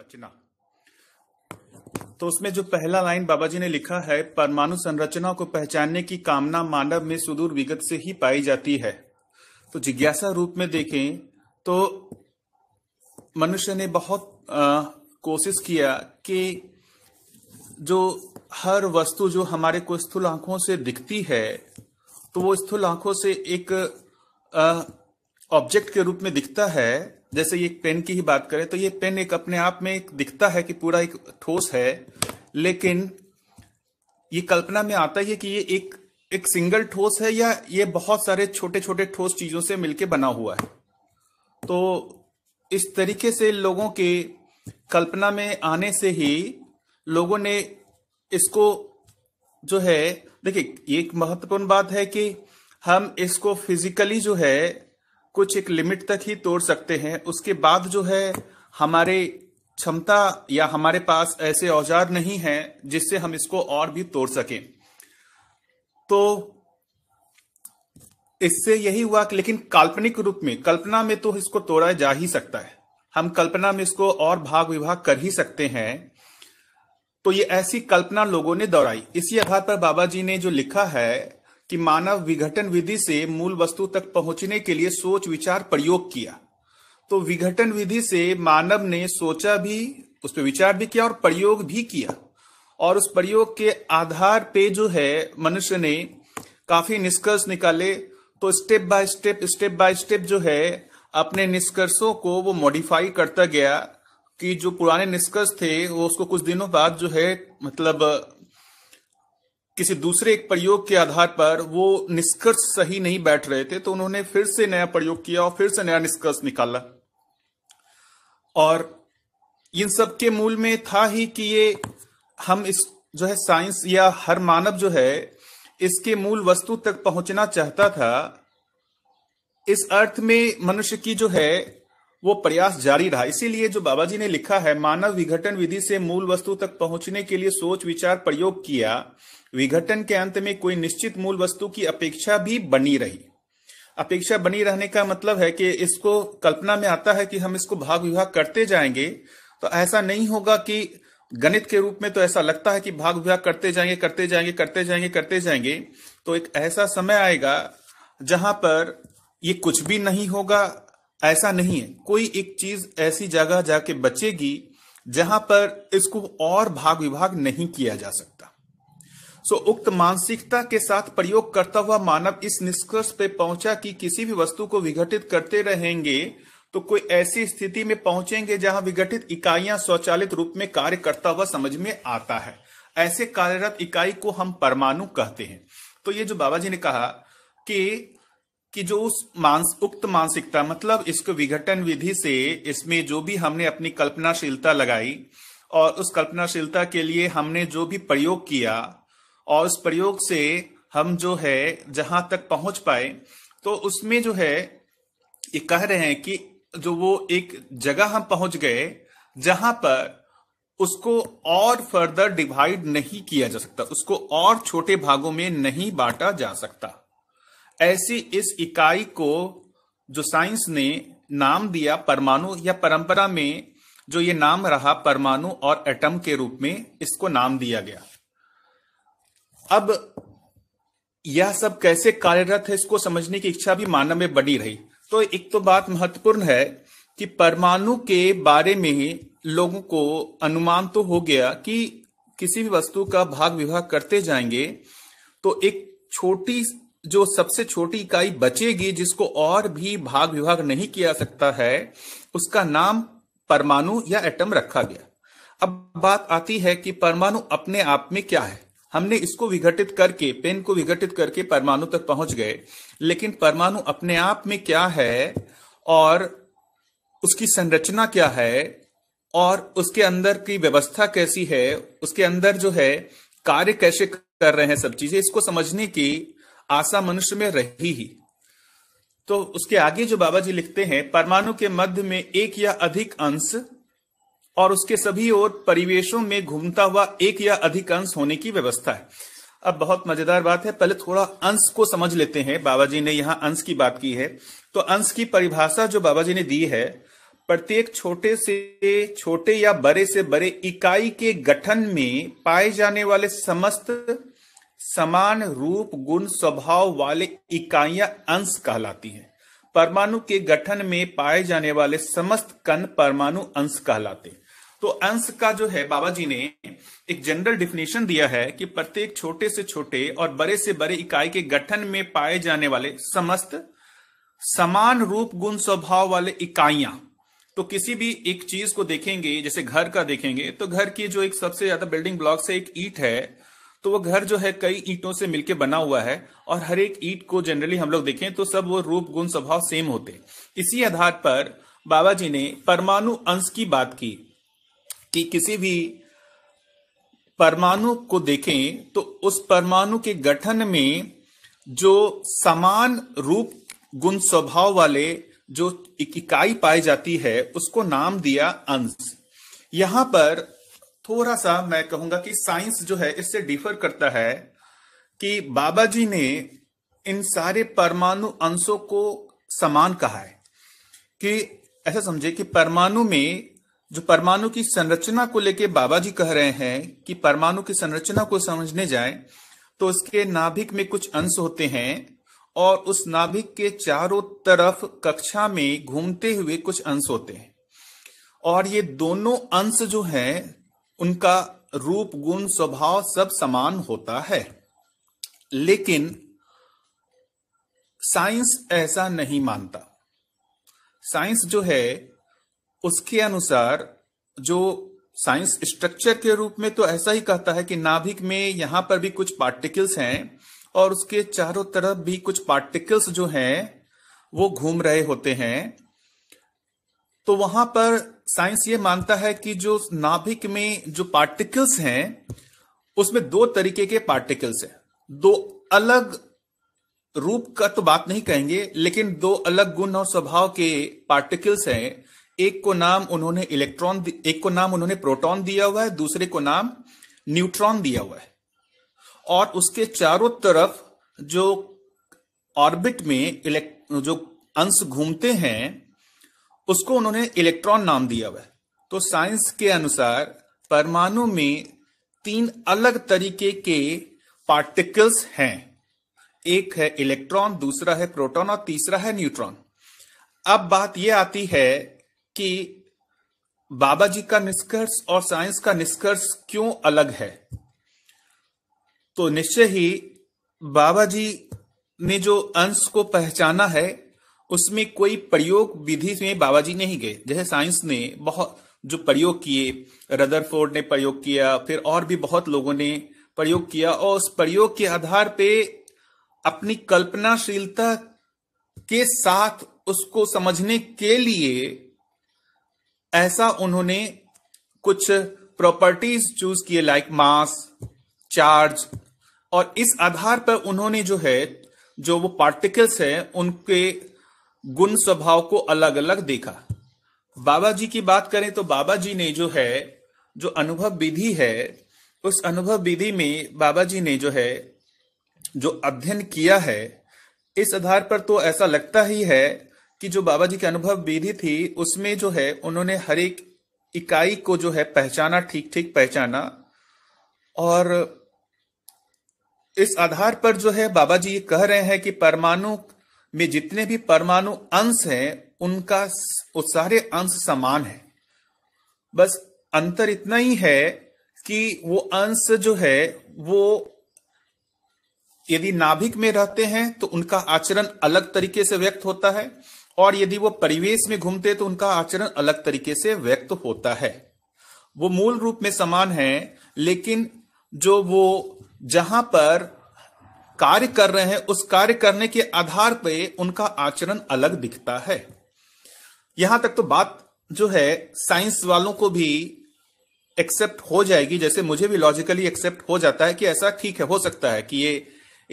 रचना तो उसमें जो पहला लाइन बाबा जी ने लिखा है परमाणु संरचना को पहचानने की कामना मानव में सुदूर विगत से ही पाई जाती है तो जिज्ञासा रूप में देखें तो मनुष्य ने बहुत आ, कोशिश किया कि जो हर वस्तु जो हमारे को स्थूल आंखों से दिखती है तो वो स्थूल आंखों से एक ऑब्जेक्ट के रूप में दिखता है जैसे ये पेन की ही बात करें तो ये पेन एक अपने आप में एक दिखता है कि पूरा एक ठोस है लेकिन ये कल्पना में आता है कि ये एक एक सिंगल ठोस है या ये बहुत सारे छोटे छोटे ठोस चीजों से मिलके बना हुआ है तो इस तरीके से लोगों के कल्पना में आने से ही लोगों ने इसको जो है देखिए एक महत्वपूर्ण बात है कि हम इसको फिजिकली जो है कुछ एक लिमिट तक ही तोड़ सकते हैं उसके बाद जो है हमारे क्षमता या हमारे पास ऐसे औजार नहीं है जिससे हम इसको और भी तोड़ सकें तो इससे यही हुआ कि लेकिन काल्पनिक रूप में कल्पना में तो इसको तोड़ा जा ही सकता है हम कल्पना में इसको और भाग विभाग कर ही सकते हैं तो ये ऐसी कल्पना लोगों ने दोहराई इसी आधार पर बाबा जी ने जो लिखा है कि मानव विघटन विधि से मूल वस्तु तक पहुंचने के लिए सोच विचार प्रयोग किया तो विघटन विधि से मानव ने सोचा भी उस पर विचार भी किया और प्रयोग भी किया और उस प्रयोग के आधार पे जो है मनुष्य ने काफी निष्कर्ष निकाले तो step by step step by step जो है अपने निष्कर्षों को वो मॉडिफाई करता गया कि जो पुराने निष्कर्ष थे वो उसको कुछ दिनों बाद जो है मतलब किसी दूसरे एक प्रयोग के आधार पर वो निष्कर्ष सही नहीं बैठ रहे थे तो उन्होंने फिर से नया प्रयोग किया और फिर से नया निष्कर्ष निकाला और इन सब के मूल में था ही कि ये हम इस जो है साइंस या हर मानव जो है इसके मूल वस्तु तक पहुंचना चाहता था इस अर्थ में मनुष्य की जो है वो प्रयास जारी रहा इसीलिए जो बाबा जी ने लिखा है मानव विघटन विधि से मूल वस्तु तक पहुंचने के लिए सोच विचार प्रयोग किया विघटन के अंत में कोई निश्चित मूल वस्तु की अपेक्षा भी बनी रही अपेक्षा बनी रहने का मतलब है कि इसको कल्पना में आता है कि हम इसको भाग विभाग करते जाएंगे तो ऐसा नहीं होगा कि गणित के रूप में तो ऐसा लगता है कि भाग विभाग करते जाएंगे करते जाएंगे करते जाएंगे करते जाएंगे तो एक ऐसा समय आएगा जहां पर ये कुछ भी नहीं होगा ऐसा नहीं है कोई एक चीज ऐसी जगह जाके बचेगी जहां पर इसको और भाग विभाग नहीं किया जा सकता सो उक्त मानसिकता के साथ प्रयोग करता हुआ मानव इस निष्कर्ष पे पहुंचा कि किसी भी वस्तु को विघटित करते रहेंगे तो कोई ऐसी स्थिति में पहुंचेंगे जहां विघटित इकाइयां स्वचालित रूप में कार्य करता हुआ समझ में आता है ऐसे कार्यरत इकाई को हम परमाणु कहते हैं तो ये जो बाबा जी ने कहा कि कि जो उस मानस उक्त मानसिकता मतलब इसको विघटन विधि से इसमें जो भी हमने अपनी कल्पनाशीलता लगाई और उस कल्पनाशीलता के लिए हमने जो भी प्रयोग किया और उस प्रयोग से हम जो है जहां तक पहुंच पाए तो उसमें जो है ये कह रहे हैं कि जो वो एक जगह हम पहुंच गए जहां पर उसको और फर्दर डिवाइड नहीं किया जा सकता उसको और छोटे भागों में नहीं बांटा जा सकता ऐसी इस इकाई को जो साइंस ने नाम दिया परमाणु या परंपरा में जो ये नाम रहा परमाणु और एटम के रूप में इसको नाम दिया गया अब यह सब कैसे कार्यरत है इसको समझने की इच्छा भी मानव में बढ़ी रही तो एक तो बात महत्वपूर्ण है कि परमाणु के बारे में लोगों को अनुमान तो हो गया कि किसी भी वस्तु का भाग विभाग करते जाएंगे तो एक छोटी जो सबसे छोटी इकाई बचेगी जिसको और भी भाग विभाग नहीं किया सकता है उसका नाम परमाणु या एटम रखा गया अब बात आती है कि परमाणु अपने आप में क्या है हमने इसको विघटित करके पेन को विघटित करके परमाणु तक पहुंच गए लेकिन परमाणु अपने आप में क्या है और उसकी संरचना क्या है और उसके अंदर की व्यवस्था कैसी है उसके अंदर जो है कार्य कैसे कर रहे हैं सब चीजें इसको समझने की आशा मनुष्य में रही ही तो उसके आगे जो बाबा जी लिखते हैं परमाणु के मध्य में एक या अधिक अंश और उसके सभी ओर परिवेशों में घूमता हुआ एक या अधिक अंश होने की व्यवस्था है अब बहुत मजेदार बात है पहले थोड़ा अंश को समझ लेते हैं बाबा जी ने यहां अंश की बात की है तो अंश की परिभाषा जो बाबा जी ने दी है प्रत्येक छोटे से छोटे या बड़े से बड़े इकाई के गठन में पाए जाने वाले समस्त समान रूप गुण स्वभाव वाले इकाइयां अंश कहलाती हैं परमाणु के गठन में पाए जाने वाले समस्त कण परमाणु अंश कहलाते तो अंश का जो है बाबा जी ने एक जनरल डिफिनेशन दिया है कि प्रत्येक छोटे से छोटे और बड़े से बड़े इकाई के गठन में पाए जाने वाले समस्त समान रूप गुण स्वभाव वाले इकाइयां तो किसी भी एक चीज को देखेंगे जैसे घर का देखेंगे तो घर की जो एक सबसे ज्यादा बिल्डिंग ब्लॉक से एक ईट है तो वो घर जो है कई ईंटों से मिलके बना हुआ है और हर एक ईंट को जनरली हम लोग देखें तो सब वो रूप गुण स्वभाव सेम होते इसी आधार पर बाबा जी ने परमाणु अंश की बात की कि किसी भी परमाणु को देखें तो उस परमाणु के गठन में जो समान रूप गुण स्वभाव वाले जो इकाई पाई जाती है उसको नाम दिया अंश यहां पर थोड़ा सा मैं कहूंगा कि साइंस जो है इससे डिफर करता है कि बाबा जी ने इन सारे परमाणु अंशों को समान कहा है कि ऐसा समझे कि परमाणु में जो परमाणु की संरचना को लेके बाबा जी कह रहे हैं कि परमाणु की संरचना को समझने जाए तो उसके नाभिक में कुछ अंश होते हैं और उस नाभिक के चारों तरफ कक्षा में घूमते हुए कुछ अंश होते हैं और ये दोनों अंश जो हैं उनका रूप गुण स्वभाव सब समान होता है लेकिन साइंस ऐसा नहीं मानता साइंस जो है उसके अनुसार जो साइंस स्ट्रक्चर के रूप में तो ऐसा ही कहता है कि नाभिक में यहां पर भी कुछ पार्टिकल्स हैं और उसके चारों तरफ भी कुछ पार्टिकल्स जो हैं वो घूम रहे होते हैं तो वहां पर साइंस ये मानता है कि जो नाभिक में जो पार्टिकल्स हैं उसमें दो तरीके के पार्टिकल्स हैं दो अलग रूप का तो बात नहीं कहेंगे लेकिन दो अलग गुण और स्वभाव के पार्टिकल्स हैं एक को नाम उन्होंने इलेक्ट्रॉन एक को नाम उन्होंने प्रोटॉन दिया हुआ है दूसरे को नाम न्यूट्रॉन दिया हुआ है और उसके चारों तरफ जो ऑर्बिट में इलेक्ट जो अंश घूमते हैं उसको उन्होंने इलेक्ट्रॉन नाम दिया हुआ तो साइंस के अनुसार परमाणु में तीन अलग तरीके के पार्टिकल्स हैं एक है इलेक्ट्रॉन दूसरा है प्रोटॉन और तीसरा है न्यूट्रॉन अब बात यह आती है कि बाबा जी का निष्कर्ष और साइंस का निष्कर्ष क्यों अलग है तो निश्चय ही बाबा जी ने जो अंश को पहचाना है उसमें कोई प्रयोग विधि में बाबा जी नहीं गए जैसे साइंस ने बहुत जो प्रयोग किए फोर्ड ने प्रयोग किया फिर और भी बहुत लोगों ने प्रयोग किया और उस प्रयोग के आधार पे अपनी कल्पनाशीलता के साथ उसको समझने के लिए ऐसा उन्होंने कुछ प्रॉपर्टीज चूज किए लाइक मास चार्ज और इस आधार पर उन्होंने जो है जो वो पार्टिकल्स है उनके गुण स्वभाव को अलग अलग देखा बाबा जी की बात करें तो बाबा जी ने जो है जो अनुभव विधि है उस अनुभव विधि में बाबा जी ने जो है जो अध्ययन किया है इस आधार पर तो ऐसा लगता ही है कि जो बाबा जी की अनुभव विधि थी उसमें जो है उन्होंने हर एक इकाई को जो है पहचाना ठीक ठीक पहचाना और इस आधार पर जो है बाबा जी ये कह रहे हैं कि परमाणु में जितने भी परमाणु अंश हैं उनका सारे अंश समान है बस अंतर इतना ही है कि वो अंश जो है वो यदि नाभिक में रहते हैं तो उनका आचरण अलग तरीके से व्यक्त होता है और यदि वो परिवेश में घूमते तो उनका आचरण अलग तरीके से व्यक्त होता है वो मूल रूप में समान है लेकिन जो वो जहां पर कार्य कर रहे हैं उस कार्य करने के आधार पर उनका आचरण अलग दिखता है यहां तक तो बात जो है साइंस वालों को भी एक्सेप्ट हो जाएगी जैसे मुझे भी लॉजिकली एक्सेप्ट हो जाता है कि ऐसा ठीक है हो सकता है कि ये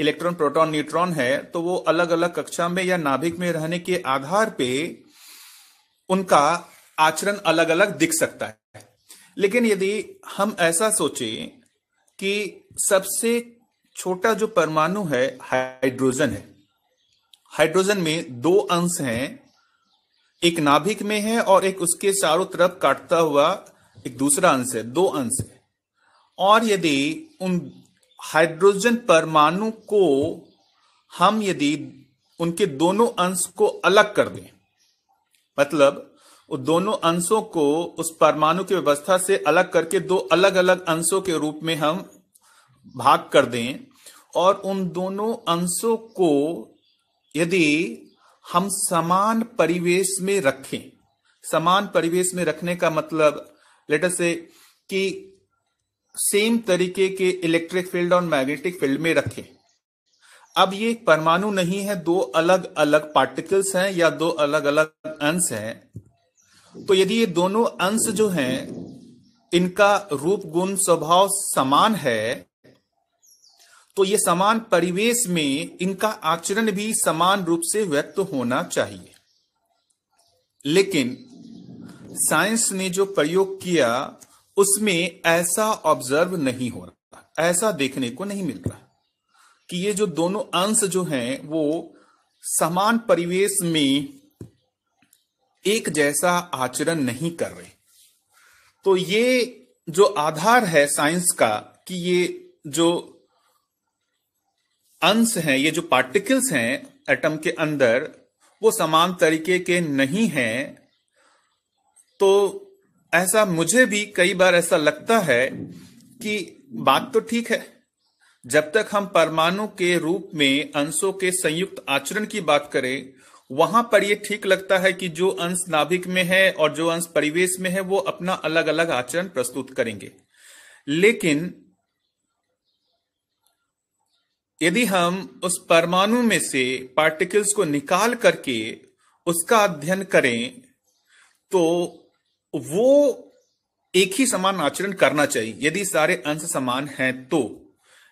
इलेक्ट्रॉन प्रोटॉन न्यूट्रॉन है तो वो अलग अलग कक्षा में या नाभिक में रहने के आधार पे उनका आचरण अलग अलग दिख सकता है लेकिन यदि हम ऐसा सोचें कि सबसे छोटा जो परमाणु है हाइड्रोजन है हाइड्रोजन में दो अंश हैं एक नाभिक में है और एक उसके चारों तरफ काटता हुआ एक दूसरा अंश है दो अंश है और यदि उन हाइड्रोजन परमाणु को हम यदि उनके दोनों अंश को अलग कर दें मतलब वो दोनों अंशों को उस परमाणु की व्यवस्था से अलग करके दो अलग अलग अंशों के रूप में हम भाग कर दें और उन दोनों अंशों को यदि हम समान परिवेश में रखें समान परिवेश में रखने का मतलब लेटर से कि सेम तरीके के इलेक्ट्रिक फील्ड और मैग्नेटिक फील्ड में रखें अब ये परमाणु नहीं है दो अलग अलग पार्टिकल्स हैं या दो अलग अलग अंश हैं तो यदि ये दोनों अंश जो हैं इनका रूप गुण स्वभाव समान है तो ये समान परिवेश में इनका आचरण भी समान रूप से व्यक्त होना चाहिए लेकिन साइंस ने जो प्रयोग किया उसमें ऐसा ऑब्जर्व नहीं हो रहा ऐसा देखने को नहीं मिल रहा कि ये जो दोनों अंश जो हैं वो समान परिवेश में एक जैसा आचरण नहीं कर रहे तो ये जो आधार है साइंस का कि ये जो अंश हैं ये जो पार्टिकल्स हैं एटम के अंदर वो समान तरीके के नहीं हैं तो ऐसा मुझे भी कई बार ऐसा लगता है कि बात तो ठीक है जब तक हम परमाणु के रूप में अंशों के संयुक्त आचरण की बात करें वहां पर यह ठीक लगता है कि जो अंश नाभिक में है और जो अंश परिवेश में है वो अपना अलग अलग आचरण प्रस्तुत करेंगे लेकिन यदि हम उस परमाणु में से पार्टिकल्स को निकाल करके उसका अध्ययन करें तो वो एक ही समान आचरण करना चाहिए यदि सारे अंश समान हैं तो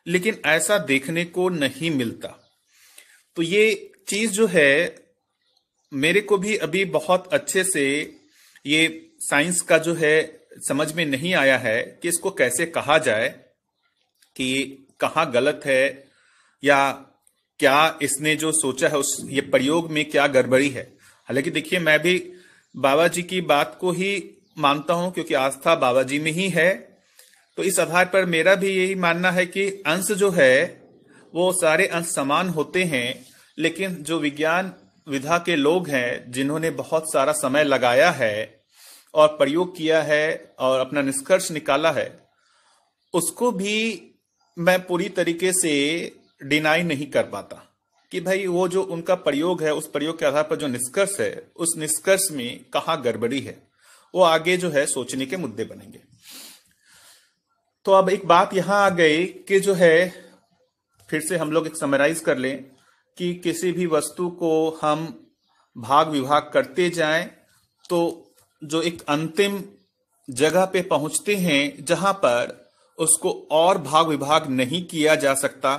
लेकिन ऐसा देखने को नहीं मिलता तो ये चीज जो है मेरे को भी अभी बहुत अच्छे से ये साइंस का जो है समझ में नहीं आया है कि इसको कैसे कहा जाए कि कहाँ गलत है या क्या इसने जो सोचा है उस ये प्रयोग में क्या गड़बड़ी है हालांकि देखिए मैं भी बाबा जी की बात को ही मानता हूं क्योंकि आस्था बाबा जी में ही है तो इस आधार पर मेरा भी यही मानना है कि अंश जो है वो सारे अंश समान होते हैं लेकिन जो विज्ञान विधा के लोग हैं जिन्होंने बहुत सारा समय लगाया है और प्रयोग किया है और अपना निष्कर्ष निकाला है उसको भी मैं पूरी तरीके से डिनाई नहीं कर पाता कि भाई वो जो उनका प्रयोग है उस प्रयोग के आधार पर जो निष्कर्ष है उस निष्कर्ष में कहा गड़बड़ी है वो आगे जो है सोचने के मुद्दे बनेंगे तो अब एक बात यहां आ गई कि जो है फिर से हम लोग एक समराइज कर लें कि किसी भी वस्तु को हम भाग विभाग करते जाएं तो जो एक अंतिम जगह पे पहुंचते हैं जहां पर उसको और भाग विभाग नहीं किया जा सकता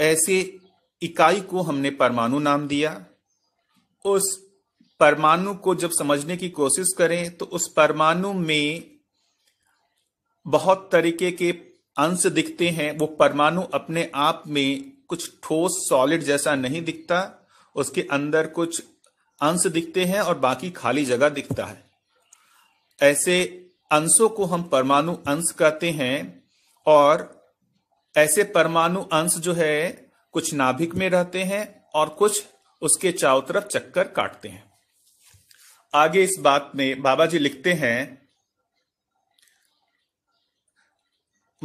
ऐसे इकाई को हमने परमाणु नाम दिया उस परमाणु को जब समझने की कोशिश करें तो उस परमाणु में बहुत तरीके के अंश दिखते हैं वो परमाणु अपने आप में कुछ ठोस सॉलिड जैसा नहीं दिखता उसके अंदर कुछ अंश दिखते हैं और बाकी खाली जगह दिखता है ऐसे अंशों को हम परमाणु अंश कहते हैं और ऐसे परमाणु अंश जो है कुछ नाभिक में रहते हैं और कुछ उसके चारों तरफ चक्कर काटते हैं आगे इस बात में बाबा जी लिखते हैं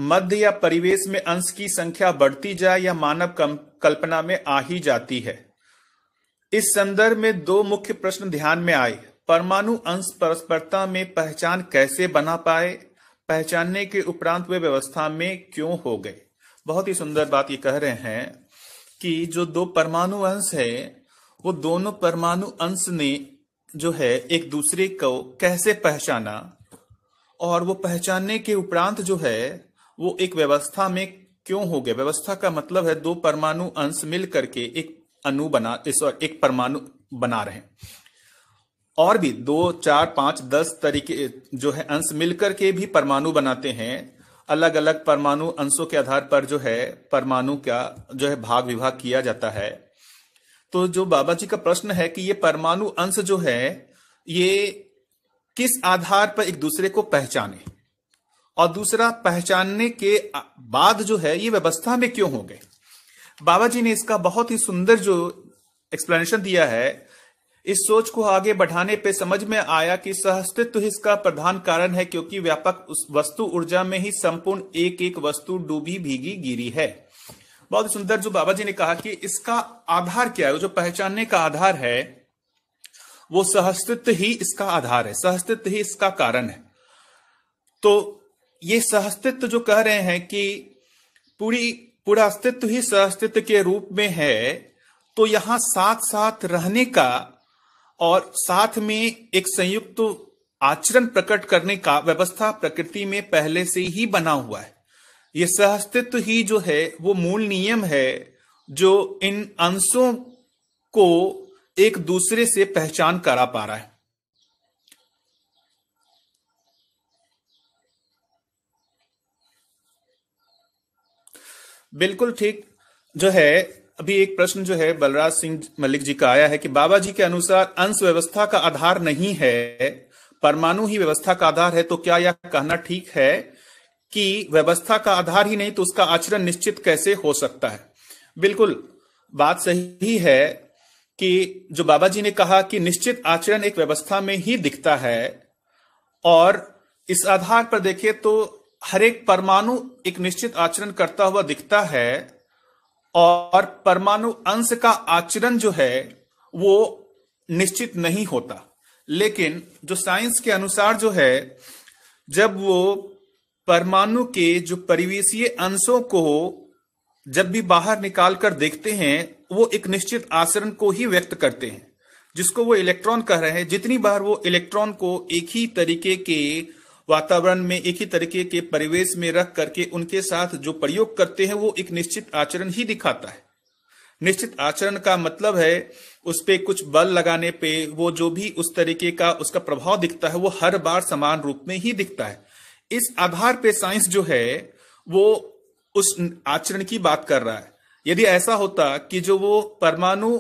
मध्य या परिवेश में अंश की संख्या बढ़ती जाए या मानव कल्पना में आ ही जाती है इस संदर्भ में दो मुख्य प्रश्न ध्यान में आए परमाणु अंश परस्परता में पहचान कैसे बना पाए पहचानने के उपरांत वे व्यवस्था में क्यों हो गए बहुत ही सुंदर बात ये कह रहे हैं कि जो दो परमाणु अंश है वो दोनों परमाणु अंश ने जो है एक दूसरे को कैसे पहचाना और वो पहचानने के उपरांत जो है वो एक व्यवस्था में क्यों हो गया व्यवस्था का मतलब है दो परमाणु अंश मिल करके एक अनु बना और एक परमाणु बना रहे और भी दो चार पांच दस तरीके जो है अंश मिलकर के भी परमाणु बनाते हैं अलग अलग परमाणु अंशों के आधार पर जो है परमाणु का जो है भाग विभाग किया जाता है तो जो बाबा जी का प्रश्न है कि ये परमाणु अंश जो है ये किस आधार पर एक दूसरे को पहचाने और दूसरा पहचानने के बाद जो है ये व्यवस्था में क्यों हो गए बाबा जी ने इसका बहुत ही सुंदर जो एक्सप्लेनेशन दिया है इस सोच को आगे बढ़ाने पे समझ में आया कि सहअस्तित्व इसका प्रधान कारण है क्योंकि व्यापक वस्तु ऊर्जा में ही संपूर्ण एक एक वस्तु डूबी भीगी गिरी है बहुत सुंदर जो बाबा जी ने कहा कि इसका आधार क्या है जो पहचानने का आधार है वो सहअस्तित्व ही इसका आधार है सहअस्तित्व ही इसका कारण है तो ये सहअस्तित्व जो कह रहे हैं कि पूरी पूरा अस्तित्व ही सहअस्तित्व के रूप में है तो यहां साथ साथ रहने का और साथ में एक संयुक्त आचरण प्रकट करने का व्यवस्था प्रकृति में पहले से ही बना हुआ है ये सहअस्तित्व ही जो है वो मूल नियम है जो इन अंशों को एक दूसरे से पहचान करा पा रहा है बिल्कुल ठीक जो है अभी एक प्रश्न जो है बलराज सिंह मलिक जी का आया है कि बाबा जी के अनुसार अंश व्यवस्था का आधार नहीं है परमाणु ही व्यवस्था का आधार है तो क्या यह कहना ठीक है कि व्यवस्था का आधार ही नहीं तो उसका आचरण निश्चित कैसे हो सकता है बिल्कुल बात सही है कि जो बाबा जी ने कहा कि निश्चित आचरण एक व्यवस्था में ही दिखता है और इस आधार पर देखिए तो हर एक परमाणु एक निश्चित आचरण करता हुआ दिखता है और परमाणु अंश का आचरण जो है वो निश्चित नहीं होता लेकिन जो साइंस के अनुसार जो है जब वो परमाणु के जो परिवेशीय अंशों को जब भी बाहर निकाल कर देखते हैं वो एक निश्चित आचरण को ही व्यक्त करते हैं जिसको वो इलेक्ट्रॉन कह रहे हैं जितनी बार वो इलेक्ट्रॉन को एक ही तरीके के वातावरण में एक ही तरीके के परिवेश में रख करके उनके साथ जो प्रयोग करते हैं वो एक निश्चित आचरण ही दिखाता है निश्चित आचरण का मतलब है उस पर कुछ बल लगाने पे वो जो भी उस तरीके का उसका प्रभाव दिखता है वो हर बार समान रूप में ही दिखता है इस आधार पे साइंस जो है वो उस आचरण की बात कर रहा है यदि ऐसा होता कि जो वो परमाणु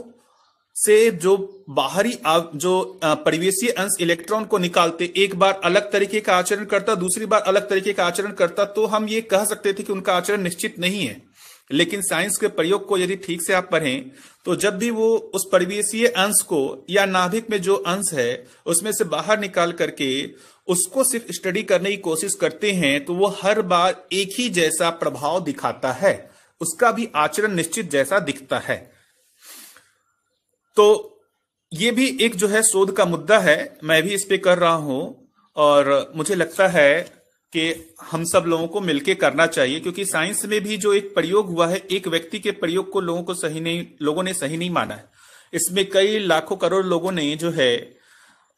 से जो बाहरी जो परिवेशीय अंश इलेक्ट्रॉन को निकालते एक बार अलग तरीके का आचरण करता दूसरी बार अलग तरीके का आचरण करता तो हम ये कह सकते थे कि उनका आचरण निश्चित नहीं है लेकिन साइंस के प्रयोग को यदि ठीक से आप पढ़ें तो जब भी वो उस परिवेशीय अंश को या नाभिक में जो अंश है उसमें से बाहर निकाल करके उसको सिर्फ स्टडी करने की कोशिश करते हैं तो वो हर बार एक ही जैसा प्रभाव दिखाता है उसका भी आचरण निश्चित जैसा दिखता है तो ये भी एक जो है शोध का मुद्दा है मैं भी इस पे कर रहा हूं और मुझे लगता है कि हम सब लोगों को मिलके करना चाहिए क्योंकि साइंस में भी जो एक प्रयोग हुआ है एक व्यक्ति के प्रयोग को लोगों को सही नहीं लोगों ने सही नहीं माना है इसमें कई लाखों करोड़ लोगों ने जो है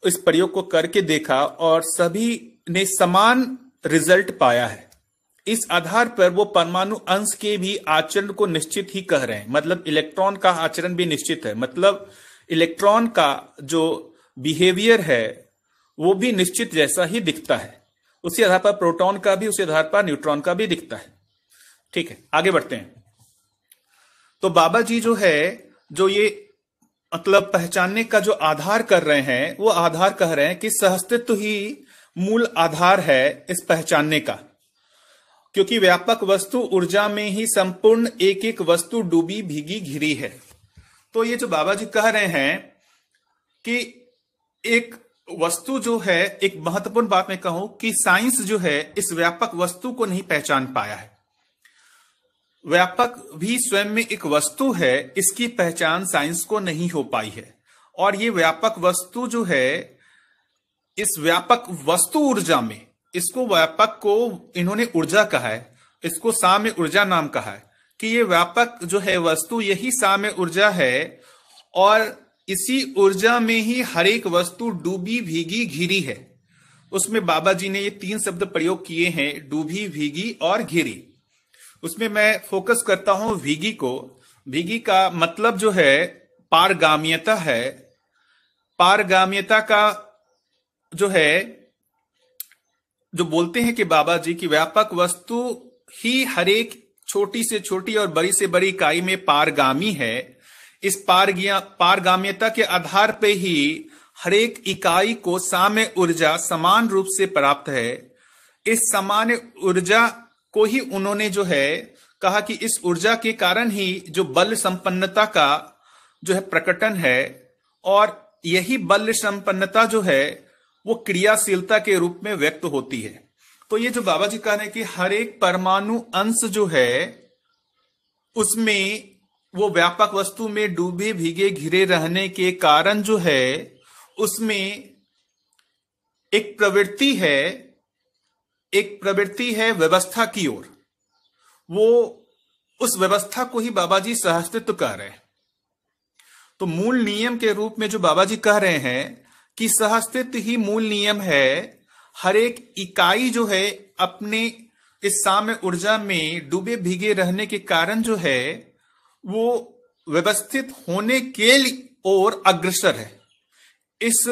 इस प्रयोग को करके देखा और सभी ने समान रिजल्ट पाया है इस आधार पर वो परमाणु अंश के भी आचरण को निश्चित ही कह रहे हैं मतलब इलेक्ट्रॉन का आचरण भी निश्चित है मतलब इलेक्ट्रॉन का जो बिहेवियर है वो भी निश्चित जैसा ही दिखता है उसी आधार पर प्रोटॉन का भी उसी आधार पर न्यूट्रॉन का भी दिखता है ठीक है आगे बढ़ते हैं तो बाबा जी जो है जो ये मतलब पहचानने का जो आधार कर रहे हैं वो आधार कह रहे हैं कि सहस्तित्व ही मूल आधार है इस पहचानने का क्योंकि व्यापक वस्तु ऊर्जा में ही संपूर्ण एक एक वस्तु डूबी भीगी घिरी है तो ये जो बाबा जी कह रहे हैं कि एक वस्तु जो है एक महत्वपूर्ण बात मैं कहूं कि साइंस जो है इस व्यापक वस्तु को नहीं पहचान पाया है व्यापक भी स्वयं में एक वस्तु है इसकी पहचान साइंस को नहीं हो पाई है और ये व्यापक वस्तु जो है इस व्यापक वस्तु ऊर्जा में इसको व्यापक को इन्होंने ऊर्जा कहा है इसको साम्य ऊर्जा नाम कहा है कि ये व्यापक जो है वस्तु यही साम्य ऊर्जा है और इसी ऊर्जा में ही हर एक वस्तु डूबी भीगी घिरी है उसमें बाबा जी ने ये तीन शब्द प्रयोग किए हैं डूबी भीगी और घिरी उसमें मैं फोकस करता हूं भीगी को भीगी का मतलब जो है पारगाम्यता है पारगाम्यता का जो है जो बोलते हैं कि बाबा जी की व्यापक वस्तु ही हरेक छोटी से छोटी और बड़ी से बड़ी इकाई में पारगामी है इस पारगिया पारगाम्यता के आधार पर ही हरेक इकाई को साम्य ऊर्जा समान रूप से प्राप्त है इस सामान्य ऊर्जा को ही उन्होंने जो है कहा कि इस ऊर्जा के कारण ही जो बल संपन्नता का जो है प्रकटन है और यही बल संपन्नता जो है वो क्रियाशीलता के रूप में व्यक्त होती है तो ये जो बाबा जी कह रहे हैं कि हर एक परमाणु अंश जो है उसमें वो व्यापक वस्तु में डूबे भीगे घिरे रहने के कारण जो है उसमें एक प्रवृत्ति है एक प्रवृत्ति है व्यवस्था की ओर वो उस व्यवस्था को ही बाबा जी सहस्तित्व कह रहे हैं तो मूल नियम के रूप में जो बाबा जी कह रहे हैं कि सहस्तित्व ही मूल नियम है हर एक इकाई जो है अपने इस साम्य ऊर्जा में डूबे भीगे रहने के कारण जो है वो व्यवस्थित होने के ओर अग्रसर है इस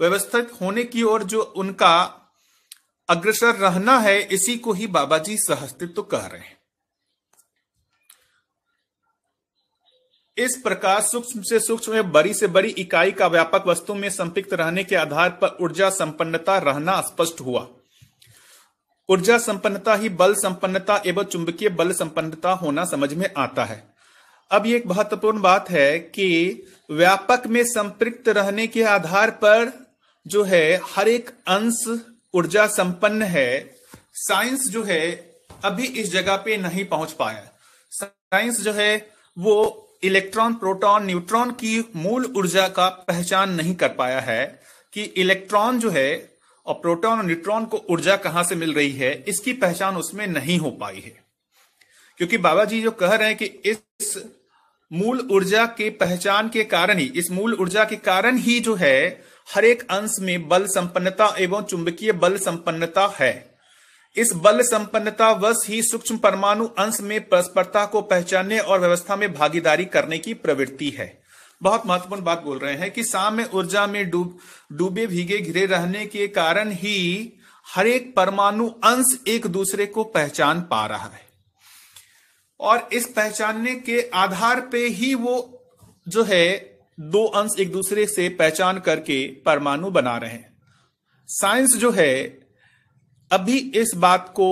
व्यवस्थित होने की ओर जो उनका अग्रसर रहना है इसी को ही बाबा जी सहस्तित्व तो कह रहे हैं इस प्रकार सूक्ष्म से सूक्ष्म में बड़ी से बड़ी इकाई का व्यापक वस्तु में संपिक्त रहने के आधार पर ऊर्जा संपन्नता रहना स्पष्ट हुआ ऊर्जा संपन्नता ही बल संपन्नता एवं चुंबकीय बल संपन्नता होना समझ में आता है अब ये एक महत्वपूर्ण बात है कि व्यापक में संपृक्त रहने के आधार पर जो है हर एक अंश ऊर्जा संपन्न है साइंस जो है अभी इस जगह पे नहीं पहुंच पाया साइंस जो है वो इलेक्ट्रॉन प्रोटॉन न्यूट्रॉन की मूल ऊर्जा का पहचान नहीं कर पाया है कि इलेक्ट्रॉन जो है और प्रोटॉन और न्यूट्रॉन को ऊर्जा कहां से मिल रही है इसकी पहचान उसमें नहीं हो पाई है क्योंकि बाबा जी जो कह रहे हैं कि इस मूल ऊर्जा के पहचान के कारण ही इस मूल ऊर्जा के कारण ही जो है हर एक अंश में बल संपन्नता एवं चुंबकीय बल संपन्नता है इस बल संपन्नता वश ही सूक्ष्म परमाणु अंश में परस्परता को पहचानने और व्यवस्था में भागीदारी करने की प्रवृत्ति है बहुत महत्वपूर्ण बात बोल रहे हैं कि साम्य ऊर्जा में डूब डूबे भीगे घिरे रहने के कारण ही हर एक परमाणु अंश एक दूसरे को पहचान पा रहा है और इस पहचानने के आधार पे ही वो जो है दो अंश एक दूसरे से पहचान करके परमाणु बना रहे हैं साइंस जो है अभी इस बात को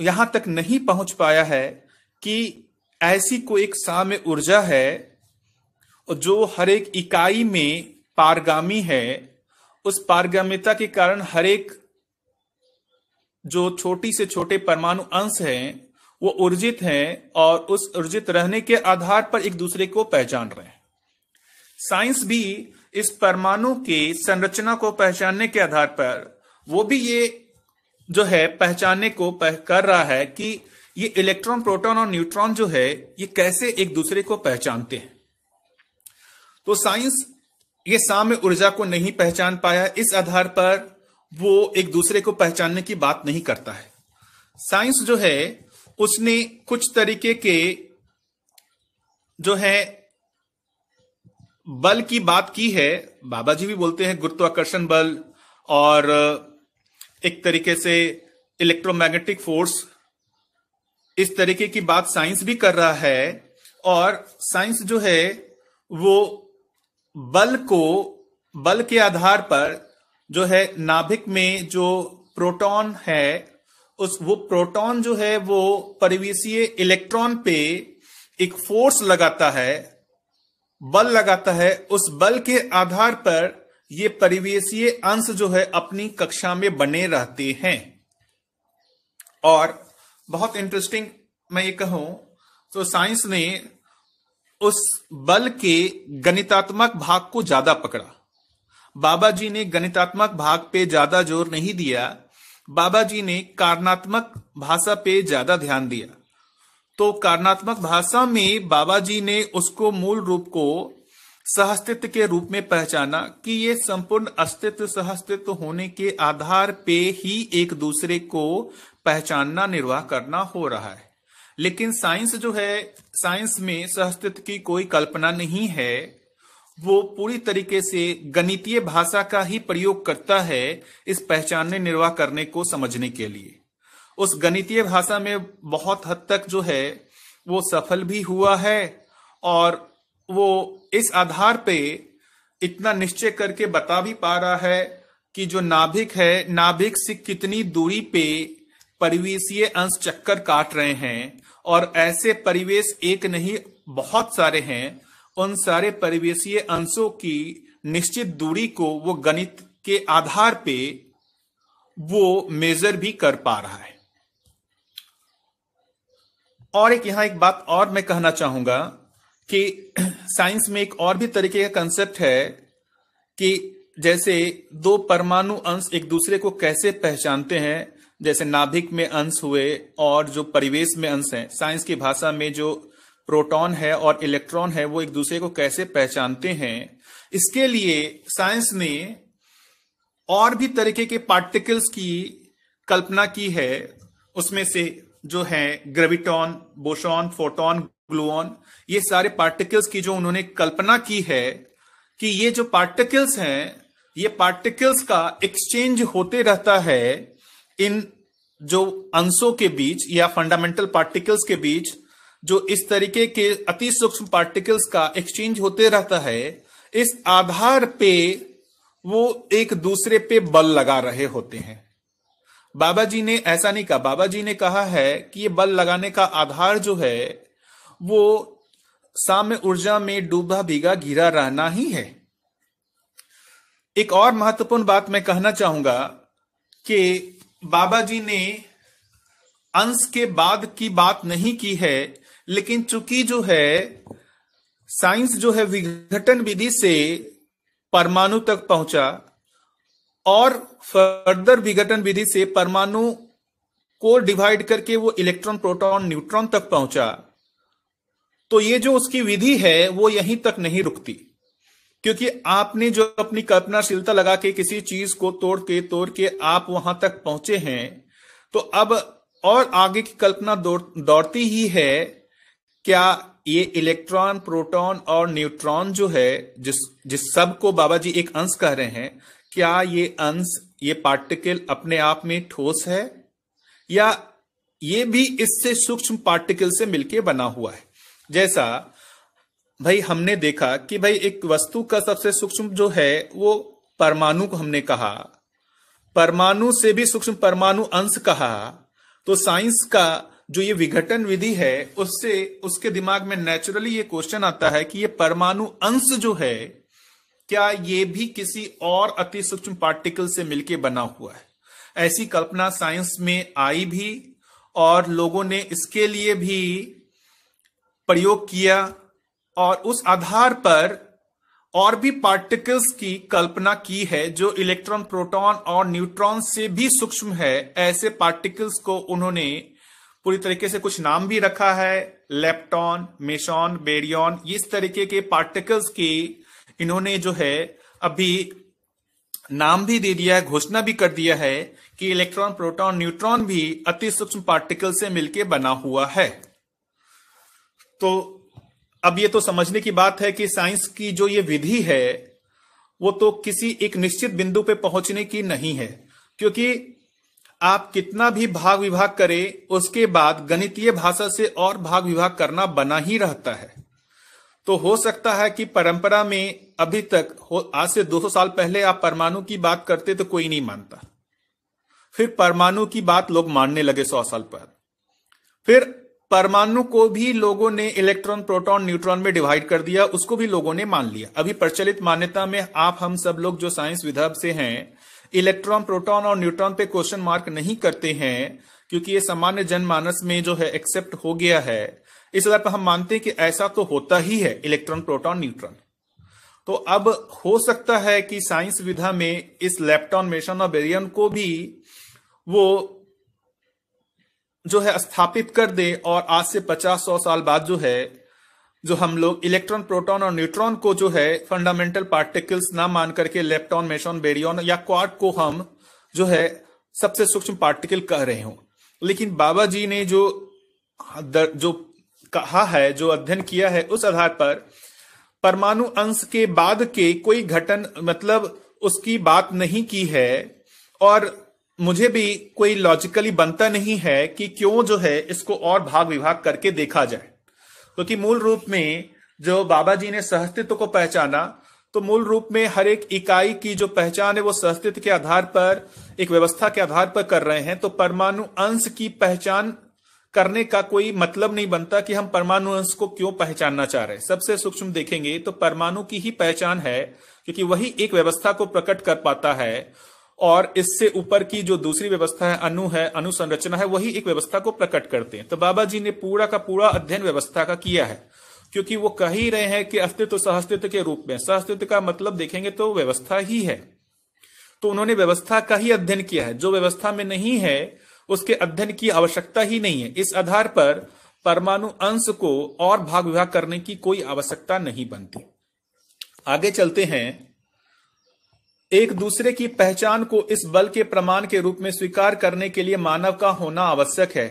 यहां तक नहीं पहुंच पाया है कि ऐसी कोई एक साम्य ऊर्जा है जो हर एक इकाई में पारगामी है उस पारगामिता के कारण हर एक जो छोटी से छोटे परमाणु अंश हैं वो ऊर्जित हैं और उस ऊर्जित रहने के आधार पर एक दूसरे को पहचान रहे हैं साइंस भी इस परमाणु के संरचना को पहचानने के आधार पर वो भी ये जो है पहचानने को पह, कर रहा है कि ये इलेक्ट्रॉन प्रोटॉन और न्यूट्रॉन जो है ये कैसे एक दूसरे को पहचानते हैं तो साइंस ये साम्य ऊर्जा को नहीं पहचान पाया इस आधार पर वो एक दूसरे को पहचानने की बात नहीं करता है साइंस जो है उसने कुछ तरीके के जो है बल की बात की है बाबा जी भी बोलते हैं गुरुत्वाकर्षण बल और एक तरीके से इलेक्ट्रोमैग्नेटिक फोर्स इस तरीके की बात साइंस भी कर रहा है और साइंस जो है वो बल को बल के आधार पर जो है नाभिक में जो प्रोटॉन है उस वो प्रोटॉन जो है वो परिवेशीय इलेक्ट्रॉन पे एक फोर्स लगाता है बल लगाता है उस बल के आधार पर ये परिवेशीय अंश जो है अपनी कक्षा में बने रहते हैं और बहुत इंटरेस्टिंग मैं ये कहूं तो साइंस ने उस बल के गणितात्मक भाग को ज्यादा पकड़ा बाबा जी ने गणितात्मक भाग पे ज्यादा जोर नहीं दिया बाबा जी ने कारणात्मक भाषा पे ज्यादा ध्यान दिया तो कारणात्मक भाषा में बाबा जी ने उसको मूल रूप को सहअस्तित्व के रूप में पहचाना कि ये संपूर्ण अस्तित्व सहअस्तित्व होने के आधार पे ही एक दूसरे को पहचानना निर्वाह करना हो रहा है लेकिन साइंस जो है साइंस में सहअस्तित्व की कोई कल्पना नहीं है वो पूरी तरीके से गणितीय भाषा का ही प्रयोग करता है इस पहचानने निर्वाह करने को समझने के लिए उस गणितीय भाषा में बहुत हद तक जो है वो सफल भी हुआ है और वो इस आधार पे इतना निश्चय करके बता भी पा रहा है कि जो नाभिक है नाभिक से कितनी दूरी पे परिवेशीय अंश चक्कर काट रहे हैं और ऐसे परिवेश एक नहीं बहुत सारे हैं उन सारे परिवेशीय अंशों की निश्चित दूरी को वो गणित के आधार पे वो मेजर भी कर पा रहा है और एक यहां एक बात और मैं कहना चाहूंगा कि साइंस में एक और भी तरीके का कंसेप्ट है कि जैसे दो परमाणु अंश एक दूसरे को कैसे पहचानते हैं जैसे नाभिक में अंश हुए और जो परिवेश में अंश हैं साइंस की भाषा में जो प्रोटॉन है और इलेक्ट्रॉन है वो एक दूसरे को कैसे पहचानते हैं इसके लिए साइंस ने और भी तरीके के पार्टिकल्स की कल्पना की है उसमें से जो है ग्रेविटॉन बोशॉन फोटॉन ग्लूऑन ये सारे पार्टिकल्स की जो उन्होंने कल्पना की है कि ये जो पार्टिकल्स हैं ये पार्टिकल्स का एक्सचेंज होते रहता है इन जो अंशों के बीच या फंडामेंटल पार्टिकल्स के बीच जो इस तरीके के अति सूक्ष्म पार्टिकल्स का एक्सचेंज होते रहता है इस आधार पे वो एक दूसरे पे बल लगा रहे होते हैं बाबा जी ने ऐसा नहीं कहा बाबा जी ने कहा है कि ये बल लगाने का आधार जो है वो साम्य ऊर्जा में डूबा भीगा घिरा रहना ही है एक और महत्वपूर्ण बात मैं कहना चाहूंगा कि बाबा जी ने अंश के बाद की बात नहीं की है लेकिन चूंकि जो है साइंस जो है विघटन विधि से परमाणु तक पहुंचा और फर्दर विघटन विधि से परमाणु को डिवाइड करके वो इलेक्ट्रॉन प्रोटॉन न्यूट्रॉन तक पहुंचा तो ये जो उसकी विधि है वो यहीं तक नहीं रुकती क्योंकि आपने जो अपनी कल्पनाशीलता लगा के किसी चीज को तोड़ के तोड़ के आप वहां तक पहुंचे हैं तो अब और आगे की कल्पना दौड़ती ही है क्या ये इलेक्ट्रॉन प्रोटॉन और न्यूट्रॉन जो है जिस जिस सब को बाबा जी एक अंश कह रहे हैं क्या ये अंश ये पार्टिकल अपने आप में ठोस है या ये भी इससे सूक्ष्म पार्टिकल से मिलके बना हुआ है जैसा भाई हमने देखा कि भाई एक वस्तु का सबसे सूक्ष्म जो है वो परमाणु को हमने कहा परमाणु से भी सूक्ष्म परमाणु अंश कहा तो साइंस का जो ये विघटन विधि है उससे उसके दिमाग में नेचुरली ये क्वेश्चन आता है कि ये परमाणु अंश जो है क्या ये भी किसी और अति सूक्ष्म पार्टिकल से मिलके बना हुआ है ऐसी कल्पना साइंस में आई भी और लोगों ने इसके लिए भी प्रयोग किया और उस आधार पर और भी पार्टिकल्स की कल्पना की है जो इलेक्ट्रॉन प्रोटॉन और न्यूट्रॉन से भी सूक्ष्म है ऐसे पार्टिकल्स को उन्होंने पूरी तरीके से कुछ नाम भी रखा है लेप्टॉन मेशॉन बेरियन इस तरीके के पार्टिकल्स की इन्होंने जो है अभी नाम भी दे दिया है घोषणा भी कर दिया है कि इलेक्ट्रॉन प्रोटॉन न्यूट्रॉन भी अति सूक्ष्म पार्टिकल से मिलकर बना हुआ है तो अब ये तो समझने की बात है कि साइंस की जो ये विधि है वो तो किसी एक निश्चित बिंदु पे पहुंचने की नहीं है क्योंकि आप कितना भी भाग विभाग करें उसके बाद गणितीय भाषा से और भाग विभाग करना बना ही रहता है तो हो सकता है कि परंपरा में अभी तक आज से 200 साल पहले आप परमाणु की बात करते तो कोई नहीं मानता फिर परमाणु की बात लोग मानने लगे सौ साल बाद फिर परमाणु को भी लोगों ने इलेक्ट्रॉन प्रोटॉन न्यूट्रॉन में डिवाइड कर दिया उसको भी लोगों ने मान लिया अभी प्रचलित मान्यता में आप हम सब लोग जो साइंस विधव से हैं इलेक्ट्रॉन प्रोटॉन और न्यूट्रॉन पे क्वेश्चन मार्क नहीं करते हैं क्योंकि ये सामान्य जनमानस में जो है एक्सेप्ट हो गया है इस आधार पर हम मानते हैं कि ऐसा तो होता ही है इलेक्ट्रॉन प्रोटॉन न्यूट्रॉन तो अब हो सकता है कि साइंस विधा में इस लेप्टॉन मेशन और बेरियन को भी वो जो है स्थापित कर दे और आज से पचास सौ साल बाद जो है जो हम लोग इलेक्ट्रॉन प्रोटॉन और न्यूट्रॉन को जो है फंडामेंटल पार्टिकल्स ना मान करके लेप्टॉन मेशॉन बेरियन या क्वार्ट को हम जो है सबसे सूक्ष्म पार्टिकल कह रहे हो लेकिन बाबा जी ने जो जो कहा है जो अध्ययन किया है उस आधार पर परमाणु अंश के बाद के कोई घटन मतलब उसकी बात नहीं की है और मुझे भी कोई लॉजिकली बनता नहीं है कि क्यों जो है इसको और भाग विभाग करके देखा जाए क्योंकि तो मूल रूप में जो बाबा जी ने सहस्तित्व को पहचाना तो मूल रूप में हर एक इकाई की जो पहचान है वो सहस्तित्व के आधार पर एक व्यवस्था के आधार पर कर रहे हैं तो परमाणु अंश की पहचान करने का कोई मतलब नहीं बनता कि हम परमाणु अंश को क्यों पहचानना चाह रहे हैं सबसे सूक्ष्म देखेंगे तो परमाणु की ही पहचान है क्योंकि वही एक व्यवस्था को प्रकट कर पाता है और इससे ऊपर की जो दूसरी व्यवस्था है अनु है अनुसंरचना है वही एक व्यवस्था को प्रकट करते हैं तो बाबा जी ने पूरा का पूरा अध्ययन व्यवस्था का किया है क्योंकि वो कह ही रहे हैं कि अस्तित्व सहअस्तित्व के रूप में सहअस्तित्व का मतलब देखेंगे तो व्यवस्था ही है तो उन्होंने व्यवस्था का ही अध्ययन किया है जो व्यवस्था में नहीं है उसके अध्ययन की आवश्यकता ही नहीं है इस आधार पर परमाणु अंश को और भाग विभाग करने की कोई आवश्यकता नहीं बनती आगे चलते हैं एक दूसरे की पहचान को इस बल के प्रमाण के रूप में स्वीकार करने के लिए मानव का होना आवश्यक है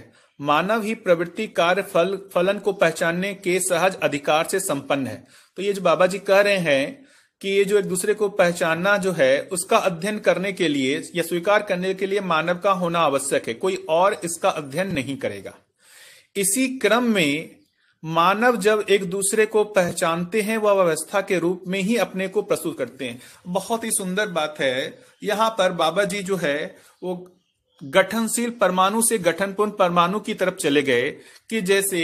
मानव ही प्रवृत्ति कार्य फल फलन को पहचानने के सहज अधिकार से संपन्न है तो ये जो बाबा जी कह रहे हैं कि ये जो एक दूसरे को पहचानना जो है उसका अध्ययन करने के लिए या स्वीकार करने के लिए मानव का होना आवश्यक है कोई और इसका अध्ययन नहीं करेगा इसी क्रम में मानव जब एक दूसरे को पहचानते हैं वह व्यवस्था के रूप में ही अपने को प्रस्तुत करते हैं बहुत ही सुंदर बात है यहां पर बाबा जी जो है वो गठनशील परमाणु से गठनपूर्ण परमाणु की तरफ चले गए कि जैसे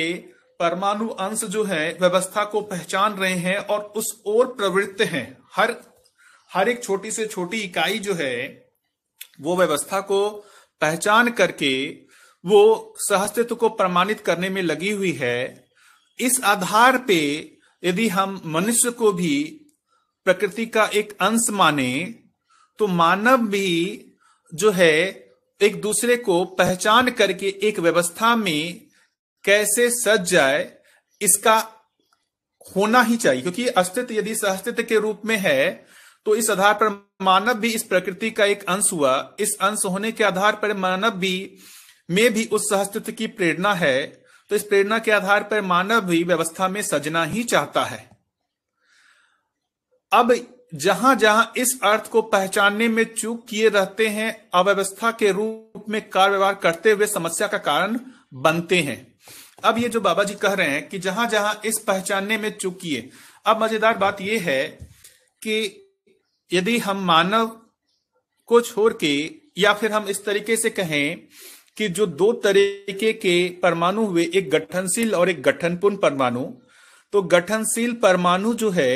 परमाणु अंश जो है व्यवस्था को पहचान रहे हैं और उस ओर प्रवृत्त हैं हर हर एक छोटी से छोटी इकाई जो है वो व्यवस्था को पहचान करके वो सहस्तित्व को प्रमाणित करने में लगी हुई है इस आधार पे यदि हम मनुष्य को भी प्रकृति का एक अंश माने तो मानव भी जो है एक दूसरे को पहचान करके एक व्यवस्था में कैसे सज जाए इसका होना ही चाहिए क्योंकि अस्तित्व यदि सहस्तित्व के रूप में है तो इस आधार पर मानव भी इस प्रकृति का एक अंश हुआ इस अंश होने के आधार पर मानव भी में भी उस सहस्तित्व की प्रेरणा है तो इस प्रेरणा के आधार पर मानव भी व्यवस्था में सजना ही चाहता है अब जहां जहां इस अर्थ को पहचानने में चूक किए रहते हैं अव्यवस्था के रूप में व्यवहार करते हुए समस्या का कारण बनते हैं अब ये जो बाबा जी कह रहे हैं कि जहां जहां इस पहचानने में चूक किए अब मजेदार बात यह है कि यदि हम मानव को छोड़ के या फिर हम इस तरीके से कहें कि जो दो तरीके के परमाणु हुए एक गठनशील और एक गठनपूर्ण परमाणु तो गठनशील परमाणु जो है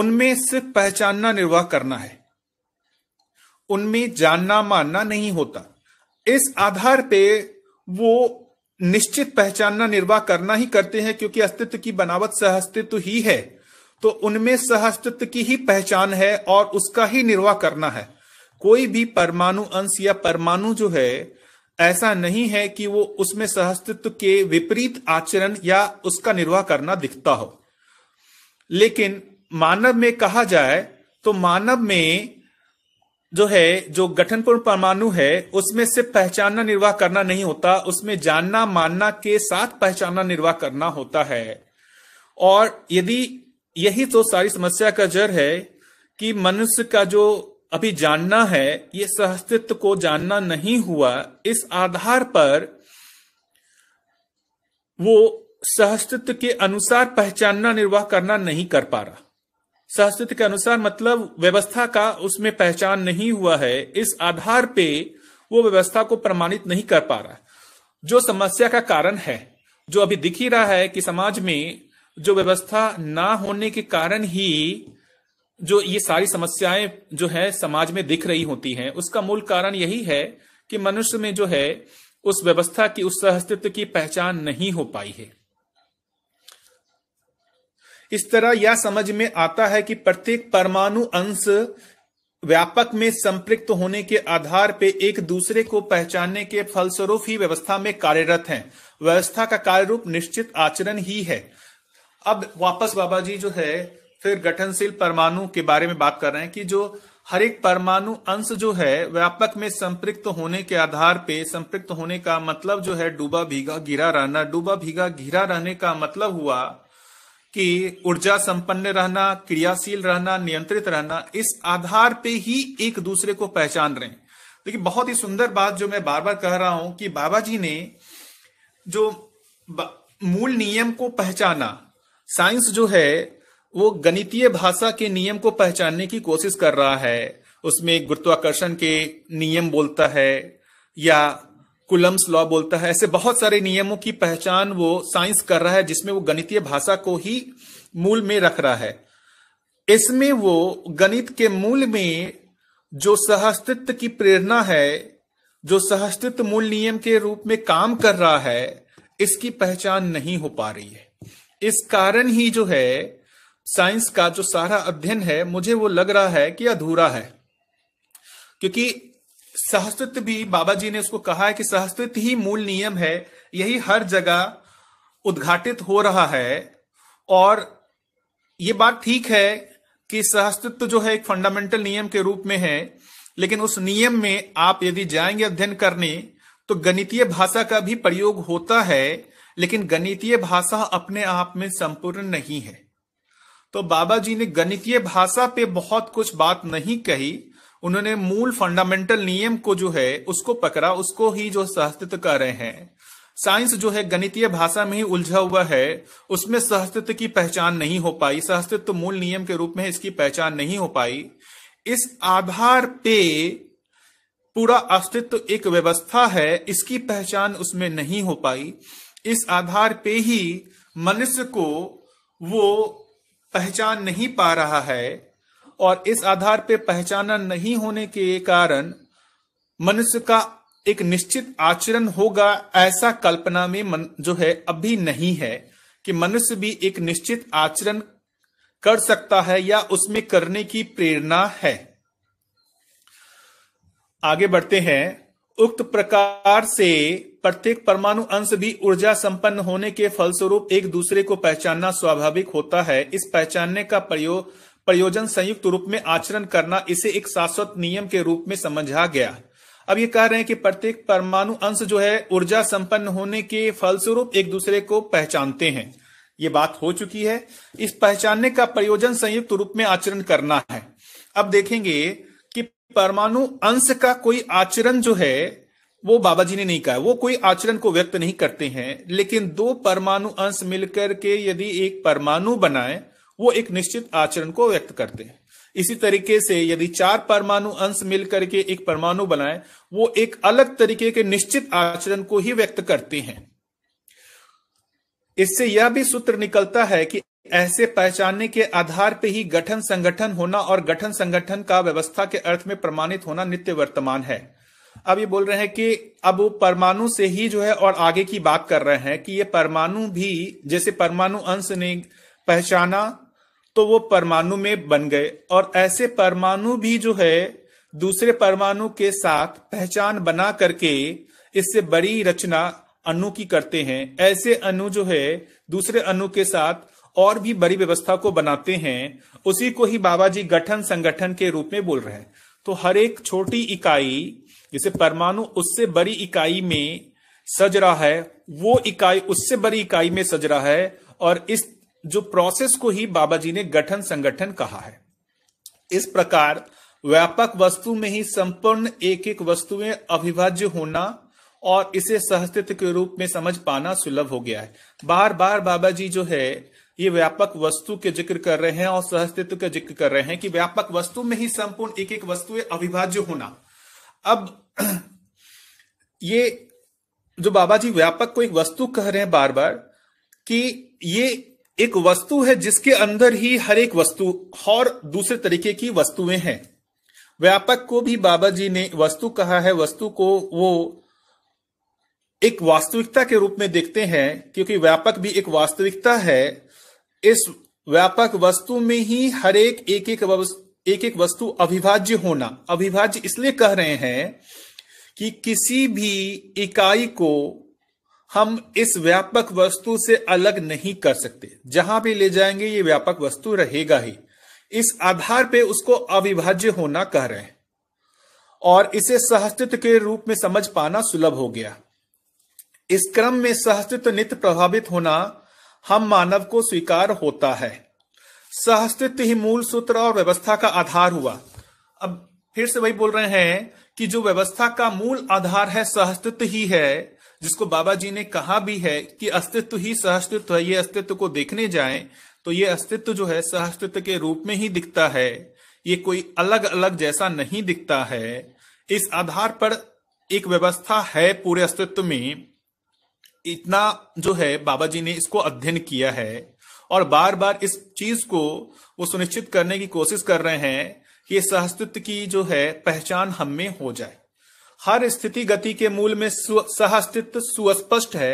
उनमें सिर्फ पहचानना निर्वाह करना है उनमें जानना मानना नहीं होता इस आधार पे वो निश्चित पहचानना निर्वाह करना ही करते हैं क्योंकि अस्तित्व की बनावट सहअस्तित्व ही है तो उनमें सहअस्तित्व की ही पहचान है और उसका ही निर्वाह करना है कोई भी परमाणु अंश या परमाणु जो है ऐसा नहीं है कि वो उसमें सहस्तित्व के विपरीत आचरण या उसका निर्वाह करना दिखता हो लेकिन मानव में कहा जाए तो मानव में जो है जो गठनपूर्ण परमाणु है उसमें से पहचानना निर्वाह करना नहीं होता उसमें जानना मानना के साथ पहचानना निर्वाह करना होता है और यदि यही तो सारी समस्या का जड़ है कि मनुष्य का जो अभी जानना है ये सहस्तित्व को जानना नहीं हुआ इस आधार पर वो सहस्तित्व के अनुसार पहचानना निर्वाह करना नहीं कर पा रहा सहस्तित्व के अनुसार मतलब व्यवस्था का उसमें पहचान नहीं हुआ है इस आधार पे वो व्यवस्था को प्रमाणित नहीं कर पा रहा जो समस्या का कारण है जो अभी दिख ही रहा है कि समाज में जो व्यवस्था ना होने के कारण ही जो ये सारी समस्याएं जो है समाज में दिख रही होती हैं उसका मूल कारण यही है कि मनुष्य में जो है उस व्यवस्था की उस सहस्तित्व की पहचान नहीं हो पाई है इस तरह यह समझ में आता है कि प्रत्येक परमाणु अंश व्यापक में संपृक्त होने के आधार पर एक दूसरे को पहचानने के फलस्वरूप ही व्यवस्था में कार्यरत हैं व्यवस्था का कार्य रूप निश्चित आचरण ही है अब वापस बाबा जी जो है फिर गठनशील परमाणु के बारे में बात कर रहे हैं कि जो हर एक परमाणु अंश जो है व्यापक में संपृक्त होने के आधार पे संपृक्त होने का मतलब जो है डूबा भीगा घिरा रहना डूबा भीगा घिरा रहने का मतलब हुआ कि ऊर्जा संपन्न रहना क्रियाशील रहना नियंत्रित रहना इस आधार पे ही एक दूसरे को पहचान रहे देखिए बहुत ही सुंदर बात जो मैं बार बार कह रहा हूं कि बाबा जी ने जो मूल नियम को पहचाना साइंस जो है वो गणितीय भाषा के नियम को पहचानने की कोशिश कर रहा है उसमें गुरुत्वाकर्षण के नियम बोलता है या कुलम्स लॉ बोलता है ऐसे बहुत सारे नियमों की पहचान वो साइंस कर रहा है जिसमें वो गणितीय भाषा को ही मूल में रख रहा है इसमें वो गणित के मूल में जो सहस्तित्व की प्रेरणा है जो सहस्तित्व मूल नियम के रूप में काम कर रहा है इसकी पहचान नहीं हो पा रही है इस कारण ही जो है साइंस का जो सारा अध्ययन है मुझे वो लग रहा है कि अधूरा है क्योंकि सहस्तित्व भी बाबा जी ने उसको कहा है कि सहस्तित्व ही मूल नियम है यही हर जगह उद्घाटित हो रहा है और ये बात ठीक है कि सहस्तित्व जो है एक फंडामेंटल नियम के रूप में है लेकिन उस नियम में आप यदि जाएंगे अध्ययन करने तो गणितीय भाषा का भी प्रयोग होता है लेकिन गणितीय भाषा अपने आप में संपूर्ण नहीं है तो बाबा जी ने गणितीय भाषा पे बहुत कुछ बात नहीं कही उन्होंने मूल फंडामेंटल नियम को जो है उसको पकड़ा उसको ही जो सहस्तित्व कर रहे हैं साइंस जो है गणितीय भाषा में ही उलझा हुआ है उसमें सहस्तित्व की पहचान नहीं हो पाई सहस्तित्व मूल नियम के रूप में इसकी पहचान नहीं हो पाई इस आधार पे पूरा अस्तित्व एक व्यवस्था है इसकी पहचान उसमें नहीं हो पाई इस आधार पे ही मनुष्य को वो पहचान नहीं पा रहा है और इस आधार पर पहचाना नहीं होने के कारण मनुष्य का एक निश्चित आचरण होगा ऐसा कल्पना में मन जो है अभी नहीं है कि मनुष्य भी एक निश्चित आचरण कर सकता है या उसमें करने की प्रेरणा है आगे बढ़ते हैं उक्त प्रकार से प्रत्येक परमाणु अंश भी ऊर्जा संपन्न होने के फलस्वरूप एक दूसरे को पहचानना स्वाभाविक होता है इस पहचानने का प्रयोग प्रयोजन संयुक्त रूप में आचरण करना इसे एक शाश्वत नियम के रूप में समझा गया अब ये कह रहे हैं कि प्रत्येक परमाणु अंश जो है ऊर्जा संपन्न होने के फलस्वरूप एक दूसरे को पहचानते हैं ये बात हो चुकी है इस पहचानने का प्रयोजन संयुक्त रूप में आचरण करना है अब देखेंगे परमाणु अंश का कोई आचरण जो है वो बाबा जी ने नहीं कहा वो कोई आचरण को व्यक्त नहीं करते हैं लेकिन दो परमाणु अंश मिलकर के यदि एक परमाणु बनाए वो एक निश्चित आचरण को व्यक्त करते हैं इसी तरीके से यदि चार परमाणु अंश मिलकर के एक परमाणु बनाए वो एक अलग तरीके के निश्चित आचरण को ही व्यक्त करते हैं इससे यह भी सूत्र निकलता है कि ऐसे पहचानने के आधार पर ही गठन संगठन होना और गठन संगठन का व्यवस्था के अर्थ में प्रमाणित होना नित्य वर्तमान है अब ये बोल रहे हैं कि अब वो परमाणु से ही जो है और आगे की बात कर रहे हैं कि ये परमाणु भी जैसे परमाणु अंश ने पहचाना तो वो परमाणु में बन गए और ऐसे परमाणु भी जो है दूसरे परमाणु के साथ पहचान बना करके इससे बड़ी रचना अनु की करते हैं ऐसे अनु जो है दूसरे अनु के साथ और भी बड़ी व्यवस्था को बनाते हैं उसी को ही बाबा जी गठन संगठन के रूप में बोल रहे हैं तो हर एक छोटी इकाई जैसे परमाणु उससे बड़ी इकाई में सज रहा है वो इकाई उससे बड़ी इकाई में सज रहा है और इस जो प्रोसेस को ही बाबा जी ने गठन संगठन कहा है इस प्रकार व्यापक वस्तु में ही संपूर्ण एक एक वस्तुएं अविभाज्य होना और इसे सहस्तित्व के रूप में समझ पाना सुलभ हो गया है बार बार बाबा जी जो है ये व्यापक वस्तु के जिक्र कर रहे हैं और सहस्तित्व का जिक्र कर रहे हैं कि व्यापक वस्तु में ही संपूर्ण एक एक वस्तु अविभाज्य होना अब ये जो बाबा जी व्यापक को एक वस्तु कह रहे हैं बार बार कि ये एक वस्तु है जिसके अंदर ही हर एक वस्तु और दूसरे तरीके की वस्तुएं हैं व्यापक को भी बाबा जी ने वस्तु कहा है वस्तु को वो एक वास्तविकता के रूप में देखते हैं क्योंकि व्यापक भी एक वास्तविकता है इस व्यापक वस्तु में ही एक एक एक एक एक वस्तु अविभाज्य होना अविभाज्य इसलिए कह रहे हैं कि किसी भी इकाई को हम इस व्यापक वस्तु से अलग नहीं कर सकते जहां भी ले जाएंगे ये व्यापक वस्तु रहेगा ही इस आधार पे उसको अविभाज्य होना कह रहे हैं और इसे सहस्तित्व के रूप में समझ पाना सुलभ हो गया इस क्रम में सहस्तित्व नित्य प्रभावित होना हम मानव को स्वीकार होता है सहअस्तित्व ही मूल सूत्र और व्यवस्था का आधार हुआ अब फिर से वही बोल रहे हैं कि जो व्यवस्था का मूल आधार है सहअस्तित्व ही है जिसको बाबा जी ने कहा भी है कि अस्तित्व ही सहअस्तित्व है ये अस्तित्व को देखने जाए तो ये अस्तित्व जो है सहअस्तित्व के रूप में ही दिखता है ये कोई अलग अलग जैसा नहीं दिखता है इस आधार पर एक व्यवस्था है पूरे अस्तित्व में इतना जो है बाबा जी ने इसको अध्ययन किया है और बार बार इस चीज को वो सुनिश्चित करने की कोशिश कर रहे हैं कि सहस्तित्व की जो है पहचान हम में हो जाए हर स्थिति गति के मूल में सहस्तित्व सुस्पष्ट है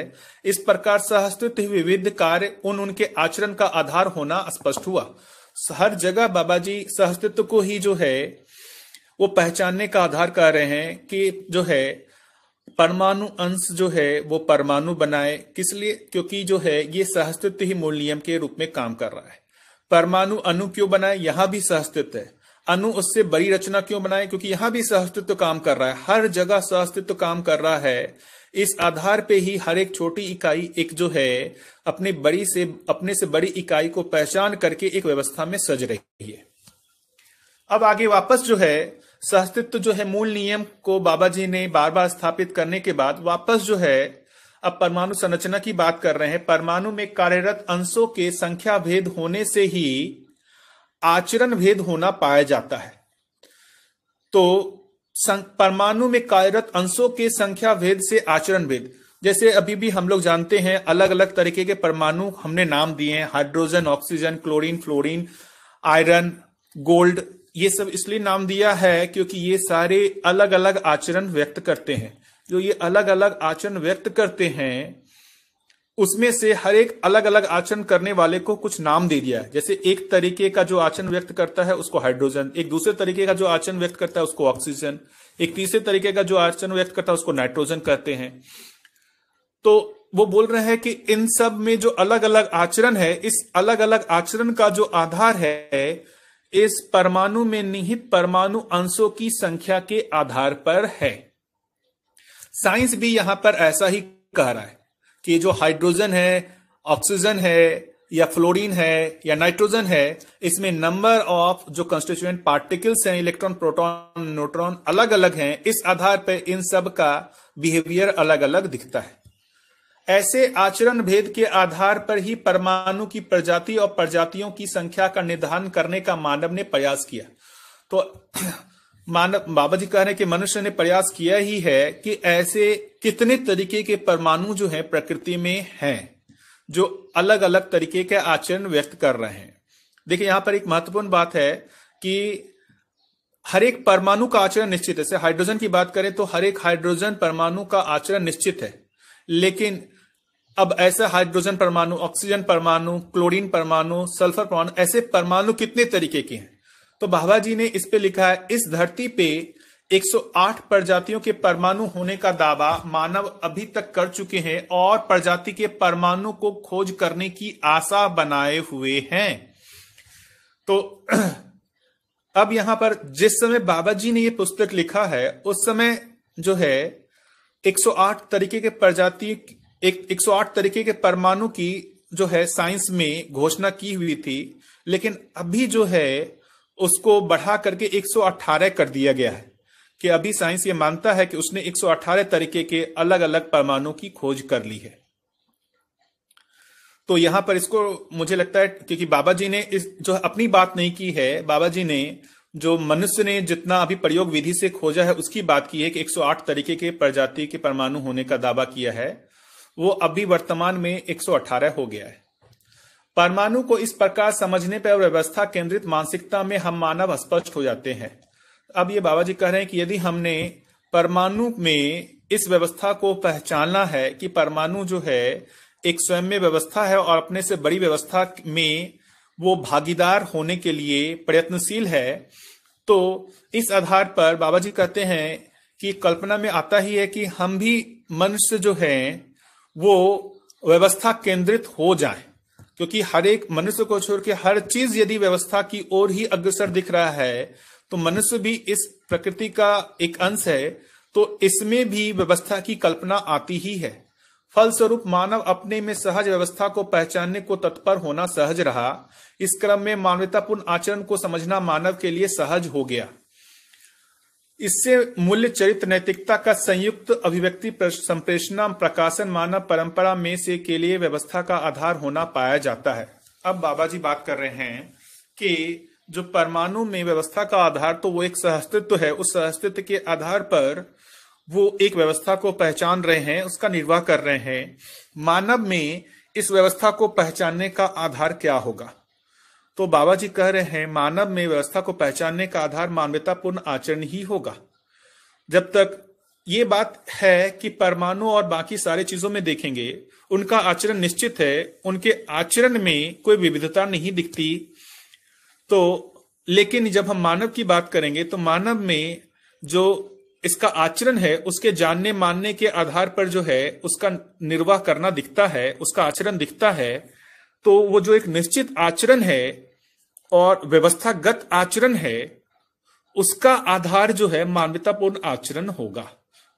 इस प्रकार सहस्तित्व विविध कार्य उन उनके आचरण का आधार होना स्पष्ट हुआ हर जगह बाबा जी सहस्तित्व को ही जो है वो पहचानने का आधार कह रहे हैं कि जो है परमाणु अंश जो है वो परमाणु बनाए किस लिए क्योंकि जो है ये सहस्तित्व ही मूल नियम के रूप में काम कर रहा है परमाणु अनु क्यों बनाए यहां भी सहस्तित्व है अनु उससे बड़ी रचना क्यों बनाए क्योंकि यहां भी सहस्तित्व काम कर रहा है हर जगह सहस्तित्व काम कर रहा है इस आधार पे ही हर एक छोटी इकाई एक जो है अपने बड़ी से अपने से बड़ी इकाई को पहचान करके एक व्यवस्था में सज रही है अब आगे वापस जो है सहअस्तित्व जो है मूल नियम को बाबा जी ने बार बार स्थापित करने के बाद वापस जो है अब परमाणु संरचना की बात कर रहे हैं परमाणु में कार्यरत अंशों के संख्या भेद होने से ही आचरण भेद होना पाया जाता है तो परमाणु में कार्यरत अंशों के संख्या भेद से आचरण भेद जैसे अभी भी हम लोग जानते हैं अलग अलग तरीके के परमाणु हमने नाम दिए हैं hydrogen oxygen chlorine fluorine iron gold ये सब इसलिए नाम दिया है क्योंकि ये सारे अलग अलग आचरण व्यक्त करते हैं जो ये अलग अलग आचरण व्यक्त करते हैं उसमें से हर एक अलग अलग आचरण करने वाले को कुछ नाम दे दिया है जैसे एक तरीके का जो आचरण व्यक्त करता है उसको हाइड्रोजन एक दूसरे तरीके का जो आचरण व्यक्त करता है उसको ऑक्सीजन एक तीसरे तरीके का जो आचरण व्यक्त करता है उसको नाइट्रोजन कहते हैं तो वो बोल रहे हैं कि इन सब में जो अलग अलग आचरण है इस अलग अलग आचरण का जो आधार है इस परमाणु में निहित परमाणु अंशों की संख्या के आधार पर है साइंस भी यहां पर ऐसा ही कह रहा है कि जो हाइड्रोजन है ऑक्सीजन है या फ्लोरीन है या नाइट्रोजन है इसमें नंबर ऑफ जो कंस्टिट्यूएंट पार्टिकल्स हैं इलेक्ट्रॉन प्रोटॉन न्यूट्रॉन अलग अलग हैं इस आधार पर इन सब का बिहेवियर अलग अलग दिखता है ऐसे आचरण भेद के आधार पर ही परमाणु की प्रजाति और प्रजातियों की संख्या का निर्धारण करने का मानव ने प्रयास किया तो मानव बाबा जी कह रहे कि मनुष्य ने प्रयास किया ही है कि ऐसे कितने तरीके के परमाणु जो है प्रकृति में हैं जो अलग अलग तरीके के आचरण व्यक्त कर रहे हैं देखिए यहां पर एक महत्वपूर्ण बात है कि हर एक परमाणु का आचरण निश्चित है हाइड्रोजन की बात करें तो हर एक हाइड्रोजन परमाणु का आचरण निश्चित है लेकिन अब ऐसा हाइड्रोजन परमाणु ऑक्सीजन परमाणु क्लोरीन परमाणु सल्फर परमाणु ऐसे परमाणु कितने तरीके के हैं तो बाबा जी ने इस पे लिखा है इस धरती पे 108 प्रजातियों के परमाणु होने का दावा मानव अभी तक कर चुके हैं और प्रजाति के परमाणु को खोज करने की आशा बनाए हुए हैं तो अब यहां पर जिस समय बाबा जी ने यह पुस्तक लिखा है उस समय जो है 108 तरीके के प्रजाति एक 108 तरीके के परमाणु की जो है साइंस में घोषणा की हुई थी लेकिन अभी जो है उसको बढ़ा करके 118 कर दिया गया है कि अभी साइंस ये मानता है कि उसने 118 तरीके के अलग अलग परमाणु की खोज कर ली है तो यहां पर इसको मुझे लगता है क्योंकि बाबा जी ने इस जो अपनी बात नहीं की है बाबा जी ने जो मनुष्य ने जितना अभी प्रयोग विधि से खोजा है उसकी बात की है कि 108 तरीके के प्रजाति के परमाणु होने का दावा किया है वो अभी वर्तमान में 118 हो गया है परमाणु को इस प्रकार समझने पर व्यवस्था केंद्रित मानसिकता में हम मानव स्पष्ट हो जाते हैं अब ये बाबा जी कह रहे हैं कि यदि हमने परमाणु में इस व्यवस्था को पहचानना है कि परमाणु जो है एक स्वयं में व्यवस्था है और अपने से बड़ी व्यवस्था में वो भागीदार होने के लिए प्रयत्नशील है तो इस आधार पर बाबा जी कहते हैं कि कल्पना में आता ही है कि हम भी मनुष्य जो है वो व्यवस्था केंद्रित हो जाए क्योंकि हर एक मनुष्य को छोड़ के हर चीज यदि व्यवस्था की ओर ही अग्रसर दिख रहा है तो मनुष्य भी इस प्रकृति का एक अंश है तो इसमें भी व्यवस्था की कल्पना आती ही है फलस्वरूप मानव अपने में सहज व्यवस्था को पहचानने को तत्पर होना सहज रहा इस क्रम में मानवतापूर्ण आचरण को समझना मानव के लिए सहज हो गया इससे मूल्य चरित्र नैतिकता का संयुक्त अभिव्यक्ति संप्रेषणा प्रकाशन मानव परंपरा में से के लिए व्यवस्था का आधार होना पाया जाता है अब बाबा जी बात कर रहे हैं कि जो परमाणु में व्यवस्था का आधार तो वो एक सहस्तित्व है उस सहस्तित्व के आधार पर वो एक व्यवस्था को पहचान रहे हैं उसका निर्वाह कर रहे हैं मानव में इस व्यवस्था को पहचानने का आधार क्या होगा तो बाबा जी कह रहे हैं मानव में व्यवस्था को पहचानने का आधार मानवतापूर्ण आचरण ही होगा जब तक ये बात है कि परमाणु और बाकी सारी चीजों में देखेंगे उनका आचरण निश्चित है उनके आचरण में कोई विविधता नहीं दिखती तो लेकिन जब हम मानव की बात करेंगे तो मानव में जो इसका आचरण है उसके जानने मानने के आधार पर जो है उसका निर्वाह करना दिखता है उसका आचरण दिखता है तो वो जो एक निश्चित आचरण है और व्यवस्थागत आचरण है उसका आधार जो है मानवतापूर्ण आचरण होगा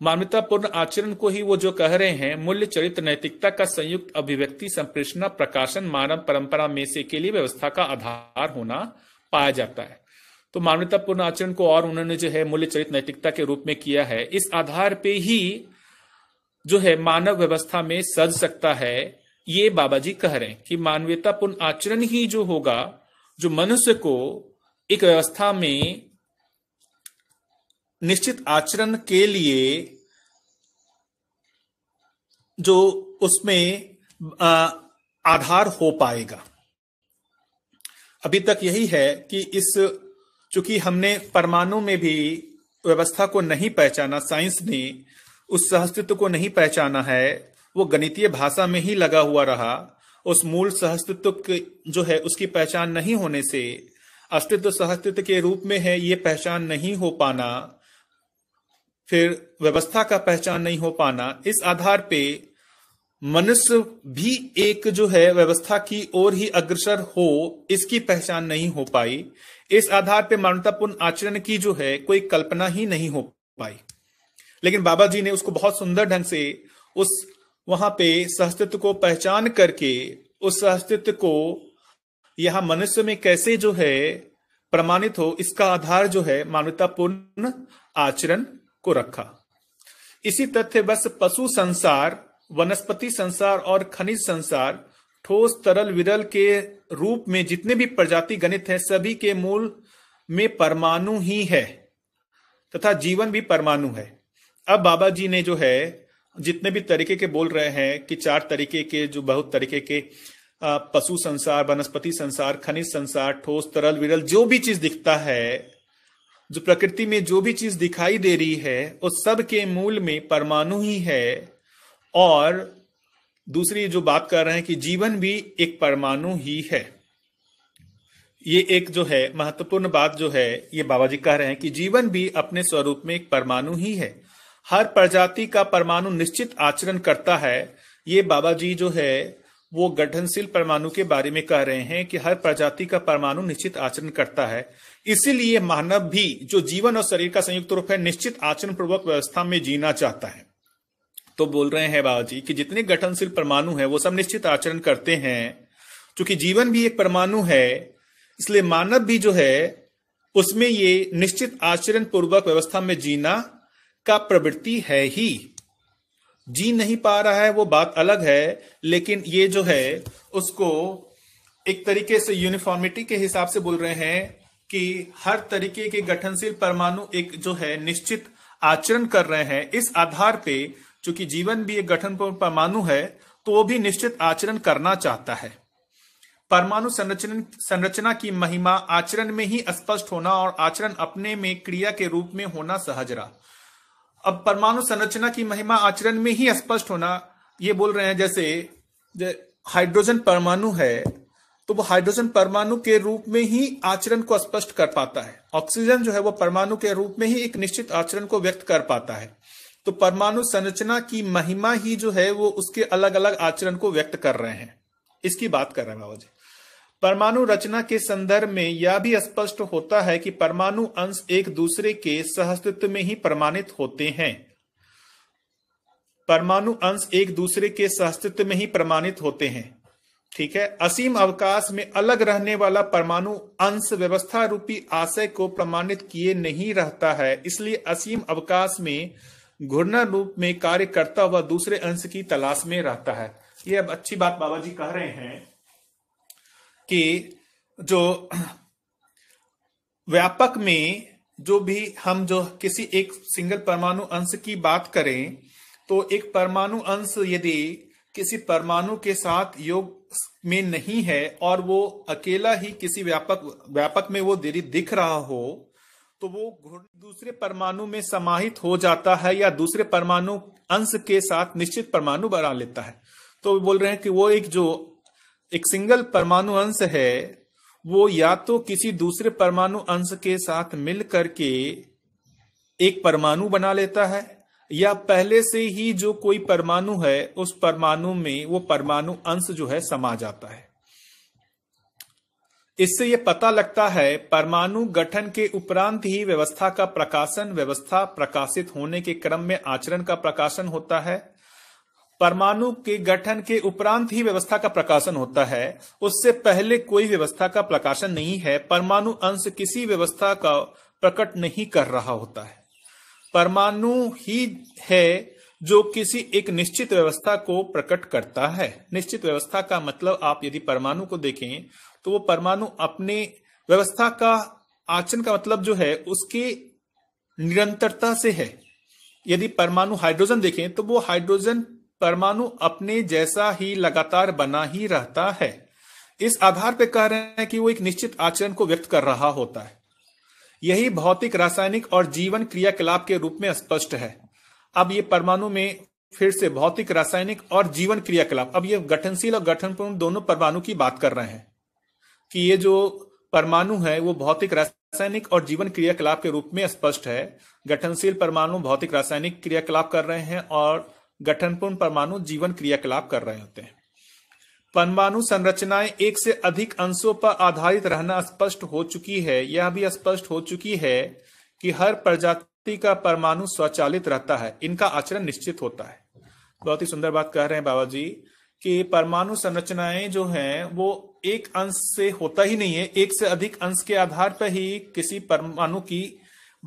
मानवतापूर्ण आचरण को ही वो जो कह रहे हैं मूल्य चरित्र नैतिकता का संयुक्त अभिव्यक्ति संप्रेषणा प्रकाशन मानव परंपरा में से के लिए व्यवस्था का आधार होना पाया जाता है तो मानवतापूर्ण आचरण को और उन्होंने जो है मूल्य चरित्र नैतिकता के रूप में किया है इस आधार पे ही जो है मानव व्यवस्था में सज सकता है ये बाबा जी कह रहे हैं कि मानवीयतापूर्ण आचरण ही जो होगा जो मनुष्य को एक व्यवस्था में निश्चित आचरण के लिए जो उसमें आधार हो पाएगा अभी तक यही है कि इस चूंकि हमने परमाणु में भी व्यवस्था को नहीं पहचाना साइंस ने उस सहस्तित्व को नहीं पहचाना है वो गणितीय भाषा में ही लगा हुआ रहा उस मूल सहस्तित्व जो है उसकी पहचान नहीं होने से अस्तित्व सहस्तित्व के रूप में है ये पहचान नहीं हो पाना फिर व्यवस्था का पहचान नहीं हो पाना इस आधार पे मनुष्य भी एक जो है व्यवस्था की ओर ही अग्रसर हो इसकी पहचान नहीं हो पाई इस आधार पे मानवतापूर्ण आचरण की जो है कोई कल्पना ही नहीं हो पाई लेकिन बाबा जी ने उसको बहुत सुंदर ढंग से उस वहां पे सहस्तित्व को पहचान करके उस सहस्तित्व को यह मनुष्य में कैसे जो है प्रमाणित हो इसका आधार जो है मानवतापूर्ण आचरण को रखा इसी तथ्य बस पशु संसार वनस्पति संसार और खनिज संसार ठोस तरल विरल के रूप में जितने भी प्रजाति गणित है सभी के मूल में परमाणु ही है तथा जीवन भी परमाणु है अब बाबा जी ने जो है जितने भी तरीके के बोल रहे हैं कि चार तरीके के जो बहुत तरीके के पशु संसार वनस्पति संसार खनिज संसार ठोस तरल विरल जो भी चीज दिखता है जो प्रकृति में जो भी चीज दिखाई दे रही है वो सब के मूल में परमाणु ही है और दूसरी जो बात कर रहे हैं कि जीवन भी एक परमाणु ही है ये एक जो है महत्वपूर्ण बात जो है ये बाबा जी कह रहे हैं कि जीवन भी अपने स्वरूप में एक परमाणु ही है हर प्रजाति का परमाणु निश्चित आचरण करता है ये बाबा जी जो है वो गठनशील परमाणु के बारे में कह रहे हैं कि हर प्रजाति का परमाणु निश्चित आचरण करता है इसीलिए मानव भी जो जीवन और शरीर का संयुक्त रूप है निश्चित आचरण पूर्वक व्यवस्था में जीना चाहता है तो बोल रहे हैं बाबा जी कि जितने गठनशील परमाणु है वो सब निश्चित आचरण करते हैं चूंकि जीवन भी एक परमाणु है इसलिए मानव भी जो है उसमें ये निश्चित आचरण पूर्वक व्यवस्था में जीना का प्रवृत्ति है ही जी नहीं पा रहा है वो बात अलग है लेकिन ये जो है उसको एक तरीके से यूनिफॉर्मिटी के हिसाब से बोल रहे हैं कि हर तरीके के गठनशील परमाणु एक जो है निश्चित आचरण कर रहे हैं इस आधार पे चूंकि जीवन भी एक गठन परमाणु है तो वो भी निश्चित आचरण करना चाहता है परमाणु संरचना संरचना की महिमा आचरण में ही स्पष्ट होना और आचरण अपने में क्रिया के रूप में होना सहज रहा अब परमाणु संरचना की महिमा आचरण में ही स्पष्ट होना ये बोल रहे हैं जैसे हाइड्रोजन परमाणु है तो वो हाइड्रोजन परमाणु के रूप में ही आचरण को स्पष्ट कर पाता है ऑक्सीजन जो है वो परमाणु के रूप में ही एक निश्चित आचरण को व्यक्त कर पाता है तो परमाणु संरचना की महिमा ही जो है वो उसके अलग अलग आचरण को व्यक्त कर रहे हैं इसकी बात कर रहे हैं बाबा जी परमाणु रचना के संदर्भ में यह भी स्पष्ट होता है कि परमाणु अंश एक दूसरे के सहस्तित्व में ही प्रमाणित होते हैं परमाणु अंश एक दूसरे के सहस्तित्व में ही प्रमाणित होते हैं ठीक है असीम अवकाश में अलग रहने वाला परमाणु अंश व्यवस्था रूपी आशय को प्रमाणित किए नहीं रहता है इसलिए असीम अवकाश में घूर्णन रूप में कार्य करता हुआ दूसरे अंश की तलाश में रहता है ये अब अच्छी बात बाबा जी कह रहे हैं कि जो व्यापक में जो भी हम जो किसी एक सिंगल परमाणु अंश की बात करें तो एक परमाणु अंश यदि किसी परमाणु के साथ योग में नहीं है और वो अकेला ही किसी व्यापक व्यापक में वो देरी दिख रहा हो तो वो दूसरे परमाणु में समाहित हो जाता है या दूसरे परमाणु अंश के साथ निश्चित परमाणु बना लेता है तो बोल रहे हैं कि वो एक जो एक सिंगल परमाणु अंश है वो या तो किसी दूसरे परमाणु अंश के साथ मिल करके एक परमाणु बना लेता है या पहले से ही जो कोई परमाणु है उस परमाणु में वो परमाणु अंश जो है समा जाता है इससे यह पता लगता है परमाणु गठन के उपरांत ही व्यवस्था का प्रकाशन व्यवस्था प्रकाशित होने के क्रम में आचरण का प्रकाशन होता है परमाणु के गठन के उपरांत ही व्यवस्था का प्रकाशन होता है उससे पहले कोई व्यवस्था का प्रकाशन नहीं है परमाणु अंश किसी व्यवस्था का प्रकट नहीं कर रहा होता है परमाणु ही है जो किसी एक निश्चित व्यवस्था को प्रकट करता है निश्चित व्यवस्था का मतलब आप यदि परमाणु को देखें तो वो परमाणु अपने व्यवस्था का आचरण का मतलब जो है उसके निरंतरता से है यदि परमाणु हाइड्रोजन देखें तो वो हाइड्रोजन परमाणु अपने जैसा ही लगातार बना ही रहता है इस आधार पर कह रहे हैं कि वो एक निश्चित आचरण को व्यक्त कर रहा होता है यही भौतिक रासायनिक और जीवन क्रियाकलाप के रूप में स्पष्ट है अब ये परमाणु में फिर से भौतिक रासायनिक और जीवन क्रियाकलाप अब ये गठनशील और गठनपूर्ण दोनों परमाणु की बात कर रहे हैं कि ये जो परमाणु है वो भौतिक रासायनिक और जीवन क्रियाकलाप के रूप में स्पष्ट है गठनशील परमाणु भौतिक रासायनिक क्रियाकलाप कर रहे हैं और गठनपूर्ण परमाणु जीवन क्रियाकलाप कर रहे होते हैं परमाणु संरचनाएं एक से अधिक अंशों पर आधारित रहना स्पष्ट हो चुकी है यह भी स्पष्ट हो चुकी है कि हर प्रजाति का परमाणु स्वचालित रहता है इनका आचरण निश्चित होता है बहुत ही सुंदर बात कह रहे हैं बाबा जी कि परमाणु संरचनाएं जो हैं वो एक अंश से होता ही नहीं है एक से अधिक अंश के आधार पर ही किसी परमाणु की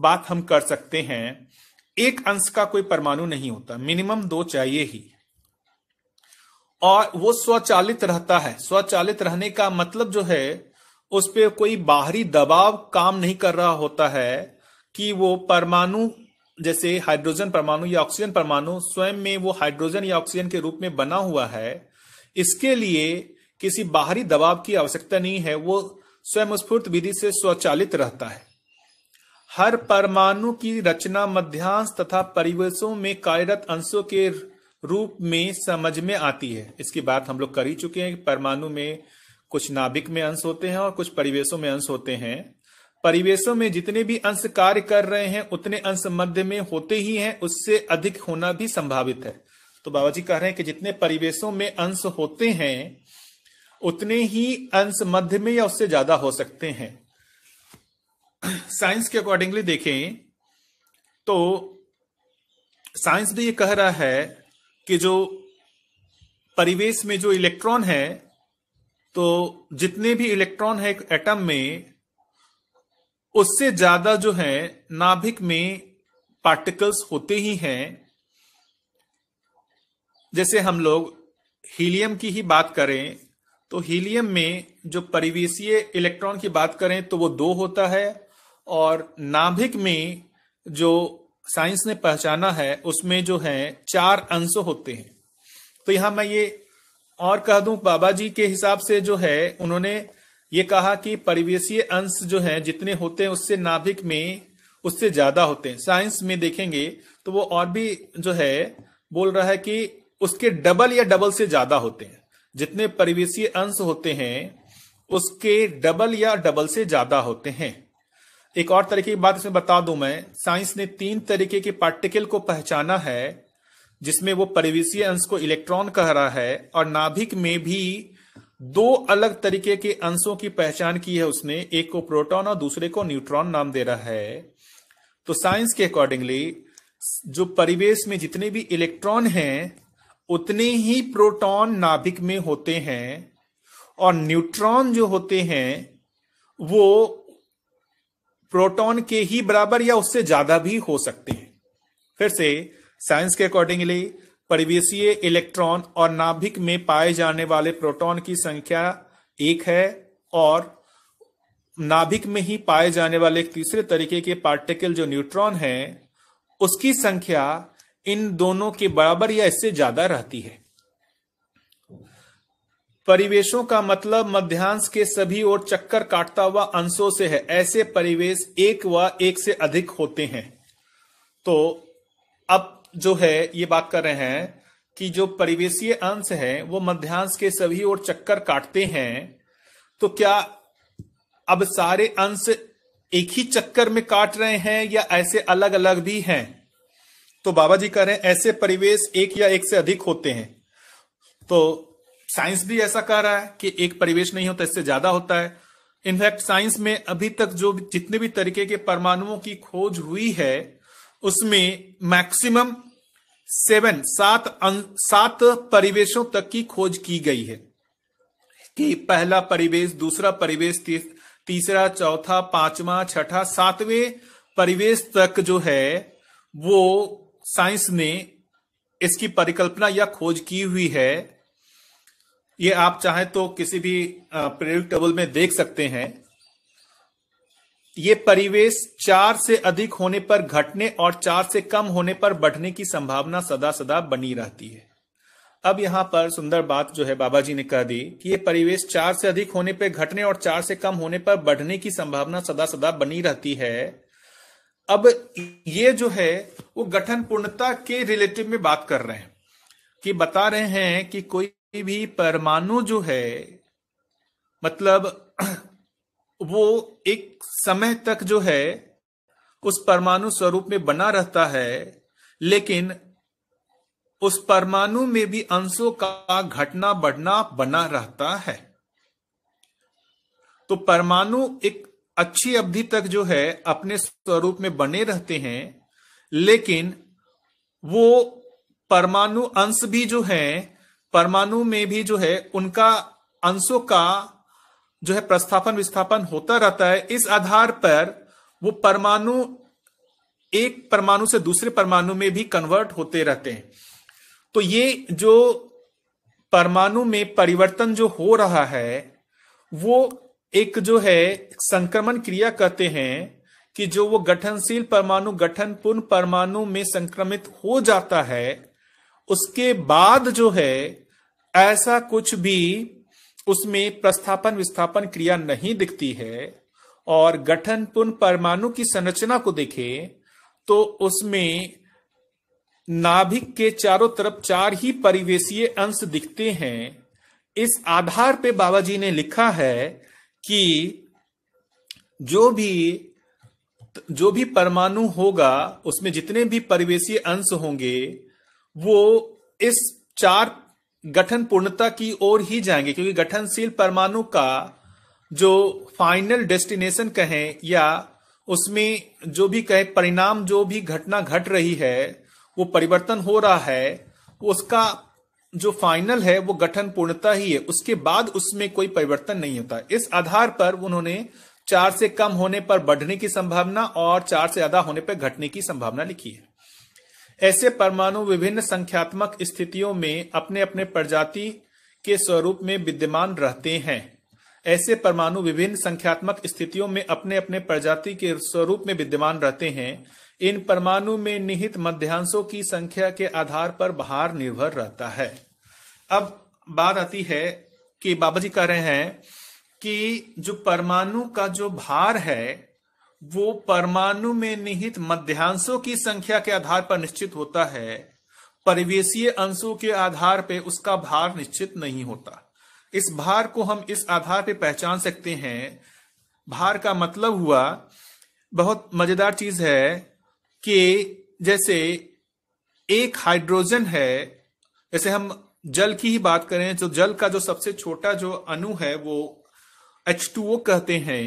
बात हम कर सकते हैं एक अंश का कोई परमाणु नहीं होता मिनिमम दो चाहिए ही और वो स्वचालित रहता है स्वचालित रहने का मतलब जो है उस पर कोई बाहरी दबाव काम नहीं कर रहा होता है कि वो परमाणु जैसे हाइड्रोजन परमाणु या ऑक्सीजन परमाणु स्वयं में वो हाइड्रोजन या ऑक्सीजन के रूप में बना हुआ है इसके लिए किसी बाहरी दबाव की आवश्यकता नहीं है वो स्वयं स्फूर्त विधि से स्वचालित रहता है हर परमाणु की रचना मध्यांश तथा परिवेशों में कार्यरत अंशों के रूप में समझ में आती है इसकी बात हम लोग कर ही चुके हैं परमाणु में कुछ नाभिक में अंश होते हैं और कुछ परिवेशों में अंश होते हैं परिवेशों में जितने भी अंश कार्य कर रहे हैं उतने अंश मध्य में होते ही हैं उससे अधिक होना भी संभावित है तो बाबा जी कह रहे हैं कि जितने परिवेशों में अंश होते हैं उतने ही अंश मध्य में या उससे ज्यादा हो सकते हैं साइंस के अकॉर्डिंगली देखें तो साइंस भी ये कह रहा है कि जो परिवेश में जो इलेक्ट्रॉन है तो जितने भी इलेक्ट्रॉन है एक एटम में उससे ज्यादा जो है नाभिक में पार्टिकल्स होते ही हैं जैसे हम लोग हीलियम की ही बात करें तो हीलियम में जो परिवेशीय इलेक्ट्रॉन की बात करें तो वो दो होता है और नाभिक में जो साइंस ने पहचाना है उसमें जो है चार अंश होते हैं तो यहां मैं ये और कह दूं बाबा जी के हिसाब से जो है उन्होंने ये कहा कि परिवेशीय अंश जो है जितने होते हैं उससे नाभिक में उससे ज्यादा होते हैं साइंस में देखेंगे तो वो और भी जो है बोल रहा है कि उसके डबल या डबल से ज्यादा होते हैं जितने परिवेशीय अंश होते हैं उसके डबल या डबल से ज्यादा होते हैं एक और तरीके की बात इसमें बता दूं मैं साइंस ने तीन तरीके के पार्टिकल को पहचाना है जिसमें वो परिवेशीय अंश को इलेक्ट्रॉन कह रहा है और नाभिक में भी दो अलग तरीके के अंशों की पहचान की है उसने एक को प्रोटॉन और दूसरे को न्यूट्रॉन नाम दे रहा है तो साइंस के अकॉर्डिंगली जो परिवेश में जितने भी इलेक्ट्रॉन हैं उतने ही प्रोटॉन नाभिक में होते हैं और न्यूट्रॉन जो होते हैं वो प्रोटॉन के ही बराबर या उससे ज्यादा भी हो सकते हैं फिर से साइंस के अकॉर्डिंगली परिवेशीय इलेक्ट्रॉन और नाभिक में पाए जाने वाले प्रोटॉन की संख्या एक है और नाभिक में ही पाए जाने वाले तीसरे तरीके के पार्टिकल जो न्यूट्रॉन है उसकी संख्या इन दोनों के बराबर या इससे ज्यादा रहती है परिवेशों का मतलब मध्यांश के सभी ओर चक्कर काटता हुआ अंशों से है ऐसे परिवेश एक व एक से अधिक होते हैं तो अब जो है ये बात कर रहे हैं कि जो परिवेशीय अंश है वो मध्यांश के सभी ओर चक्कर काटते हैं तो क्या अब सारे अंश एक ही चक्कर में काट रहे हैं या ऐसे अलग अलग भी हैं तो बाबा जी कह रहे हैं ऐसे परिवेश एक या एक से अधिक होते हैं तो साइंस भी ऐसा कह रहा है कि एक परिवेश नहीं होता इससे ज्यादा होता है इनफैक्ट साइंस में अभी तक जो जितने भी तरीके के परमाणुओं की खोज हुई है उसमें मैक्सिमम सेवन सात सात परिवेशों तक की खोज की गई है कि पहला परिवेश दूसरा परिवेश तीसरा चौथा पांचवा छठा सातवें परिवेश तक जो है वो साइंस ने इसकी परिकल्पना या खोज की हुई है ये आप चाहे तो किसी भी पीरियोडिक टेबल में देख सकते हैं ये परिवेश चार से अधिक होने पर घटने और चार से कम होने पर बढ़ने की संभावना सदा सदा बनी रहती है अब यहां पर सुंदर बात जो है बाबा जी ने कह दी कि ये परिवेश चार से अधिक होने पर घटने और चार से कम होने पर बढ़ने की संभावना सदा सदा बनी रहती है अब ये जो है वो गठन पूर्णता के रिलेटिव में बात कर रहे हैं कि बता रहे हैं कि कोई कोई भी परमाणु जो है मतलब वो एक समय तक जो है उस परमाणु स्वरूप में बना रहता है लेकिन उस परमाणु में भी अंशों का घटना बढ़ना बना रहता है तो परमाणु एक अच्छी अवधि तक जो है अपने स्वरूप में बने रहते हैं लेकिन वो परमाणु अंश भी जो है परमाणु में भी जो है उनका अंशों का जो है प्रस्थापन विस्थापन होता रहता है इस आधार पर वो परमाणु एक परमाणु से दूसरे परमाणु में भी कन्वर्ट होते रहते हैं तो ये जो परमाणु में परिवर्तन जो हो रहा है वो एक जो है संक्रमण क्रिया कहते हैं कि जो वो गठनशील परमाणु गठन पूर्ण परमाणु में संक्रमित हो जाता है उसके बाद जो है ऐसा कुछ भी उसमें प्रस्थापन विस्थापन क्रिया नहीं दिखती है और गठन पुन परमाणु की संरचना को देखें तो उसमें नाभिक के चारों तरफ चार ही परिवेशीय अंश दिखते हैं इस आधार पे बाबा जी ने लिखा है कि जो भी जो भी परमाणु होगा उसमें जितने भी परिवेशीय अंश होंगे वो इस चार गठन पूर्णता की ओर ही जाएंगे क्योंकि गठनशील परमाणु का जो फाइनल डेस्टिनेशन कहें या उसमें जो भी कहे परिणाम जो भी घटना घट गट रही है वो परिवर्तन हो रहा है उसका जो फाइनल है वो गठन पूर्णता ही है उसके बाद उसमें कोई परिवर्तन नहीं होता इस आधार पर उन्होंने चार से कम होने पर बढ़ने की संभावना और चार से ज्यादा होने पर घटने की संभावना लिखी है ऐसे परमाणु विभिन्न संख्यात्मक स्थितियों में अपने अपने प्रजाति के स्वरूप में विद्यमान रहते हैं ऐसे परमाणु विभिन्न संख्यात्मक स्थितियों में अपने अपने प्रजाति के स्वरूप में विद्यमान रहते हैं इन परमाणु में निहित मध्यांशों की संख्या के आधार पर भार निर्भर रहता है अब बात आती है कि बाबा जी कह रहे हैं कि जो परमाणु का जो भार है वो परमाणु में निहित मध्यांशों की संख्या के आधार पर निश्चित होता है परिवेशीय अंशों के आधार पर उसका भार निश्चित नहीं होता इस भार को हम इस आधार पर पहचान सकते हैं भार का मतलब हुआ बहुत मजेदार चीज है कि जैसे एक हाइड्रोजन है जैसे हम जल की ही बात करें तो जल का जो सबसे छोटा जो अणु है वो H2O कहते हैं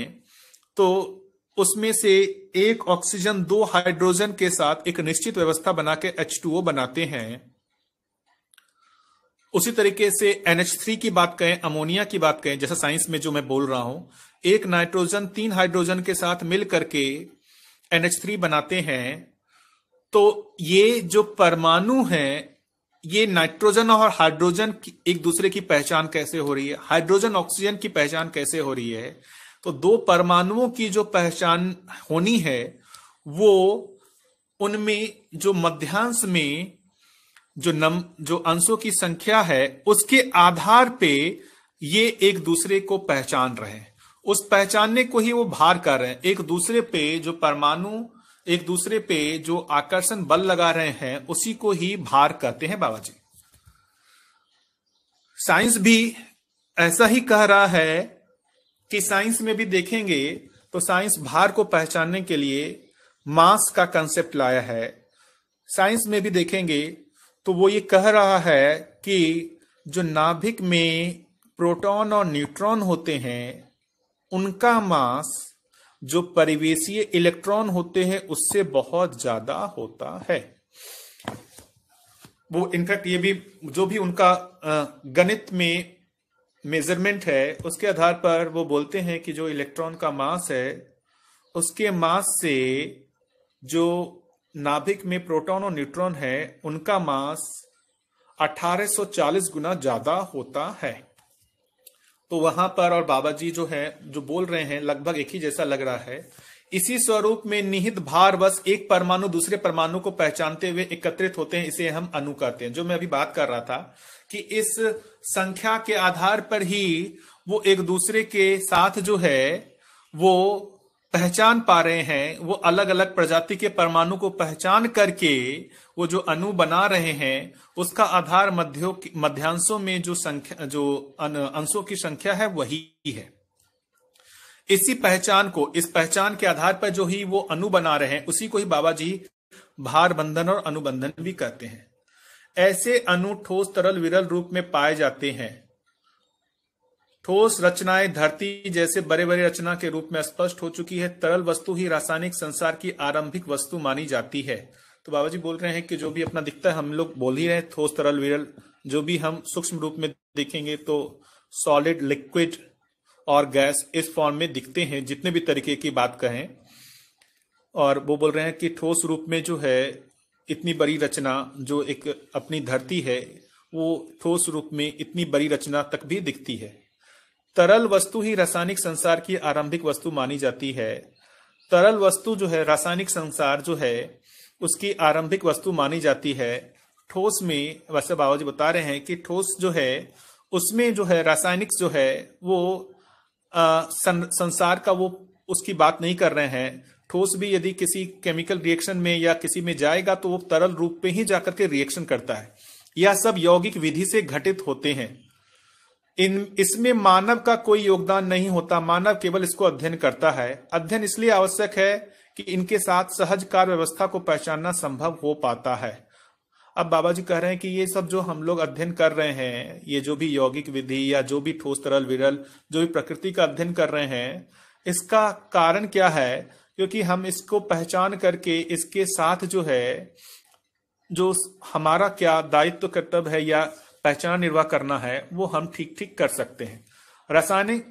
तो उसमें से एक ऑक्सीजन दो हाइड्रोजन के साथ एक निश्चित व्यवस्था बना के एच बनाते हैं उसी तरीके से NH3 की बात करें अमोनिया की बात करें जैसा साइंस में जो मैं बोल रहा हूं एक नाइट्रोजन तीन हाइड्रोजन के साथ मिल करके NH3 बनाते हैं तो ये जो परमाणु है ये नाइट्रोजन और हाइड्रोजन एक दूसरे की पहचान कैसे हो रही है हाइड्रोजन ऑक्सीजन की पहचान कैसे हो रही है तो दो परमाणुओं की जो पहचान होनी है वो उनमें जो मध्यांश में जो नम जो अंशों की संख्या है उसके आधार पे ये एक दूसरे को पहचान रहे हैं उस पहचानने को ही वो भार कर रहे हैं एक दूसरे पे जो परमाणु एक दूसरे पे जो आकर्षण बल लगा रहे हैं उसी को ही भार कहते हैं बाबा जी साइंस भी ऐसा ही कह रहा है कि साइंस में भी देखेंगे तो साइंस भार को पहचानने के लिए मास का कंसेप्ट लाया है साइंस में भी देखेंगे तो वो ये कह रहा है कि जो नाभिक में प्रोटॉन और न्यूट्रॉन होते हैं उनका मास जो परिवेशीय इलेक्ट्रॉन होते हैं उससे बहुत ज्यादा होता है वो इनफैक्ट ये भी जो भी उनका गणित में मेजरमेंट है उसके आधार पर वो बोलते हैं कि जो इलेक्ट्रॉन का मास है उसके मास से जो नाभिक में प्रोटॉन और न्यूट्रॉन है उनका मास 1840 गुना ज्यादा होता है तो वहां पर और बाबा जी जो है जो बोल रहे हैं लगभग एक ही जैसा लग रहा है इसी स्वरूप में निहित भार बस एक परमाणु दूसरे परमाणु को पहचानते हुए एकत्रित होते हैं इसे हम अनु कहते हैं जो मैं अभी बात कर रहा था कि इस संख्या के आधार पर ही वो एक दूसरे के साथ जो है वो पहचान पा रहे हैं वो अलग अलग प्रजाति के परमाणु को पहचान करके वो जो अणु बना रहे हैं उसका आधार मध्यो मध्यांशों में जो संख्या जो अंशों की संख्या है वही है इसी पहचान को इस पहचान के आधार पर जो ही वो अनु बना रहे हैं उसी को ही बाबा जी भार बंधन और अनुबंधन भी कहते हैं ऐसे अणु ठोस तरल विरल रूप में पाए जाते हैं ठोस रचनाएं धरती जैसे बड़े बड़े रचना के रूप में स्पष्ट हो चुकी है तरल वस्तु ही रासायनिक संसार की आरंभिक वस्तु मानी जाती है तो बाबा जी बोल रहे हैं कि जो भी अपना दिखता है हम लोग बोल ही रहे ठोस तरल विरल जो भी हम सूक्ष्म रूप में देखेंगे तो सॉलिड लिक्विड और गैस इस फॉर्म में दिखते हैं जितने भी तरीके की बात कहें और वो बोल रहे हैं कि ठोस रूप में जो है इतनी बड़ी रचना जो एक अपनी धरती है वो ठोस रूप में इतनी बड़ी रचना तक भी दिखती है तरल वस्तु ही रासायनिक संसार की आरंभिक वस्तु मानी जाती है तरल वस्तु जो है रासायनिक संसार जो है उसकी आरंभिक वस्तु मानी जाती है ठोस में वैसे बाबा जी बता रहे हैं कि ठोस जो है उसमें जो है रासायनिक जो है वो आ, सं, संसार का वो उसकी बात नहीं कर रहे हैं ठोस भी यदि किसी केमिकल रिएक्शन में या किसी में जाएगा तो वो तरल रूप में ही जाकर के रिएक्शन करता है यह सब यौगिक विधि से घटित होते हैं इन इसमें मानव का कोई योगदान नहीं होता मानव केवल इसको अध्ययन करता है अध्ययन इसलिए आवश्यक है कि इनके साथ सहज कार्य व्यवस्था को पहचानना संभव हो पाता है अब बाबा जी कह रहे हैं कि ये सब जो हम लोग अध्ययन कर रहे हैं ये जो भी यौगिक विधि या जो भी ठोस तरल विरल जो भी प्रकृति का अध्ययन कर रहे हैं इसका कारण क्या है क्योंकि हम इसको पहचान करके इसके साथ जो है जो हमारा क्या दायित्व कर्तव्य है या पहचान निर्वाह करना है वो हम ठीक ठीक कर सकते हैं रासायनिक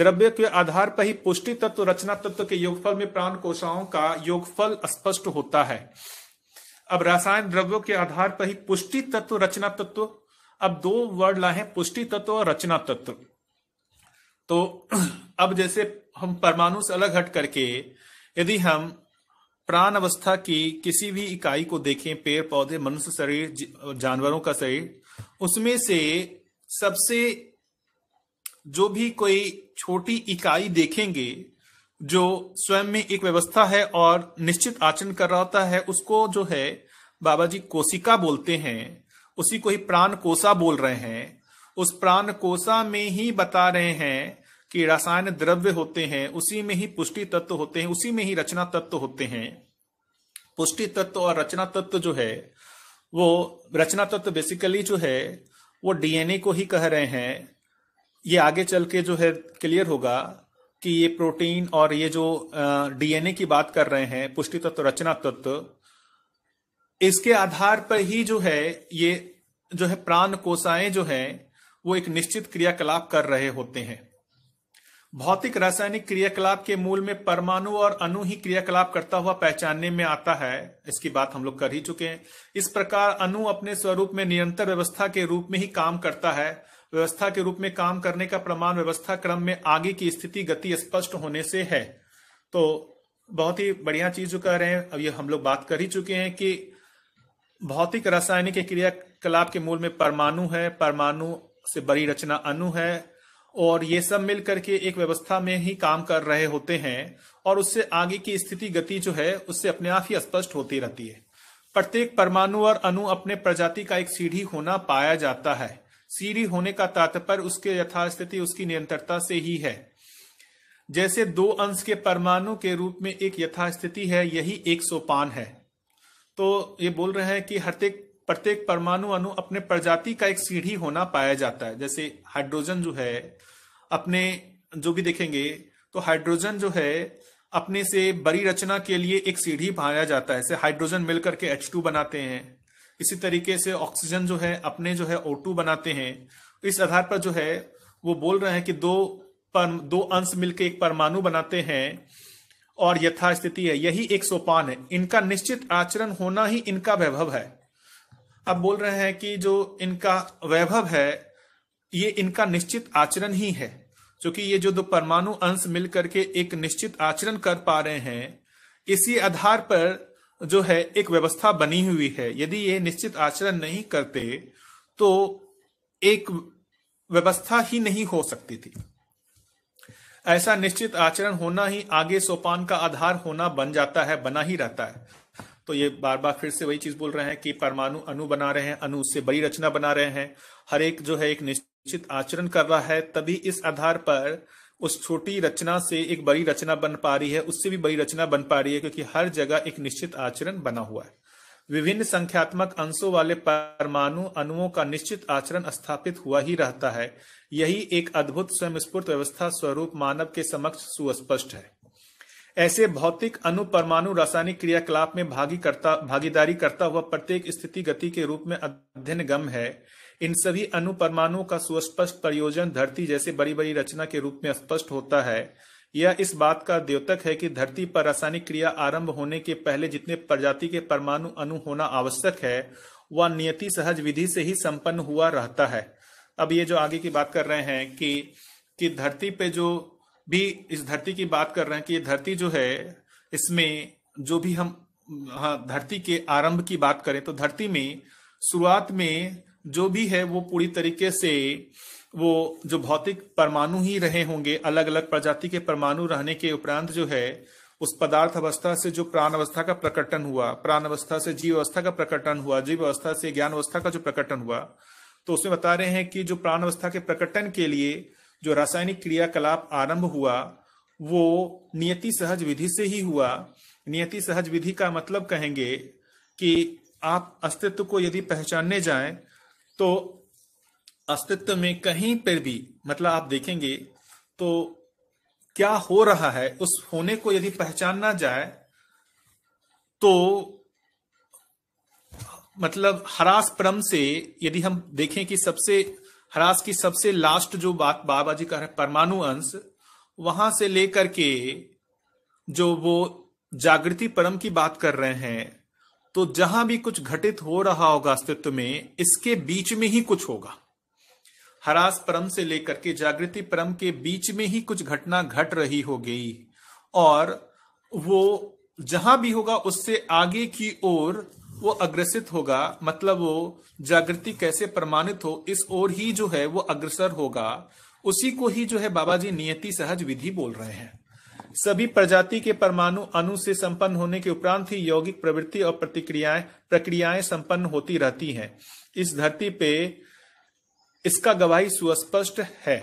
द्रव्य के आधार पर ही पुष्टि तत्व रचना तत्व के योगफल में प्राण कोशाओं का योगफल स्पष्ट होता है अब रासायन द्रव्यों के आधार पर ही पुष्टि तत्व रचना तत्व अब दो वर्ड लाए हैं पुष्टि तत्व और रचना तत्व तो अब जैसे हम परमाणु से अलग हट करके यदि हम प्राण अवस्था की किसी भी इकाई को देखें पेड़ पौधे मनुष्य शरीर जानवरों का शरीर उसमें से सबसे जो भी कोई छोटी इकाई देखेंगे जो स्वयं में एक व्यवस्था है और निश्चित आचरण कर रहा होता है उसको जो है बाबा जी कोशिका बोलते हैं उसी को ही प्राण कोसा बोल रहे हैं उस प्राण कोसा में ही बता रहे हैं कि रासायन द्रव्य होते हैं उसी में ही पुष्टि तत्व होते हैं उसी में ही रचना तत्व होते हैं पुष्टि तत्व और रचना तत्व जो है वो रचना तत्व बेसिकली जो है वो डीएनए को ही कह रहे हैं ये आगे चल के जो है क्लियर होगा कि ये प्रोटीन और ये जो डीएनए की बात कर रहे हैं पुष्टि तत्व रचना तत्व इसके आधार पर ही जो है ये जो है प्राण कोषाएं जो है वो एक निश्चित क्रियाकलाप कर रहे होते हैं भौतिक रासायनिक क्रियाकलाप के मूल में परमाणु और अणु ही क्रियाकलाप करता हुआ पहचानने में आता है इसकी बात हम लोग कर ही चुके हैं इस प्रकार अणु अपने स्वरूप में निरंतर व्यवस्था के रूप में ही काम करता है व्यवस्था के रूप में काम करने का प्रमाण व्यवस्था क्रम में आगे की स्थिति गति स्पष्ट होने से है तो बहुत ही बढ़िया चीज जो कह रहे हैं अब ये हम लोग बात कर ही चुके हैं कि भौतिक रासायनिक क्रियाकलाप के मूल में परमाणु है परमाणु से बड़ी रचना अणु है और ये सब मिल करके एक व्यवस्था में ही काम कर रहे होते हैं और उससे आगे की स्थिति गति जो है उससे अपने आप ही स्पष्ट होती रहती है प्रत्येक परमाणु और अणु अपने प्रजाति का एक सीढ़ी होना पाया जाता है सीढ़ी होने का तात्पर्य उसके यथास्थिति उसकी निरंतरता से ही है जैसे दो अंश के परमाणु के रूप में एक यथास्थिति है यही एक सोपान है तो ये बोल रहे हैं कि हर एक प्रत्येक परमाणु अणु अपने प्रजाति का एक सीढ़ी होना पाया जाता है जैसे हाइड्रोजन जो है अपने जो भी देखेंगे तो हाइड्रोजन जो है अपने से बड़ी रचना के लिए एक सीढ़ी पाया जाता है जैसे हाइड्रोजन मिलकर के H2 बनाते हैं इसी तरीके से ऑक्सीजन जो है अपने जो है O2 बनाते हैं इस आधार पर जो है वो बोल रहे हैं कि दो पर, दो अंश मिलकर एक परमाणु बनाते हैं और यथास्थिति है यही एक सोपान है इनका निश्चित आचरण होना ही इनका वैभव है अब बोल रहे हैं कि जो इनका वैभव है ये इनका निश्चित आचरण ही है क्योंकि ये जो दो परमाणु अंश मिल करके एक निश्चित आचरण कर पा रहे हैं इसी आधार पर जो है एक व्यवस्था बनी हुई है यदि ये निश्चित आचरण नहीं करते तो एक व्यवस्था ही नहीं हो सकती थी ऐसा निश्चित आचरण होना ही आगे सोपान का आधार होना बन जाता है बना ही रहता है तो ये बार बार फिर से वही चीज बोल रहे हैं कि परमाणु अनु बना रहे हैं अनु उससे बड़ी रचना बना रहे हैं हर एक जो है एक निश्चित आचरण कर रहा है तभी इस आधार पर उस छोटी रचना से एक बड़ी रचना बन पा रही है उससे भी बड़ी रचना बन पा रही है क्योंकि हर जगह एक निश्चित आचरण बना हुआ है विभिन्न संख्यात्मक अंशों वाले परमाणु अणुओं का निश्चित आचरण स्थापित हुआ ही रहता है यही एक अद्भुत स्वयं स्फूर्त व्यवस्था स्वरूप मानव के समक्ष सुस्पष्ट है ऐसे भौतिक अनु परमाणु रासायनिक क्रियाकलाप में भागी करता भागीदारी करता हुआ प्रत्येक स्थिति गति के रूप में अध्ययन गम है इन सभी अनु परमाणुओं का सुस्पष्ट प्रयोजन धरती जैसे बड़ी बड़ी रचना के रूप में स्पष्ट होता है यह इस बात का द्योतक है कि धरती पर रासायनिक क्रिया आरंभ होने के पहले जितने प्रजाति के परमाणु अनु होना आवश्यक है वह नियति सहज विधि से ही संपन्न हुआ रहता है अब ये जो आगे की बात कर रहे हैं कि कि धरती पे जो भी इस धरती की बात कर रहे हैं कि ये धरती जो है इसमें जो भी हम हाँ, धरती के आरंभ की बात करें तो धरती में शुरुआत में जो भी है वो पूरी तरीके से वो जो भौतिक परमाणु ही रहे होंगे अलग अलग प्रजाति के परमाणु रहने के उपरांत जो है उस पदार्थ अवस्था से जो प्राण अवस्था का प्रकटन हुआ प्राण अवस्था से जीव अवस्था का प्रकटन हुआ जीव अवस्था से ज्ञान अवस्था का जो प्रकटन हुआ तो उसमें बता रहे हैं कि जो प्राण अवस्था के प्रकटन के लिए जो रासायनिक क्रियाकलाप आरंभ हुआ वो नियति सहज विधि से ही हुआ नियति सहज विधि का मतलब कहेंगे कि आप अस्तित्व को यदि पहचानने जाएं तो अस्तित्व में कहीं पर भी मतलब आप देखेंगे तो क्या हो रहा है उस होने को यदि पहचानना जाए तो मतलब हरास परम से यदि हम देखें कि सबसे हरास की सबसे लास्ट जो बात बाबा जी का परमाणु अंश वहां से लेकर के जो वो जागृति परम की बात कर रहे हैं तो जहां भी कुछ घटित हो रहा होगा अस्तित्व में इसके बीच में ही कुछ होगा हरास परम से लेकर के जागृति परम के बीच में ही कुछ घटना घट रही हो गई और वो जहां भी होगा उससे आगे की ओर वो अग्रसित होगा मतलब वो जागृति कैसे प्रमाणित हो इस ओर ही जो है वो अग्रसर होगा उसी को ही जो है बाबा जी नियति सहज विधि बोल रहे हैं सभी प्रजाति के परमाणु अनु से संपन्न होने के उपरांत ही यौगिक प्रवृत्ति और प्रतिक्रियाएं प्रक्रियाएं संपन्न होती रहती हैं इस धरती पे इसका गवाही सुस्पष्ट है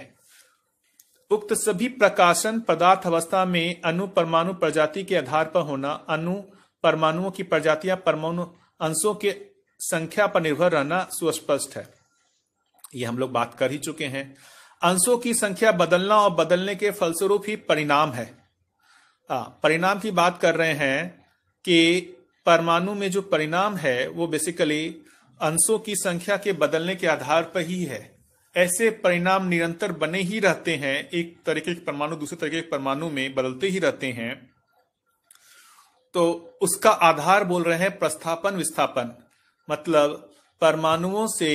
उक्त सभी प्रकाशन पदार्थ अवस्था में अनु परमाणु प्रजाति के आधार पर होना अनु परमाणुओं की प्रजातियां परमाणु अंशों के संख्या पर निर्भर रहना सुस्पष्ट है ये हम लोग बात कर ही चुके हैं अंशों की संख्या बदलना और बदलने के फलस्वरूप ही परिणाम है परिणाम की बात कर रहे हैं कि परमाणु में जो परिणाम है वो बेसिकली अंशों की संख्या के बदलने के आधार पर ही है ऐसे परिणाम निरंतर बने ही रहते हैं एक तरीके के परमाणु दूसरे तरीके के परमाणु में बदलते ही रहते हैं तो उसका आधार बोल रहे हैं प्रस्थापन विस्थापन मतलब परमाणुओं से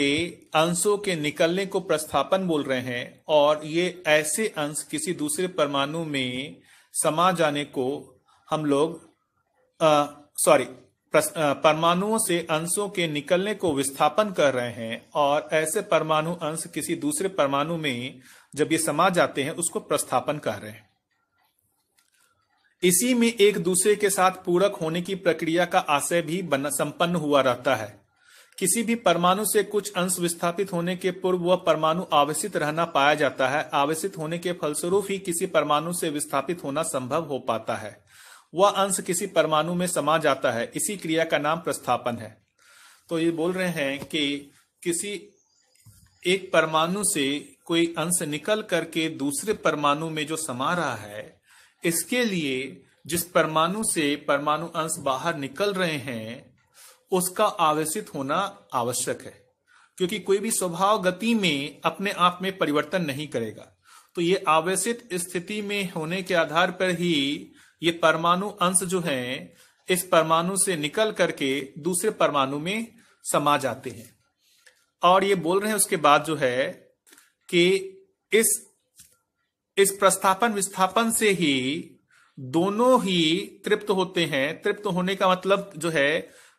अंशों के निकलने को प्रस्थापन बोल रहे हैं और ये ऐसे अंश किसी दूसरे परमाणु में समा जाने को हम लोग सॉरी परमाणुओं से अंशों के निकलने को विस्थापन कर रहे हैं और ऐसे परमाणु अंश किसी दूसरे परमाणु में जब ये समा जाते हैं उसको प्रस्थापन कर रहे हैं इसी में एक दूसरे के साथ पूरक होने की प्रक्रिया का आशय भी संपन्न हुआ रहता है किसी भी परमाणु से कुछ अंश विस्थापित होने के पूर्व वह परमाणु आवेशित रहना पाया जाता है आवेशित होने के फलस्वरूप ही किसी परमाणु से विस्थापित होना संभव हो पाता है वह अंश किसी परमाणु में समा जाता है इसी क्रिया का नाम प्रस्थापन है तो ये बोल रहे हैं कि किसी एक परमाणु से कोई अंश निकल करके दूसरे परमाणु में जो समा रहा है इसके लिए जिस परमाणु से परमाणु अंश बाहर निकल रहे हैं उसका आवेशित होना आवश्यक है क्योंकि कोई भी स्वभाव गति में अपने आप में परिवर्तन नहीं करेगा तो ये आवेशित स्थिति में होने के आधार पर ही ये परमाणु अंश जो है इस परमाणु से निकल करके दूसरे परमाणु में समा जाते हैं और ये बोल रहे हैं उसके बाद जो है कि इस इस प्रस्थापन विस्थापन से ही दोनों ही तृप्त होते हैं तृप्त होने का मतलब जो है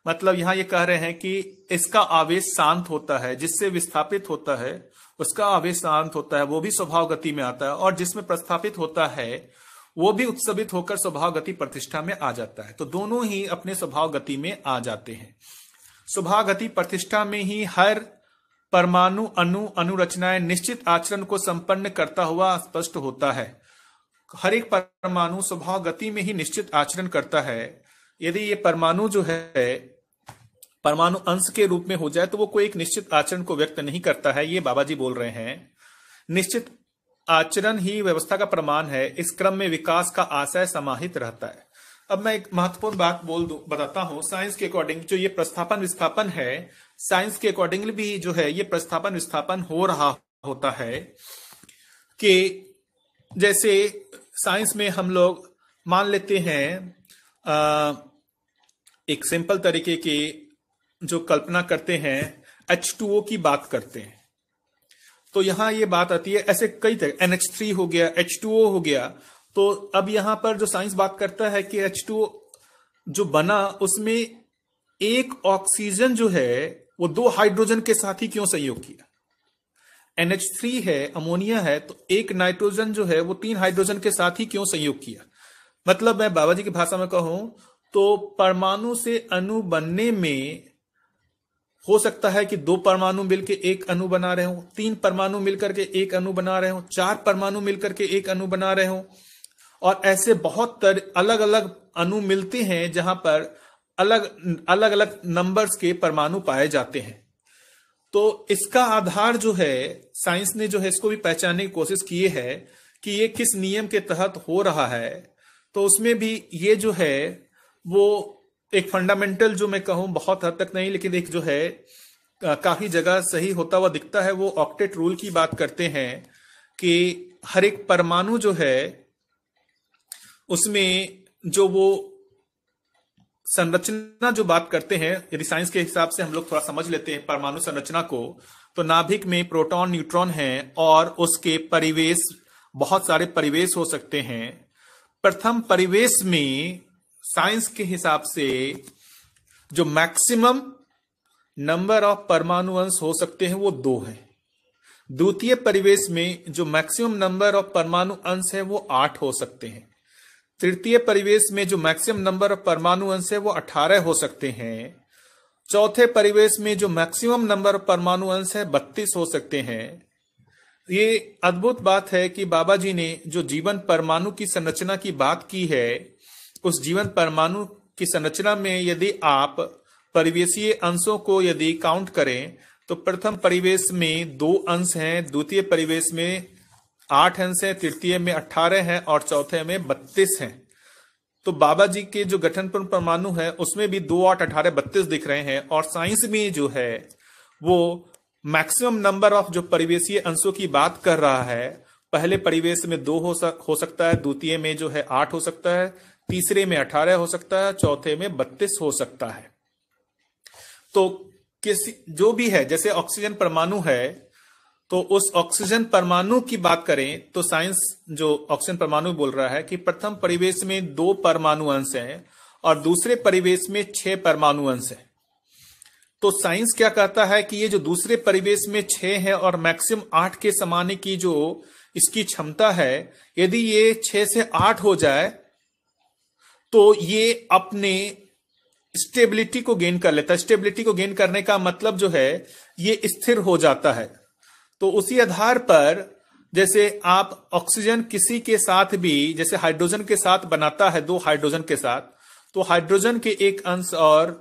मतलब यहां ये कह रहे हैं कि इसका आवेश शांत होता है जिससे विस्थापित होता है उसका आवेश शांत होता है वो भी स्वभाव गति में आता है और जिसमें प्रस्थापित होता है वो भी उत्सवित होकर स्वभाव गति प्रतिष्ठा में आ जाता है तो दोनों ही अपने स्वभाव गति में आ जाते हैं स्वभाव गति प्रतिष्ठा में ही हर परमाणु अनु अनुरचनाएं निश्चित आचरण को संपन्न करता हुआ स्पष्ट होता है हर एक परमाणु स्वभाव गति में ही निश्चित आचरण करता है यदि ये परमाणु जो है परमाणु अंश के रूप में हो जाए तो वो कोई एक निश्चित आचरण को व्यक्त नहीं करता है ये बाबा जी बोल रहे हैं निश्चित आचरण ही व्यवस्था का प्रमाण है इस क्रम में विकास का आशय समाहित रहता है अब मैं एक महत्वपूर्ण बात बोल दू बताता हूँ साइंस के अकॉर्डिंग जो ये प्रस्थापन विस्थापन है साइंस के अकॉर्डिंगली भी जो है ये प्रस्थापन विस्थापन हो रहा होता है कि जैसे साइंस में हम लोग मान लेते हैं आ, एक सिंपल तरीके की जो कल्पना करते हैं एच टू ओ की बात करते हैं तो यहां ये बात आती है ऐसे कई तरह एन एच थ्री हो गया एच टू ओ हो गया तो अब यहां पर जो साइंस बात करता है कि एच टू जो बना उसमें एक ऑक्सीजन जो है वो दो हाइड्रोजन के साथ ही क्यों संयोग किया एनएच थ्री है अमोनिया है तो एक नाइट्रोजन जो है वो तीन हाइड्रोजन के साथ ही क्यों संयोग किया मतलब मैं बाबा जी की भाषा में कहूं तो परमाणु से अणु बनने में हो सकता है कि दो परमाणु मिलकर एक अणु बना रहे हो तीन परमाणु मिलकर के एक अणु बना रहे हो चार परमाणु मिलकर के एक अणु बना रहे हो और ऐसे बहुत तर, अलग अलग अणु मिलते हैं जहां पर अलग अलग अलग नंबर्स के परमाणु पाए जाते हैं तो इसका आधार जो है साइंस ने जो है इसको भी पहचानने की कोशिश की है कि ये किस नियम के तहत हो रहा है तो उसमें भी ये जो है वो एक फंडामेंटल जो मैं कहूं बहुत हद तक नहीं लेकिन एक जो है काफी जगह सही होता हुआ दिखता है वो ऑक्टेट रूल की बात करते हैं कि हर एक परमाणु जो है उसमें जो वो संरचना जो बात करते हैं यदि साइंस के हिसाब से हम लोग थोड़ा समझ लेते हैं परमाणु संरचना को तो नाभिक में प्रोटॉन न्यूट्रॉन है और उसके परिवेश बहुत सारे परिवेश हो सकते हैं प्रथम परिवेश में साइंस के हिसाब से जो मैक्सिमम नंबर ऑफ परमाणु अंश हो सकते हैं वो दो है द्वितीय परिवेश में जो मैक्सिमम नंबर ऑफ परमाणु अंश है वो आठ हो सकते हैं तृतीय परिवेश में जो मैक्सिमम नंबर ऑफ परमाणु अंश है वो अठारह हो सकते हैं चौथे परिवेश में जो मैक्सिमम नंबर परमाणु अंश है बत्तीस हो सकते हैं ये अद्भुत बात है कि बाबा जी ने जो जीवन परमाणु की संरचना की बात की है उस जीवन परमाणु की संरचना में यदि आप परिवेशीय अंशों को यदि काउंट करें तो प्रथम परिवेश में दो अंश हैं द्वितीय परिवेश में आठ अंश है तृतीय में अठारह हैं और चौथे में बत्तीस हैं तो बाबा जी के जो गठन परमाणु है उसमें भी दो आठ अठारह बत्तीस दिख रहे हैं और साइंस में जो है वो मैक्सिमम नंबर ऑफ जो परिवेशीय अंशों की बात कर रहा है पहले परिवेश में दो हो, सक, हो सकता है द्वितीय में जो है आठ हो सकता है तीसरे में अठारह हो सकता है चौथे में बत्तीस हो सकता है तो किसी जो भी है जैसे ऑक्सीजन परमाणु है तो उस ऑक्सीजन परमाणु की बात करें तो साइंस जो ऑक्सीजन परमाणु बोल रहा है कि प्रथम परिवेश में दो परमाणु अंश हैं और दूसरे परिवेश में छह परमाणु अंश हैं तो साइंस क्या कहता है कि ये जो दूसरे परिवेश में छह है और मैक्सिमम आठ के समाने की जो इसकी क्षमता है यदि ये छह से आठ हो जाए तो ये अपने स्टेबिलिटी को गेन कर लेता है स्टेबिलिटी को गेन करने का मतलब जो है ये स्थिर हो जाता है तो उसी आधार पर जैसे आप ऑक्सीजन किसी के साथ भी जैसे हाइड्रोजन के साथ बनाता है दो हाइड्रोजन के साथ तो हाइड्रोजन के एक अंश और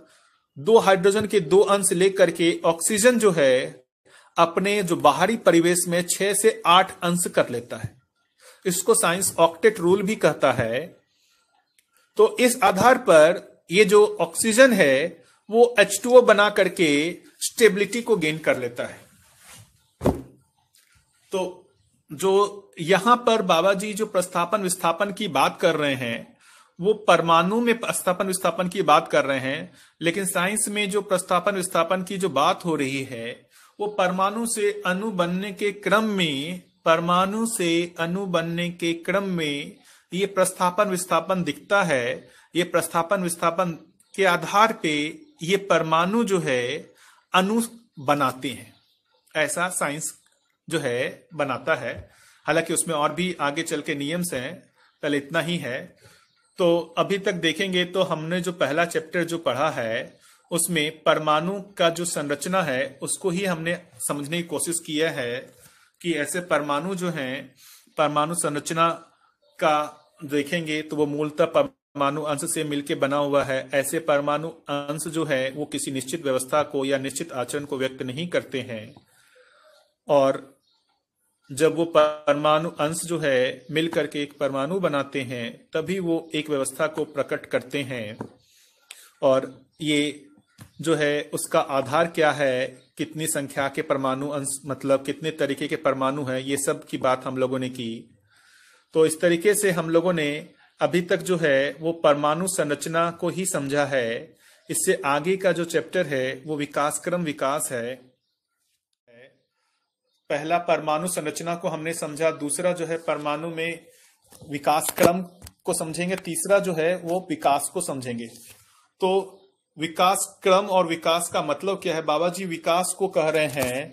दो हाइड्रोजन के दो अंश लेकर के ऑक्सीजन जो है अपने जो बाहरी परिवेश में छह से आठ अंश कर लेता है इसको साइंस ऑक्टेट रूल भी कहता है तो इस आधार पर ये जो ऑक्सीजन है वो H2O बना करके स्टेबिलिटी को गेन कर लेता है तो जो यहां पर बाबा जी जो प्रस्थापन विस्थापन की बात कर रहे हैं वो परमाणु में प्रस्थापन विस्थापन की बात कर रहे हैं लेकिन साइंस में जो प्रस्थापन विस्थापन की जो बात हो रही है वो परमाणु से अणु बनने के क्रम में परमाणु से अणु बनने के क्रम में ये प्रस्थापन विस्थापन दिखता है ये प्रस्थापन विस्थापन के आधार पे ये परमाणु जो है अणु बनाते हैं ऐसा साइंस जो है बनाता है हालांकि उसमें और भी आगे चल के नियम्स हैं पहले इतना ही है तो अभी तक देखेंगे तो हमने जो पहला चैप्टर जो पढ़ा है उसमें परमाणु का जो संरचना है उसको ही हमने समझने की कोशिश किया है कि ऐसे परमाणु जो हैं परमाणु संरचना का देखेंगे तो वो मूलतः परमाणु अंश से मिलकर बना हुआ है ऐसे परमाणु अंश जो है वो किसी निश्चित व्यवस्था को या निश्चित आचरण को व्यक्त नहीं करते हैं और जब वो परमाणु अंश जो है मिलकर के एक परमाणु बनाते हैं तभी वो एक व्यवस्था को प्रकट करते हैं और ये जो है उसका आधार क्या है कितनी संख्या के परमाणु अंश मतलब कितने तरीके के परमाणु हैं ये सब की बात हम लोगों ने की तो इस तरीके से हम लोगों ने अभी तक जो है वो परमाणु संरचना को ही समझा है इससे आगे का जो चैप्टर है वो विकास क्रम विकास है पहला परमाणु संरचना को हमने समझा दूसरा जो है परमाणु में विकास क्रम को समझेंगे तीसरा जो है वो विकास को समझेंगे तो विकास क्रम और विकास का मतलब क्या है बाबा जी विकास को कह रहे हैं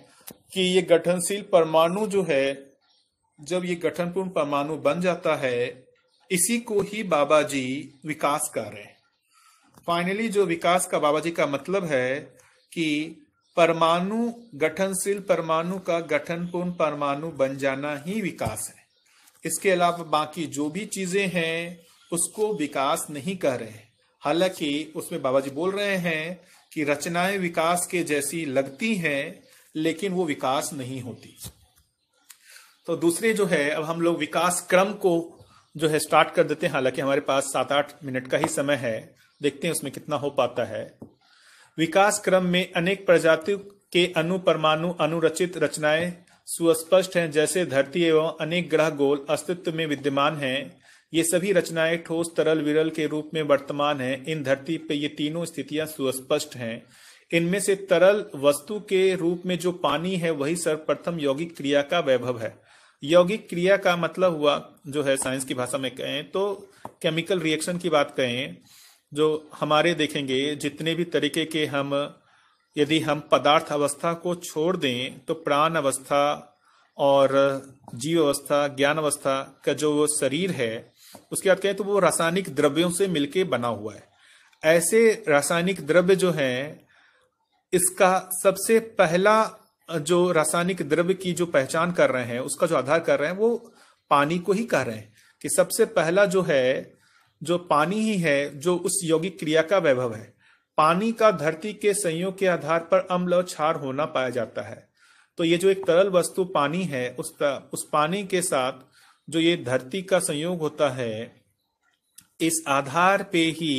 कि ये गठनशील परमाणु जो है जब ये गठनपूर्ण परमाणु बन जाता है इसी को ही बाबा जी विकास कह रहे हैं फाइनली जो विकास का बाबा जी का मतलब है कि परमाणु गठनशील परमाणु का गठनपूर्ण परमाणु बन जाना ही विकास है इसके अलावा बाकी जो भी चीजें हैं उसको विकास नहीं कह रहे हैं हालांकि उसमें बाबा जी बोल रहे हैं कि रचनाएं विकास के जैसी लगती हैं लेकिन वो विकास नहीं होती तो दूसरे जो है अब हम लोग विकास क्रम को जो है स्टार्ट कर देते हैं हालांकि हमारे पास सात आठ मिनट का ही समय है देखते हैं उसमें कितना हो पाता है विकास क्रम में अनेक प्रजातियों के अनु परमाणु अनुरचित रचनाएं सुस्पष्ट हैं जैसे धरती एवं अनेक ग्रह गोल अस्तित्व में विद्यमान हैं ये सभी रचनाएं ठोस तरल विरल के रूप में वर्तमान हैं इन धरती पे ये तीनों स्थितियां सुस्पष्ट हैं इनमें से तरल वस्तु के रूप में जो पानी है वही सर्वप्रथम यौगिक क्रिया का वैभव है यौगिक क्रिया का मतलब हुआ जो है साइंस की भाषा में कहें तो केमिकल रिएक्शन की बात कहें जो हमारे देखेंगे जितने भी तरीके के हम यदि हम पदार्थ अवस्था को छोड़ दें तो प्राण अवस्था और जीव अवस्था ज्ञान अवस्था का जो शरीर है उसके बाद कहें तो वो रासायनिक द्रव्यों से मिलके बना हुआ है ऐसे रासायनिक द्रव्य जो है इसका सबसे पहला जो रासायनिक द्रव्य की जो पहचान कर रहे हैं उसका जो आधार कर रहे हैं वो पानी को ही कह रहे हैं कि सबसे पहला जो है जो पानी ही है जो उस यौगिक क्रिया का वैभव है पानी का धरती के संयोग के आधार पर अम्ल और क्षार होना पाया जाता है तो ये जो एक तरल वस्तु पानी है उस उस पानी के साथ जो ये धरती का संयोग होता है इस आधार पे ही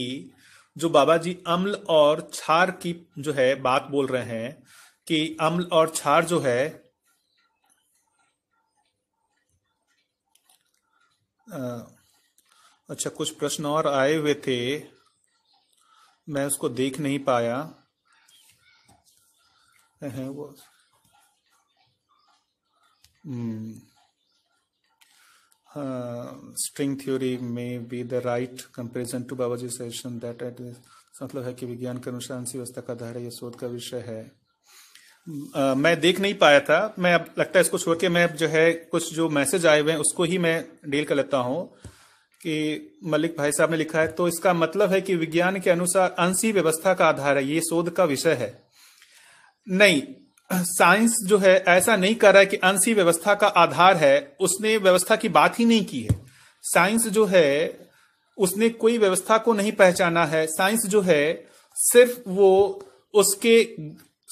जो बाबा जी अम्ल और क्षार की जो है बात बोल रहे हैं कि अम्ल और क्षार जो है आ, अच्छा कुछ प्रश्न और आए हुए थे मैं उसको देख नहीं पाया है वो स्ट्रिंग थ्योरी में be the right comparison to बाबाजी सेशन दैट एट मतलब है कि विज्ञान के अनुसार व्यवस्था का आधार है यह शोध का विषय है Uh, मैं देख नहीं पाया था मैं अब लगता है इसको छोड़ के मैं जो है कुछ जो मैसेज आए हुए हैं उसको ही मैं डील कर लेता हूँ कि मलिक भाई साहब ने लिखा है तो इसका मतलब है कि विज्ञान के अनुसार अंशी व्यवस्था का आधार है ये शोध का विषय है नहीं साइंस जो है ऐसा नहीं कर रहा है कि अंशी व्यवस्था का आधार है उसने व्यवस्था की बात ही नहीं की है साइंस जो है उसने कोई व्यवस्था को नहीं पहचाना है साइंस जो है सिर्फ वो उसके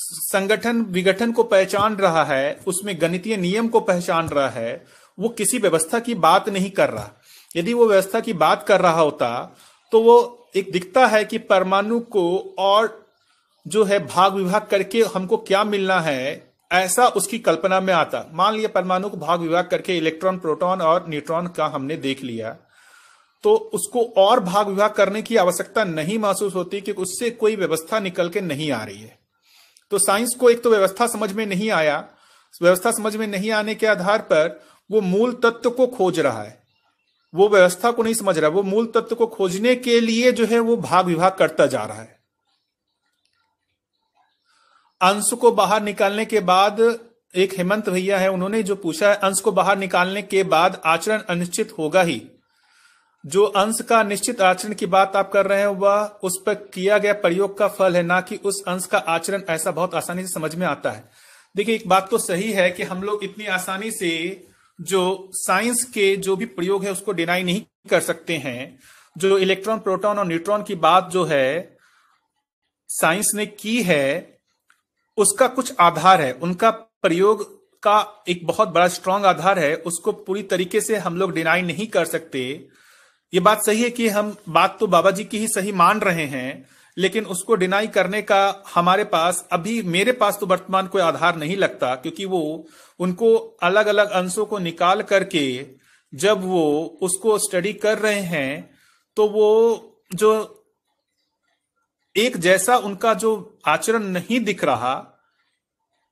संगठन विघटन को पहचान रहा है उसमें गणितीय नियम को पहचान रहा है वो किसी व्यवस्था की बात नहीं कर रहा यदि वो व्यवस्था की बात कर रहा होता तो वो एक दिखता है कि परमाणु को और जो है भाग विभाग करके हमको क्या मिलना है ऐसा उसकी कल्पना में आता मान लिया परमाणु को भाग विभाग करके इलेक्ट्रॉन प्रोटॉन और न्यूट्रॉन का हमने देख लिया तो उसको और भाग विभाग करने की आवश्यकता नहीं महसूस होती कि उससे कोई व्यवस्था निकल के नहीं आ रही है तो साइंस को एक तो व्यवस्था समझ में नहीं आया व्यवस्था समझ में नहीं आने के आधार पर वो मूल तत्व को खोज रहा है वो व्यवस्था को नहीं समझ रहा है वो मूल तत्व को खोजने के लिए जो है वो भाग विभाग करता जा रहा है अंश को बाहर निकालने के बाद एक हेमंत भैया है उन्होंने जो पूछा है अंश को बाहर निकालने के बाद आचरण अनिश्चित होगा ही जो अंश का निश्चित आचरण की बात आप कर रहे हैं वह उस पर किया गया प्रयोग का फल है ना कि उस अंश का आचरण ऐसा बहुत आसानी से समझ में आता है देखिए एक बात तो सही है कि हम लोग इतनी आसानी से जो साइंस के जो भी प्रयोग है उसको डिनाई नहीं कर सकते हैं जो इलेक्ट्रॉन प्रोटॉन और न्यूट्रॉन की बात जो है साइंस ने की है उसका कुछ आधार है उनका प्रयोग का एक बहुत बड़ा स्ट्रांग आधार है उसको पूरी तरीके से हम लोग डिनाई नहीं कर सकते ये बात सही है कि हम बात तो बाबा जी की ही सही मान रहे हैं लेकिन उसको डिनाई करने का हमारे पास अभी मेरे पास तो वर्तमान कोई आधार नहीं लगता क्योंकि वो उनको अलग अलग अंशों को निकाल करके जब वो उसको स्टडी कर रहे हैं तो वो जो एक जैसा उनका जो आचरण नहीं दिख रहा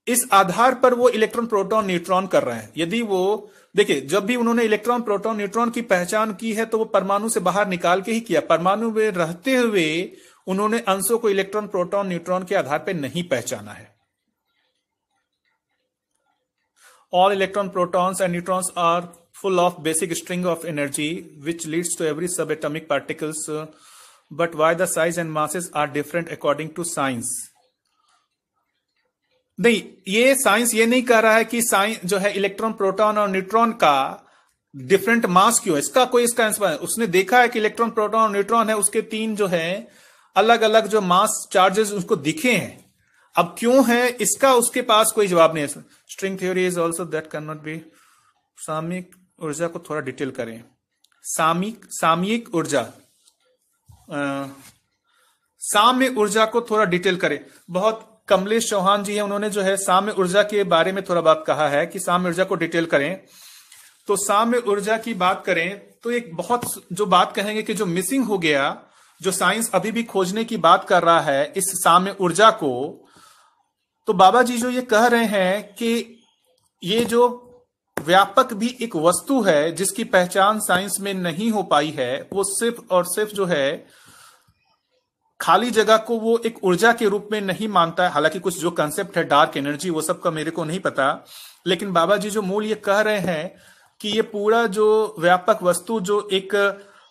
इस आधार पर वो इलेक्ट्रॉन प्रोटॉन न्यूट्रॉन कर रहे हैं यदि वो देखिए जब भी उन्होंने इलेक्ट्रॉन प्रोटॉन न्यूट्रॉन की पहचान की है तो वो परमाणु से बाहर निकाल के ही किया परमाणु में रहते हुए उन्होंने अंशों को इलेक्ट्रॉन प्रोटॉन न्यूट्रॉन के आधार पर नहीं पहचाना है all electron protons and neutrons are full of basic string of energy which leads to every subatomic particles but why the size and masses are different according to science नहीं ये science ये नहीं कह रहा है कि science जो है इलेक्ट्रॉन प्रोटॉन और न्यूट्रॉन का डिफरेंट मास क्यों है इसका कोई इसका आंसर उसने देखा है कि इलेक्ट्रॉन प्रोटॉन और न्यूट्रॉन है उसके तीन जो है अलग अलग जो मास चार्जेस उसको दिखे हैं अब क्यों है इसका उसके पास कोई जवाब नहीं है string theory is also that can not be सामयिक ऊर्जा को थोड़ा डिटेल करें सामिक सामयिक ऊर्जा साम्य ऊर्जा को थोड़ा डिटेल करें बहुत कमलेश चौहान जी हैं उन्होंने जो है साम्य ऊर्जा के बारे में थोड़ा बात कहा है कि साम्य ऊर्जा को डिटेल करें तो साम्य ऊर्जा की बात करें तो एक बहुत जो बात कहेंगे कि जो मिसिंग हो गया जो साइंस अभी भी खोजने की बात कर रहा है इस साम्य ऊर्जा को तो बाबा जी जो ये कह रहे हैं कि ये जो व्यापक भी एक वस्तु है जिसकी पहचान साइंस में नहीं हो पाई है वो सिर्फ और सिर्फ जो है खाली जगह को वो एक ऊर्जा के रूप में नहीं मानता है हालांकि कुछ जो कंसेप्ट है डार्क एनर्जी वो सब का मेरे को नहीं पता लेकिन बाबा जी जो मूल ये कह रहे हैं कि ये पूरा जो व्यापक वस्तु जो एक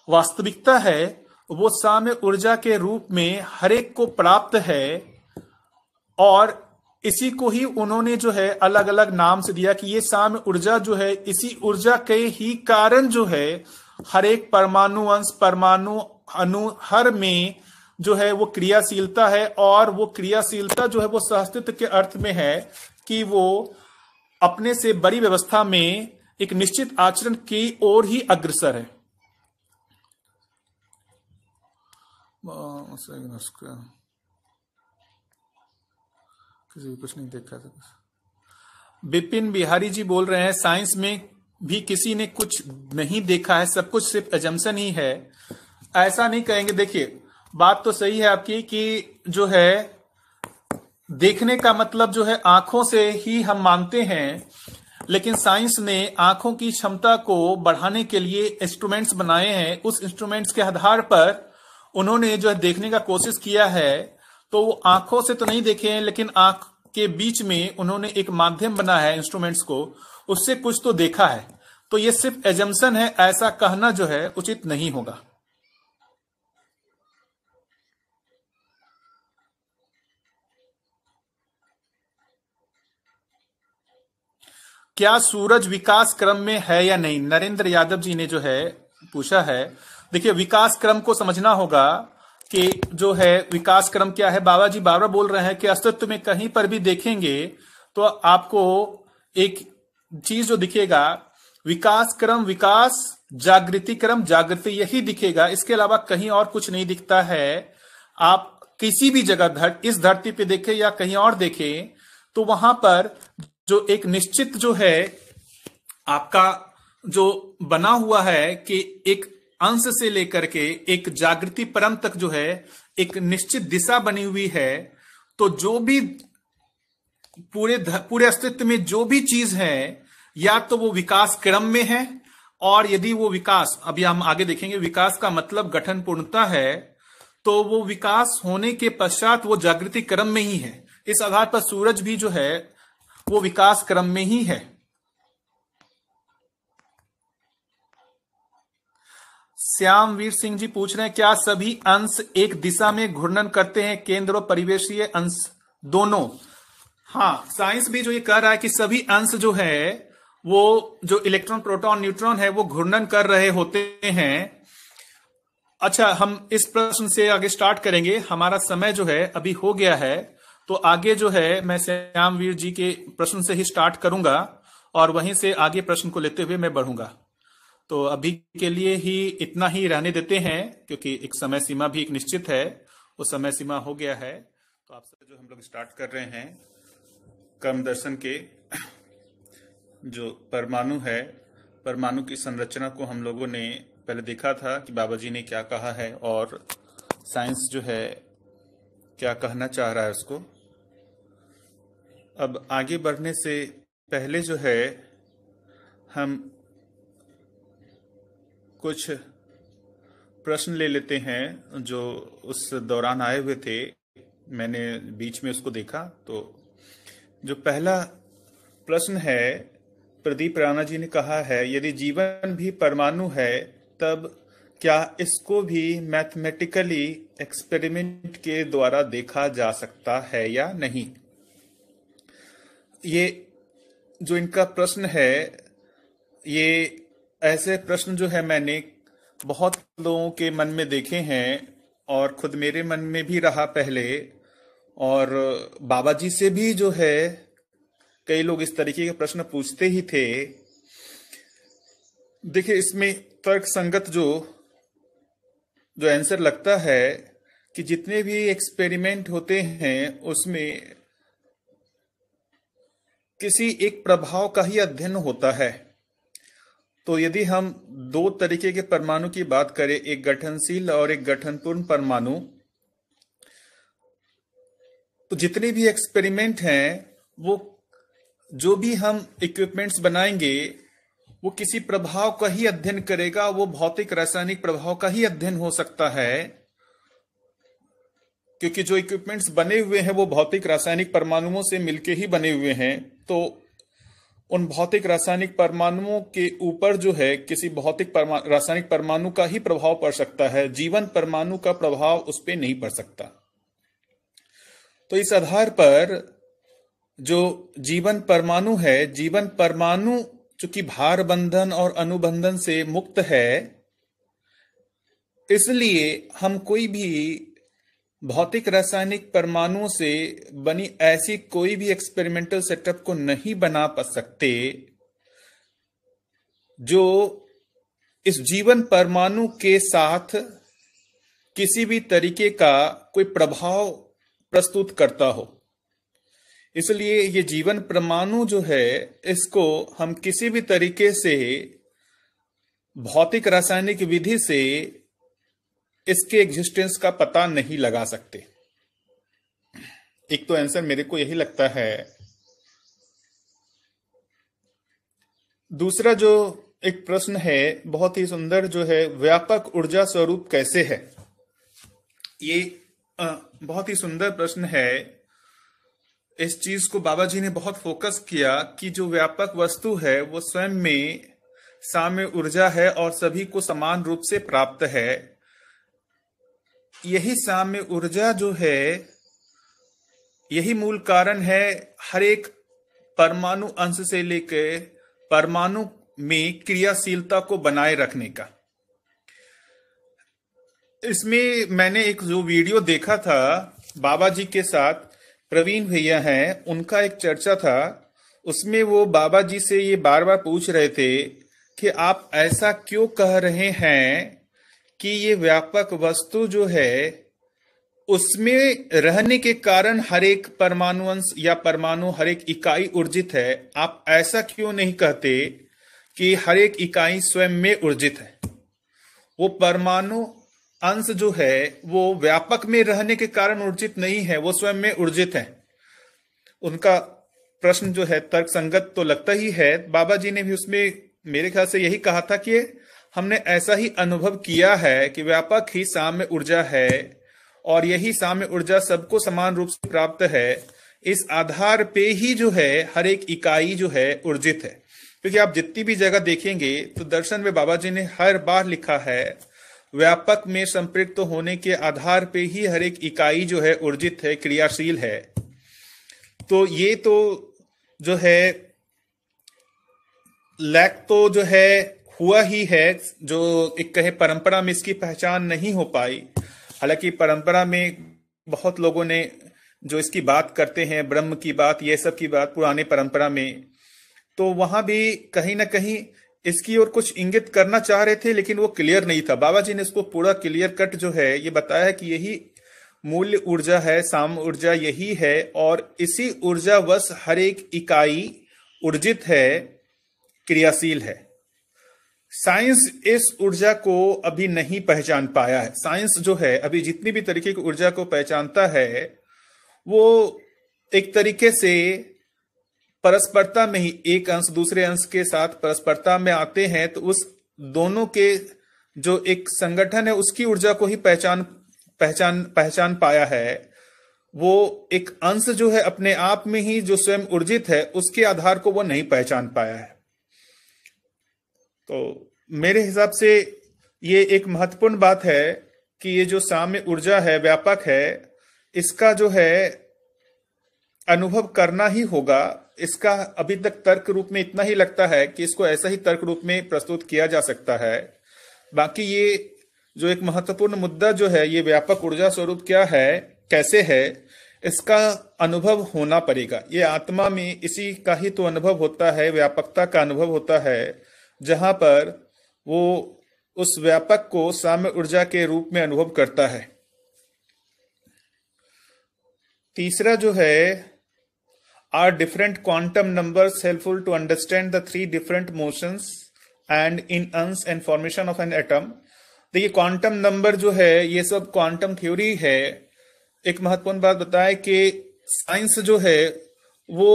वास्तविकता है वो साम्य ऊर्जा के रूप में हरेक को प्राप्त है और इसी को ही उन्होंने जो है अलग अलग नाम से दिया कि ये साम्य ऊर्जा जो है इसी ऊर्जा के ही कारण जो है हर एक परमाणु अंश परमाणु अनु हर में जो है वो क्रियाशीलता है और वो क्रियाशीलता जो है वो सहस्तित्व के अर्थ में है कि वो अपने से बड़ी व्यवस्था में एक निश्चित आचरण की ओर ही अग्रसर है हाँ, किसी भी कुछ नहीं देखा था बिपिन बिहारी जी बोल रहे हैं साइंस में भी किसी ने कुछ नहीं देखा है सब कुछ सिर्फ एजम्सन ही है ऐसा नहीं कहेंगे देखिए बात तो सही है आपकी कि जो है देखने का मतलब जो है आंखों से ही हम मानते हैं लेकिन साइंस ने आंखों की क्षमता को बढ़ाने के लिए इंस्ट्रूमेंट्स बनाए हैं उस इंस्ट्रूमेंट्स के आधार पर उन्होंने जो है देखने का कोशिश किया है तो वो आंखों से तो नहीं देखे हैं लेकिन आंख के बीच में उन्होंने एक माध्यम बना है इंस्ट्रूमेंट्स को उससे कुछ तो देखा है तो ये सिर्फ एजम्सन है ऐसा कहना जो है उचित नहीं होगा क्या सूरज विकास क्रम में है या नहीं नरेंद्र यादव जी ने जो है पूछा है देखिए विकास क्रम को समझना होगा कि जो है विकास क्रम क्या है बाबा जी बार बार बोल रहे हैं कि अस्तित्व में कहीं पर भी देखेंगे तो आपको एक चीज जो दिखेगा विकास क्रम विकास जागृति क्रम जागृति यही दिखेगा इसके अलावा कहीं और कुछ नहीं दिखता है आप किसी भी जगह धर, इस धरती पे देखें या कहीं और देखें तो वहां पर जो एक निश्चित जो है आपका जो बना हुआ है कि एक अंश से लेकर के एक जागृति परम तक जो है एक निश्चित दिशा बनी हुई है तो जो भी पूरे पूरे अस्तित्व में जो भी चीज है या तो वो विकास क्रम में है और यदि वो विकास अभी हम आगे देखेंगे विकास का मतलब गठन पूर्णता है तो वो विकास होने के पश्चात वो जागृति क्रम में ही है इस आधार पर सूरज भी जो है वो विकास क्रम में ही है श्यामवीर सिंह जी पूछ रहे हैं क्या सभी अंश एक दिशा में घूर्णन करते हैं केंद्र और परिवेशीय अंश दोनों हाँ साइंस भी जो ये कह रहा है कि सभी अंश जो है वो जो इलेक्ट्रॉन प्रोटॉन न्यूट्रॉन है वो घूर्णन कर रहे होते हैं अच्छा हम इस प्रश्न से आगे स्टार्ट करेंगे हमारा समय जो है अभी हो गया है तो आगे जो है मैं श्यामवीर जी के प्रश्न से ही स्टार्ट करूंगा और वहीं से आगे प्रश्न को लेते हुए मैं बढ़ूंगा तो अभी के लिए ही इतना ही रहने देते हैं क्योंकि एक समय सीमा भी एक निश्चित है वो समय सीमा हो गया है तो आपसे जो हम लोग स्टार्ट कर रहे हैं कर्म दर्शन के जो परमाणु है परमाणु की संरचना को हम लोगों ने पहले देखा था कि बाबा जी ने क्या कहा है और साइंस जो है क्या कहना चाह रहा है उसको अब आगे बढ़ने से पहले जो है हम कुछ प्रश्न ले लेते हैं जो उस दौरान आए हुए थे मैंने बीच में उसको देखा तो जो पहला प्रश्न है प्रदीप राणा जी ने कहा है यदि जीवन भी परमाणु है तब क्या इसको भी मैथमेटिकली एक्सपेरिमेंट के द्वारा देखा जा सकता है या नहीं ये जो इनका प्रश्न है ये ऐसे प्रश्न जो है मैंने बहुत लोगों के मन में देखे हैं और खुद मेरे मन में भी रहा पहले और बाबा जी से भी जो है कई लोग इस तरीके के प्रश्न पूछते ही थे देखिए इसमें तर्क संगत जो जो आंसर लगता है कि जितने भी एक्सपेरिमेंट होते हैं उसमें किसी एक प्रभाव का ही अध्ययन होता है तो यदि हम दो तरीके के परमाणु की बात करें एक गठनशील और एक गठनपूर्ण परमाणु तो जितने भी एक्सपेरिमेंट हैं वो जो भी हम इक्विपमेंट्स बनाएंगे वो किसी प्रभाव का ही अध्ययन करेगा वो भौतिक रासायनिक प्रभाव का ही अध्ययन हो सकता है क्योंकि जो इक्विपमेंट्स बने हुए हैं वो भौतिक रासायनिक परमाणुओं से मिलके ही बने हुए हैं तो उन भौतिक रासायनिक परमाणुओं के ऊपर जो है किसी भौतिक रासायनिक परमाणु का ही प्रभाव पड़ सकता है जीवन परमाणु का प्रभाव उस पर नहीं पड़ सकता तो इस आधार पर जो जीवन परमाणु है जीवन परमाणु चूंकि भार बंधन और अनुबंधन से मुक्त है इसलिए हम कोई भी भौतिक रासायनिक परमाणुओं से बनी ऐसी कोई भी एक्सपेरिमेंटल सेटअप को नहीं बना पा सकते जो इस जीवन परमाणु के साथ किसी भी तरीके का कोई प्रभाव प्रस्तुत करता हो इसलिए ये जीवन परमाणु जो है इसको हम किसी भी तरीके से भौतिक रासायनिक विधि से इसके एग्जिस्टेंस का पता नहीं लगा सकते एक तो आंसर मेरे को यही लगता है दूसरा जो एक प्रश्न है बहुत ही सुंदर जो है व्यापक ऊर्जा स्वरूप कैसे है ये बहुत ही सुंदर प्रश्न है इस चीज को बाबा जी ने बहुत फोकस किया कि जो व्यापक वस्तु है वो स्वयं में साम्य ऊर्जा है और सभी को समान रूप से प्राप्त है यही साम्य ऊर्जा जो है यही मूल कारण है हर एक परमाणु अंश से लेकर परमाणु में क्रियाशीलता को बनाए रखने का इसमें मैंने एक जो वीडियो देखा था बाबा जी के साथ प्रवीण भैया हैं उनका एक चर्चा था उसमें वो बाबा जी से ये बार बार पूछ रहे थे कि आप ऐसा क्यों कह रहे हैं कि ये व्यापक वस्तु जो है उसमें रहने के कारण हर एक परमाणु अंश या परमाणु हर एक इकाई ऊर्जित है आप ऐसा क्यों नहीं कहते कि हर एक इकाई स्वयं में ऊर्जित है वो परमाणु अंश जो है वो व्यापक में रहने के कारण ऊर्जित नहीं है वो स्वयं में ऊर्जित है उनका प्रश्न जो है तर्क संगत तो लगता ही है बाबा जी ने भी उसमें मेरे ख्याल से यही कहा था कि हमने ऐसा ही अनुभव किया है कि व्यापक ही साम्य ऊर्जा है और यही साम्य ऊर्जा सबको समान रूप से प्राप्त है इस आधार पे ही जो है हर एक इकाई जो है ऊर्जित है क्योंकि आप जितनी भी जगह देखेंगे तो दर्शन में बाबा जी ने हर बार लिखा है व्यापक में संपृक्त तो होने के आधार पे ही हर एक इकाई जो है ऊर्जित है क्रियाशील है तो ये तो जो है लैक तो जो है हुआ ही है जो एक कहे परंपरा में इसकी पहचान नहीं हो पाई हालांकि परंपरा में बहुत लोगों ने जो इसकी बात करते हैं ब्रह्म की बात ये सब की बात पुराने परंपरा में तो वहां भी कहीं ना कहीं इसकी ओर कुछ इंगित करना चाह रहे थे लेकिन वो क्लियर नहीं था बाबा जी ने इसको पूरा क्लियर कट जो है ये बताया कि यही मूल्य ऊर्जा है साम ऊर्जा यही है और इसी ऊर्जा वश हर एक इकाई ऊर्जित है क्रियाशील है साइंस इस ऊर्जा को अभी नहीं पहचान पाया है साइंस जो है अभी जितनी भी तरीके की ऊर्जा को पहचानता है वो एक तरीके से परस्परता में ही एक अंश दूसरे अंश के साथ परस्परता में आते हैं तो उस दोनों के जो एक संगठन है उसकी ऊर्जा को ही पहचान पहचान पहचान पाया है वो एक अंश जो है अपने आप में ही जो स्वयं ऊर्जित है उसके आधार को वो नहीं पहचान पाया है तो मेरे हिसाब से ये एक महत्वपूर्ण बात है कि ये जो साम्य ऊर्जा है व्यापक है इसका जो है अनुभव करना ही होगा इसका अभी तक तर्क रूप में इतना ही लगता है कि इसको ऐसा ही तर्क रूप में प्रस्तुत किया जा सकता है बाकी ये जो एक महत्वपूर्ण मुद्दा जो है ये व्यापक ऊर्जा स्वरूप क्या है कैसे है इसका अनुभव होना पड़ेगा ये आत्मा में इसी का ही तो अनुभव होता है व्यापकता का अनुभव होता है जहां पर वो उस व्यापक को साम्य ऊर्जा के रूप में अनुभव करता है तीसरा जो है are different quantum numbers helpful to understand the three different motions and in अंस and formation of an atom देखिए क्वांटम नंबर जो है ये सब क्वांटम थ्योरी है एक महत्वपूर्ण बात बताए कि साइंस जो है वो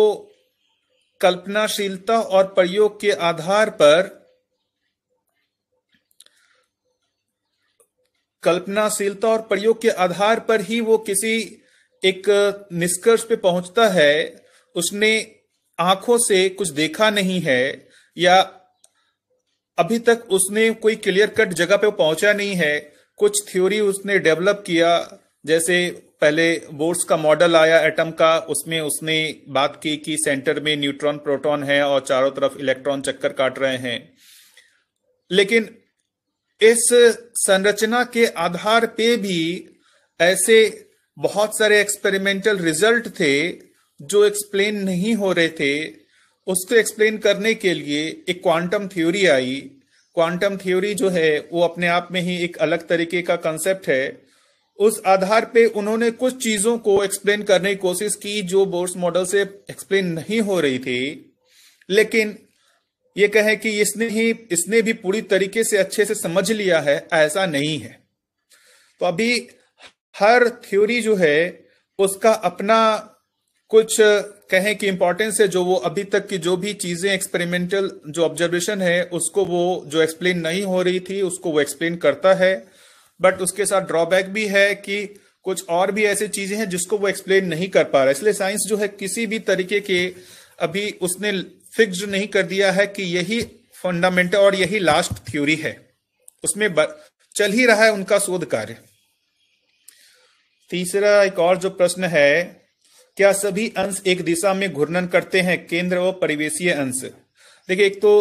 कल्पनाशीलता और प्रयोग के आधार पर कल्पनाशीलता और प्रयोग के आधार पर ही वो किसी एक निष्कर्ष पे पहुंचता है उसने आंखों से कुछ देखा नहीं है या अभी तक उसने कोई क्लियर कट जगह पे पहुंचा नहीं है कुछ थ्योरी उसने डेवलप किया जैसे पहले बोर्स का मॉडल आया एटम का उसमें उसने बात की कि सेंटर में न्यूट्रॉन प्रोटॉन है और चारों तरफ इलेक्ट्रॉन चक्कर काट रहे हैं लेकिन इस संरचना के आधार पे भी ऐसे बहुत सारे एक्सपेरिमेंटल रिजल्ट थे जो एक्सप्लेन नहीं हो रहे थे उसको एक्सप्लेन करने के लिए एक क्वांटम थ्योरी आई क्वांटम थ्योरी जो है वो अपने आप में ही एक अलग तरीके का कंसेप्ट है उस आधार पे उन्होंने कुछ चीजों को एक्सप्लेन करने की कोशिश की जो बोर्स मॉडल से एक्सप्लेन नहीं हो रही थी लेकिन ये कहें कि इसने ही इसने भी पूरी तरीके से अच्छे से समझ लिया है ऐसा नहीं है तो अभी हर थ्योरी जो है उसका अपना कुछ कहें कि इंपॉर्टेंस है जो वो अभी तक की जो भी चीजें एक्सपेरिमेंटल जो ऑब्जर्वेशन है उसको वो जो एक्सप्लेन नहीं हो रही थी उसको वो एक्सप्लेन करता है बट उसके साथ ड्रॉबैक भी है कि कुछ और भी ऐसी चीजें हैं जिसको वो एक्सप्लेन नहीं कर पा रहा इसलिए साइंस जो है किसी भी तरीके के अभी उसने फिक्स नहीं कर दिया है कि यही फंडामेंटल और यही लास्ट थ्योरी है उसमें चल ही रहा है उनका शोध कार्य तीसरा एक और जो प्रश्न है क्या सभी अंश एक दिशा में घूर्णन करते हैं केंद्र व परिवेशीय अंश देखिए एक तो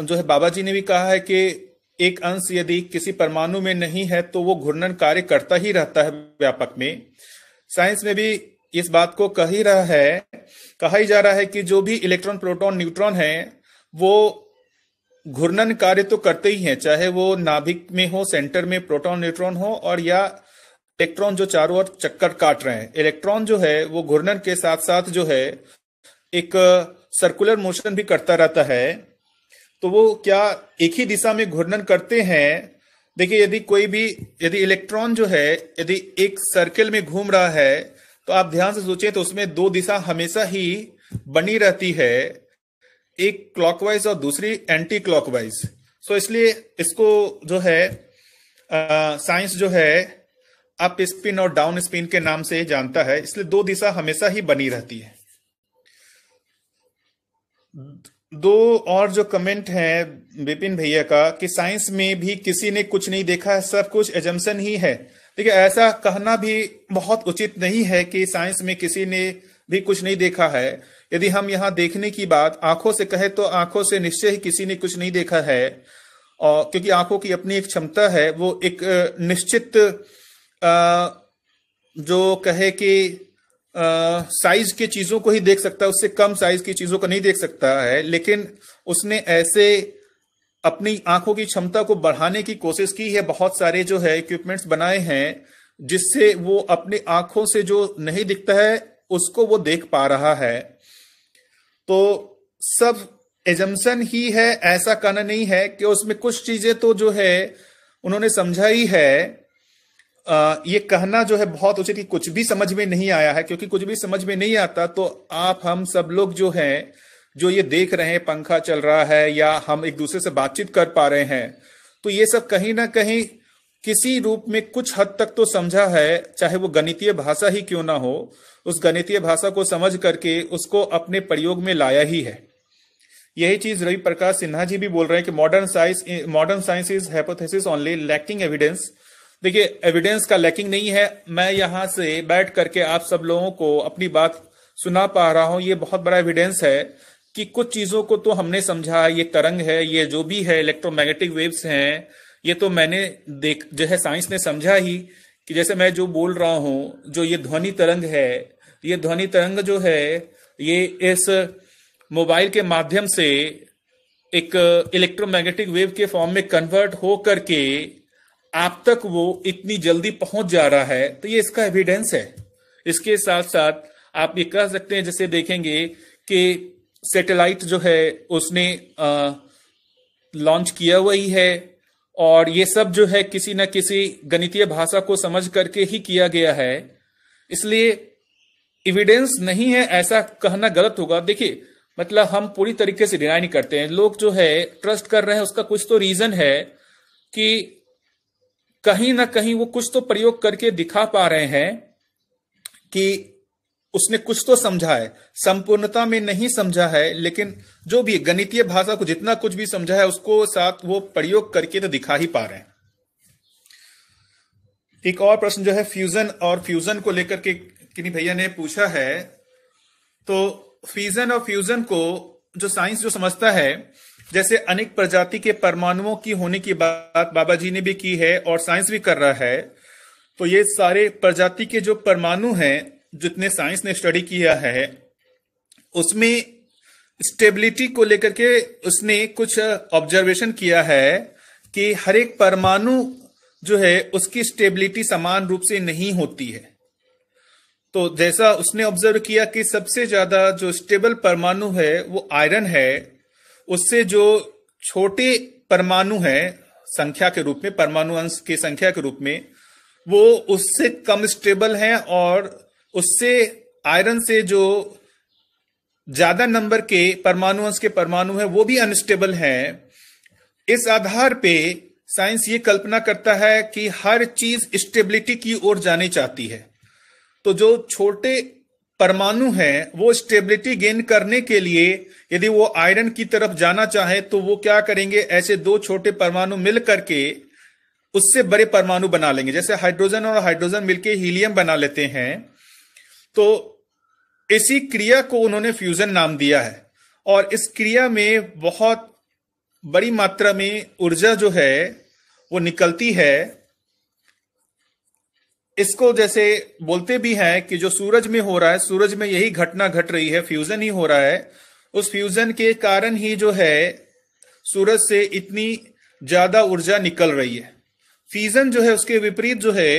जो है बाबा जी ने भी कहा है कि एक अंश यदि किसी परमाणु में नहीं है तो वो घूर्णन कार्य करता ही रहता है व्यापक में साइंस में भी इस बात को कह ही रहा है कहा ही जा रहा है कि जो भी इलेक्ट्रॉन प्रोटॉन न्यूट्रॉन है वो घूर्णन कार्य तो करते ही हैं चाहे वो नाभिक में हो सेंटर में प्रोटॉन न्यूट्रॉन हो और या इलेक्ट्रॉन जो चारों ओर चक्कर काट रहे हैं इलेक्ट्रॉन जो है वो घूर्णन के साथ साथ जो है एक सर्कुलर मोशन भी करता रहता है तो वो क्या एक ही दिशा में घूर्णन करते हैं देखिए यदि कोई भी यदि इलेक्ट्रॉन जो है यदि एक सर्कल में घूम रहा है तो आप ध्यान से सोचें तो उसमें दो दिशा हमेशा ही बनी रहती है एक क्लॉकवाइज और दूसरी एंटी क्लॉकवाइज सो इसलिए इसको जो है साइंस जो है अप स्पिन और डाउन स्पिन के नाम से जानता है इसलिए दो दिशा हमेशा ही बनी रहती है दो और जो कमेंट है विपिन भैया का कि साइंस में भी किसी ने कुछ नहीं देखा है सब कुछ एजम्सन ही है देखिए ऐसा कहना भी बहुत उचित नहीं है कि साइंस में किसी ने भी कुछ नहीं देखा है यदि हम यहाँ देखने की बात आंखों से कहे तो आंखों से निश्चय ही किसी ने कुछ नहीं देखा है और क्योंकि आंखों की अपनी एक क्षमता है वो एक निश्चित जो कहे कि साइज के चीजों को ही देख सकता है उससे कम साइज की चीजों को नहीं देख सकता है लेकिन उसने ऐसे अपनी आंखों की क्षमता को बढ़ाने की कोशिश की है बहुत सारे जो है इक्विपमेंट्स बनाए हैं जिससे वो अपनी आंखों से जो नहीं दिखता है उसको वो देख पा रहा है तो सब एजम्सन ही है ऐसा कहना नहीं है कि उसमें कुछ चीजें तो जो है उन्होंने समझाई है ये कहना जो है बहुत उचित कि कुछ भी समझ में नहीं आया है क्योंकि कुछ भी समझ में नहीं आता तो आप हम सब लोग जो हैं जो ये देख रहे हैं पंखा चल रहा है या हम एक दूसरे से बातचीत कर पा रहे हैं तो ये सब कहीं ना कहीं किसी रूप में कुछ हद तक तो समझा है चाहे वो गणितीय भाषा ही क्यों ना हो उस गणितीय भाषा को समझ करके उसको अपने प्रयोग में लाया ही है यही चीज रवि प्रकाश सिन्हा जी भी बोल रहे हैं कि modern science modern science is hypothesis only lacking evidence देखिए एविडेंस का लैकिंग नहीं है मैं यहां से बैठ करके आप सब लोगों को अपनी बात सुना पा रहा हूं ये बहुत बड़ा एविडेंस है कि कुछ चीजों को तो हमने समझा ये तरंग है ये जो भी है इलेक्ट्रोमैग्नेटिक वेव्स हैं ये तो मैंने देख जो है साइंस ने समझा ही कि जैसे मैं जो बोल रहा हूं जो ये ध्वनि तरंग है ये ध्वनि तरंग जो है ये इस मोबाइल के माध्यम से एक इलेक्ट्रोमैग्नेटिक वेव के फॉर्म में कन्वर्ट हो करके आप तक वो इतनी जल्दी पहुंच जा रहा है तो ये इसका एविडेंस है इसके साथ साथ आप ये कह सकते हैं जैसे देखेंगे कि सैटेलाइट जो है उसने लॉन्च किया हुआ ही है और ये सब जो है किसी न किसी गणितीय भाषा को समझ करके ही किया गया है इसलिए एविडेंस नहीं है ऐसा कहना गलत होगा देखिए मतलब हम पूरी तरीके से डिनाई नहीं करते हैं लोग जो है ट्रस्ट कर रहे हैं उसका कुछ तो रीजन है कि कहीं ना कहीं वो कुछ तो प्रयोग करके दिखा पा रहे हैं कि उसने कुछ तो समझा है संपूर्णता में नहीं समझा है लेकिन जो भी गणितीय भाषा को जितना कुछ भी समझा है उसको साथ वो प्रयोग करके तो दिखा ही पा रहे हैं एक और प्रश्न जो है फ्यूजन और फ्यूजन को लेकर के किन्हीं भैया ने पूछा है तो फ्यूजन और फ्यूजन को जो साइंस जो समझता है जैसे अनेक प्रजाति के परमाणुओं की होने की बात बाबा जी ने भी की है और साइंस भी कर रहा है तो ये सारे प्रजाति के जो परमाणु हैं जितने साइंस ने स्टडी किया है उसमें स्टेबिलिटी को लेकर के उसने कुछ ऑब्जर्वेशन किया है कि हर एक परमाणु जो है उसकी स्टेबिलिटी समान रूप से नहीं होती है तो जैसा उसने ऑब्जर्व किया कि सबसे ज्यादा जो स्टेबल परमाणु है वो आयरन है उससे जो छोटे परमाणु है संख्या के रूप में परमाणु अंश की संख्या के रूप में वो उससे कम स्टेबल है और उससे आयरन से जो ज्यादा नंबर के परमाणु अंश के परमाणु है वो भी अनस्टेबल है इस आधार पे साइंस ये कल्पना करता है कि हर चीज स्टेबिलिटी की ओर जानी चाहती है तो जो छोटे परमाणु है वो स्टेबिलिटी गेन करने के लिए यदि वो आयरन की तरफ जाना चाहे तो वो क्या करेंगे ऐसे दो छोटे परमाणु मिल करके उससे बड़े परमाणु बना लेंगे जैसे हाइड्रोजन और हाइड्रोजन मिलके हीलियम बना लेते हैं तो इसी क्रिया को उन्होंने फ्यूजन नाम दिया है और इस क्रिया में बहुत बड़ी मात्रा में ऊर्जा जो है वो निकलती है इसको जैसे बोलते भी हैं कि जो सूरज में हो रहा है सूरज में यही घटना घट रही है फ्यूजन ही हो रहा है उस फ्यूजन के कारण ही जो है सूरज से इतनी ज्यादा ऊर्जा निकल रही है फ्यूजन जो है उसके विपरीत जो है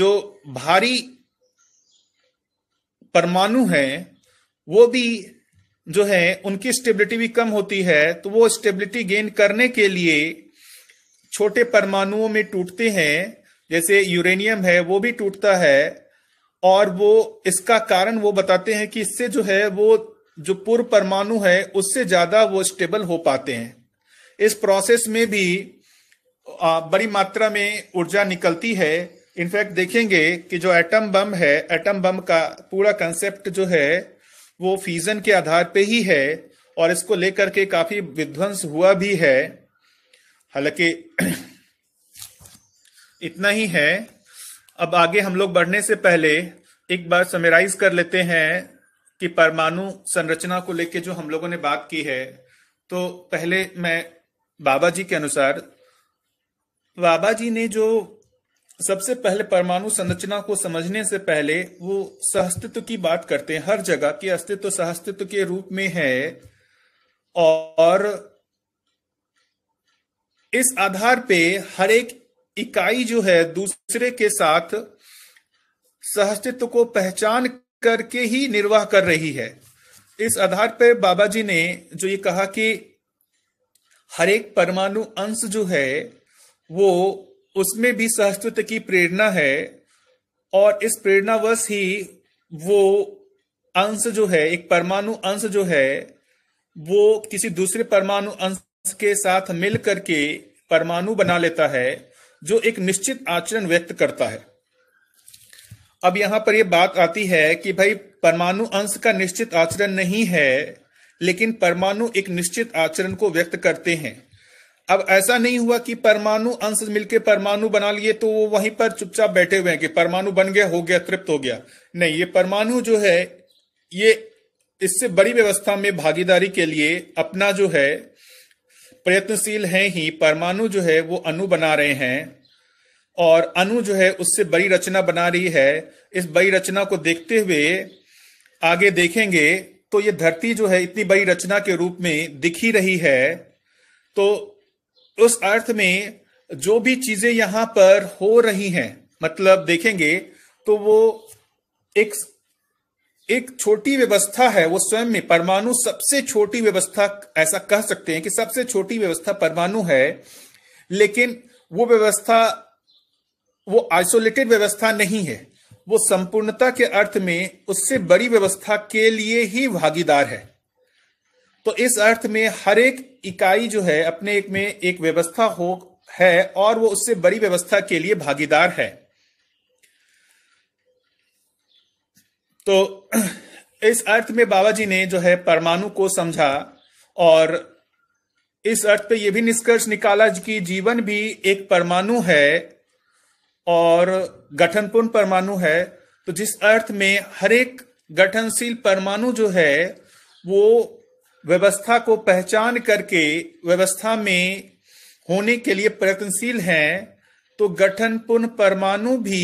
जो भारी परमाणु है वो भी जो है उनकी स्टेबिलिटी भी कम होती है तो वो स्टेबिलिटी गेन करने के लिए छोटे परमाणुओं में टूटते हैं जैसे यूरेनियम है वो भी टूटता है और वो इसका कारण वो बताते हैं कि इससे जो है वो जो पूर्व परमाणु है उससे ज्यादा वो स्टेबल हो पाते हैं इस प्रोसेस में भी बड़ी मात्रा में ऊर्जा निकलती है इनफैक्ट देखेंगे कि जो एटम बम है एटम बम का पूरा कंसेप्ट जो है वो फीजन के आधार पे ही है और इसको लेकर के काफी विध्वंस हुआ भी है हालांकि इतना ही है अब आगे हम लोग बढ़ने से पहले एक बार समराइज कर लेते हैं कि परमाणु संरचना को लेके जो हम लोगों ने बात की है तो पहले मैं बाबा जी के अनुसार बाबा जी ने जो सबसे पहले परमाणु संरचना को समझने से पहले वो सहस्तित्व की बात करते हैं हर जगह की अस्तित्व सहस्तित्व के रूप में है और इस आधार पे हर एक इकाई जो है दूसरे के साथ सहस्तित्व को पहचान करके ही निर्वाह कर रही है इस आधार पर बाबा जी ने जो ये कहा कि हर एक परमाणु अंश जो है वो उसमें भी सहस्तित्व की प्रेरणा है और इस प्रेरणावश ही वो अंश जो है एक परमाणु अंश जो है वो किसी दूसरे परमाणु अंश के साथ मिल करके परमाणु बना लेता है जो एक निश्चित आचरण व्यक्त करता है अब यहां पर यह बात आती है कि भाई परमाणु अंश का निश्चित आचरण नहीं है लेकिन परमाणु एक निश्चित आचरण को व्यक्त करते हैं अब ऐसा नहीं हुआ कि परमाणु अंश मिलकर परमाणु बना लिए तो वो वहीं पर चुपचाप बैठे हुए हैं कि परमाणु बन गया हो गया तृप्त हो गया नहीं ये परमाणु जो है ये इससे बड़ी व्यवस्था में भागीदारी के लिए अपना जो है प्रयत्नशील है ही परमाणु जो है वो अणु बना रहे हैं और अनु जो है उससे बड़ी रचना बना रही है इस बड़ी रचना को देखते हुए आगे देखेंगे तो ये धरती जो है इतनी बड़ी रचना के रूप में दिखी रही है तो उस अर्थ में जो भी चीजें यहां पर हो रही हैं मतलब देखेंगे तो वो एक एक छोटी व्यवस्था है वो स्वयं में परमाणु सबसे छोटी व्यवस्था ऐसा कह सकते हैं कि सबसे छोटी व्यवस्था परमाणु है लेकिन वो व्यवस्था वो आइसोलेटेड व्यवस्था नहीं है वो संपूर्णता के अर्थ में उससे बड़ी व्यवस्था के लिए ही भागीदार है तो इस अर्थ में हर एक इकाई जो है अपने एक में एक व्यवस्था हो है और वो उससे बड़ी व्यवस्था के लिए भागीदार है तो इस अर्थ में बाबा जी ने जो है परमाणु को समझा और इस अर्थ पे यह भी निष्कर्ष निकाला कि जीवन भी एक परमाणु है और गठनपूर्ण परमाणु है तो जिस अर्थ में हर एक गठनशील परमाणु जो है वो व्यवस्था को पहचान करके व्यवस्था में होने के लिए प्रयत्नशील है तो गठनपूर्ण परमाणु भी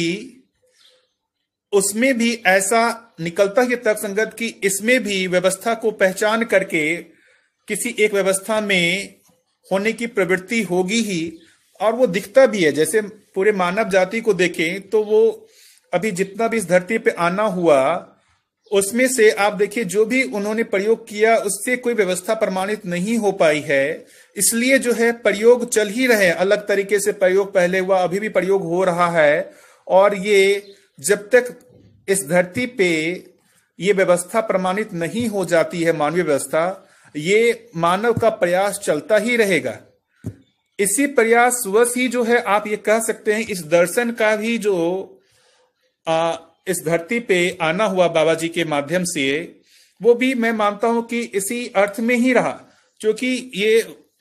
उसमें भी ऐसा निकलता है तर्क संगत कि इसमें भी व्यवस्था को पहचान करके किसी एक व्यवस्था में होने की प्रवृत्ति होगी ही और वो दिखता भी है जैसे पूरे मानव जाति को देखें तो वो अभी जितना भी इस धरती पे आना हुआ उसमें से आप देखिए जो भी उन्होंने प्रयोग किया उससे कोई व्यवस्था प्रमाणित नहीं हो पाई है इसलिए जो है प्रयोग चल ही रहे अलग तरीके से प्रयोग पहले हुआ अभी भी प्रयोग हो रहा है और ये जब तक इस धरती पे ये व्यवस्था प्रमाणित नहीं हो जाती है मानवीय व्यवस्था ये मानव का प्रयास चलता ही रहेगा इसी वश ही जो है आप ये कह सकते हैं इस दर्शन का भी जो आ, इस धरती पे आना हुआ बाबा जी के माध्यम से वो भी मैं मानता हूं कि इसी अर्थ में ही रहा क्योंकि ये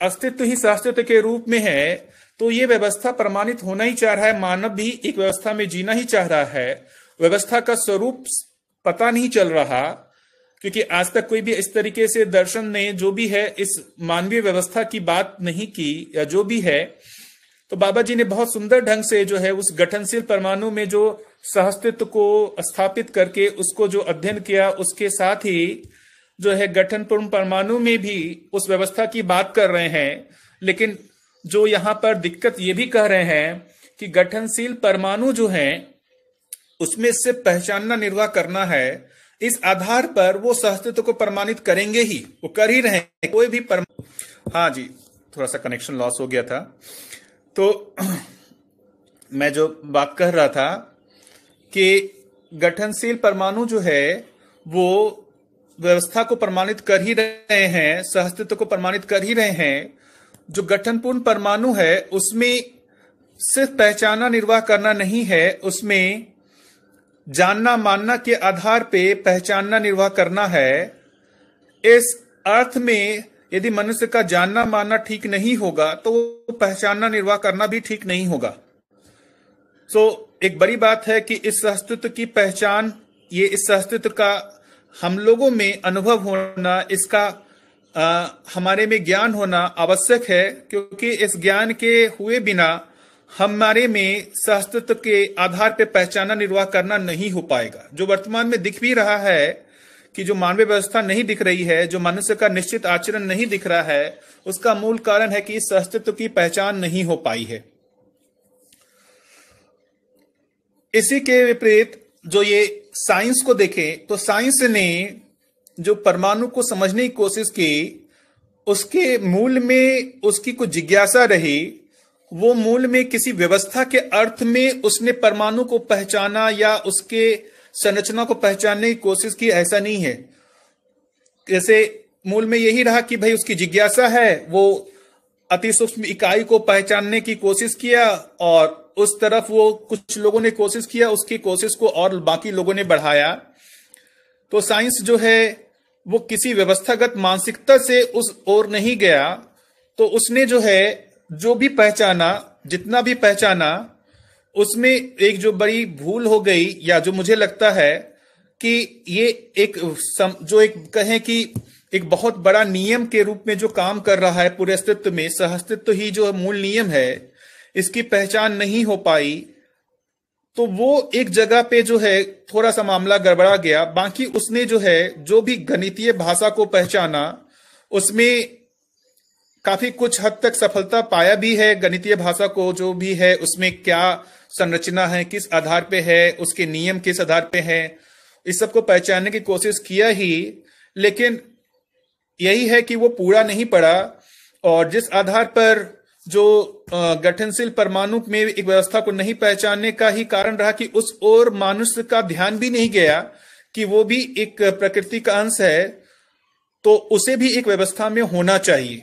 अस्तित्व ही शास्त्रित्व के रूप में है तो ये व्यवस्था प्रमाणित होना ही चाह रहा है मानव भी एक व्यवस्था में जीना ही चाह रहा है व्यवस्था का स्वरूप पता नहीं चल रहा क्योंकि आज तक कोई भी इस तरीके से दर्शन ने जो भी है इस मानवीय व्यवस्था की बात नहीं की या जो भी है तो बाबा जी ने बहुत सुंदर ढंग से जो है उस गठनशील परमाणु में जो सहस्तित्व को स्थापित करके उसको जो अध्ययन किया उसके साथ ही जो है गठनपूर्ण परमाणु में भी उस व्यवस्था की बात कर रहे हैं लेकिन जो यहां पर दिक्कत ये भी कह रहे हैं कि गठनशील परमाणु जो है उसमें से पहचानना निर्वाह करना है इस आधार पर वो सहस्तित्व को प्रमाणित करेंगे ही वो कर ही रहे कोई भी परम हाँ जी थोड़ा सा कनेक्शन लॉस हो गया था तो मैं जो बात कह रहा था कि गठनशील परमाणु जो है वो व्यवस्था को प्रमाणित कर ही रहे हैं सहस्तित्व को प्रमाणित कर ही रहे हैं जो गठनपूर्ण परमाणु है उसमें सिर्फ पहचाना निर्वाह करना नहीं है उसमें जानना मानना के आधार पे पहचानना निर्वाह करना है इस अर्थ में यदि मनुष्य का जानना मानना ठीक नहीं होगा तो पहचानना निर्वाह करना भी ठीक नहीं होगा सो so, एक बड़ी बात है कि इस अस्तित्व की पहचान ये इस अस्तित्व का हम लोगों में अनुभव होना इसका आ, हमारे में ज्ञान होना आवश्यक है क्योंकि इस ज्ञान के हुए बिना हमारे में सहस्तित्व के आधार पर पहचाना निर्वाह करना नहीं हो पाएगा जो वर्तमान में दिख भी रहा है कि जो मानवीय व्यवस्था नहीं दिख रही है जो मनुष्य का निश्चित आचरण नहीं दिख रहा है उसका मूल कारण है कि इस अस्तित्व की पहचान नहीं हो पाई है इसी के विपरीत जो ये साइंस को देखें तो साइंस ने जो परमाणु को समझने की कोशिश की उसके मूल में उसकी कुछ जिज्ञासा रही वो मूल में किसी व्यवस्था के अर्थ में उसने परमाणु को पहचाना या उसके संरचना को पहचानने की कोशिश की ऐसा नहीं है जैसे मूल में यही रहा कि भाई उसकी जिज्ञासा है वो अति सूक्ष्म इकाई को पहचानने की कोशिश किया और उस तरफ वो कुछ लोगों ने कोशिश किया उसकी कोशिश को और बाकी लोगों ने बढ़ाया तो साइंस जो है वो किसी व्यवस्थागत मानसिकता से उस ओर नहीं गया तो उसने जो है जो भी पहचाना जितना भी पहचाना उसमें एक जो बड़ी भूल हो गई या जो मुझे लगता है कि ये एक सम, जो एक कहें कि एक बहुत बड़ा नियम के रूप में जो काम कर रहा है पूरे अस्तित्व में अस्तित्व ही जो मूल नियम है इसकी पहचान नहीं हो पाई तो वो एक जगह पे जो है थोड़ा सा मामला गड़बड़ा गया बाकी उसने जो है जो भी गणितीय भाषा को पहचाना उसमें काफी कुछ हद तक सफलता पाया भी है गणितीय भाषा को जो भी है उसमें क्या संरचना है किस आधार पे है उसके नियम किस आधार पे है इस सब को पहचानने की कोशिश किया ही लेकिन यही है कि वो पूरा नहीं पड़ा और जिस आधार पर जो गठनशील परमाणु में एक व्यवस्था को नहीं पहचानने का ही कारण रहा कि उस ओर मानुष्य का ध्यान भी नहीं गया कि वो भी एक प्रकृति का अंश है तो उसे भी एक व्यवस्था में होना चाहिए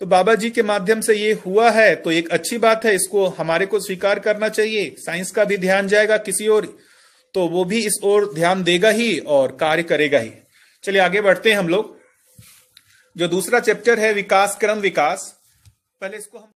तो बाबा जी के माध्यम से ये हुआ है तो एक अच्छी बात है इसको हमारे को स्वीकार करना चाहिए साइंस का भी ध्यान जाएगा किसी और तो वो भी इस ओर ध्यान देगा ही और कार्य करेगा ही चलिए आगे बढ़ते हैं हम लोग जो दूसरा चैप्टर है विकास क्रम विकास पहले इसको हम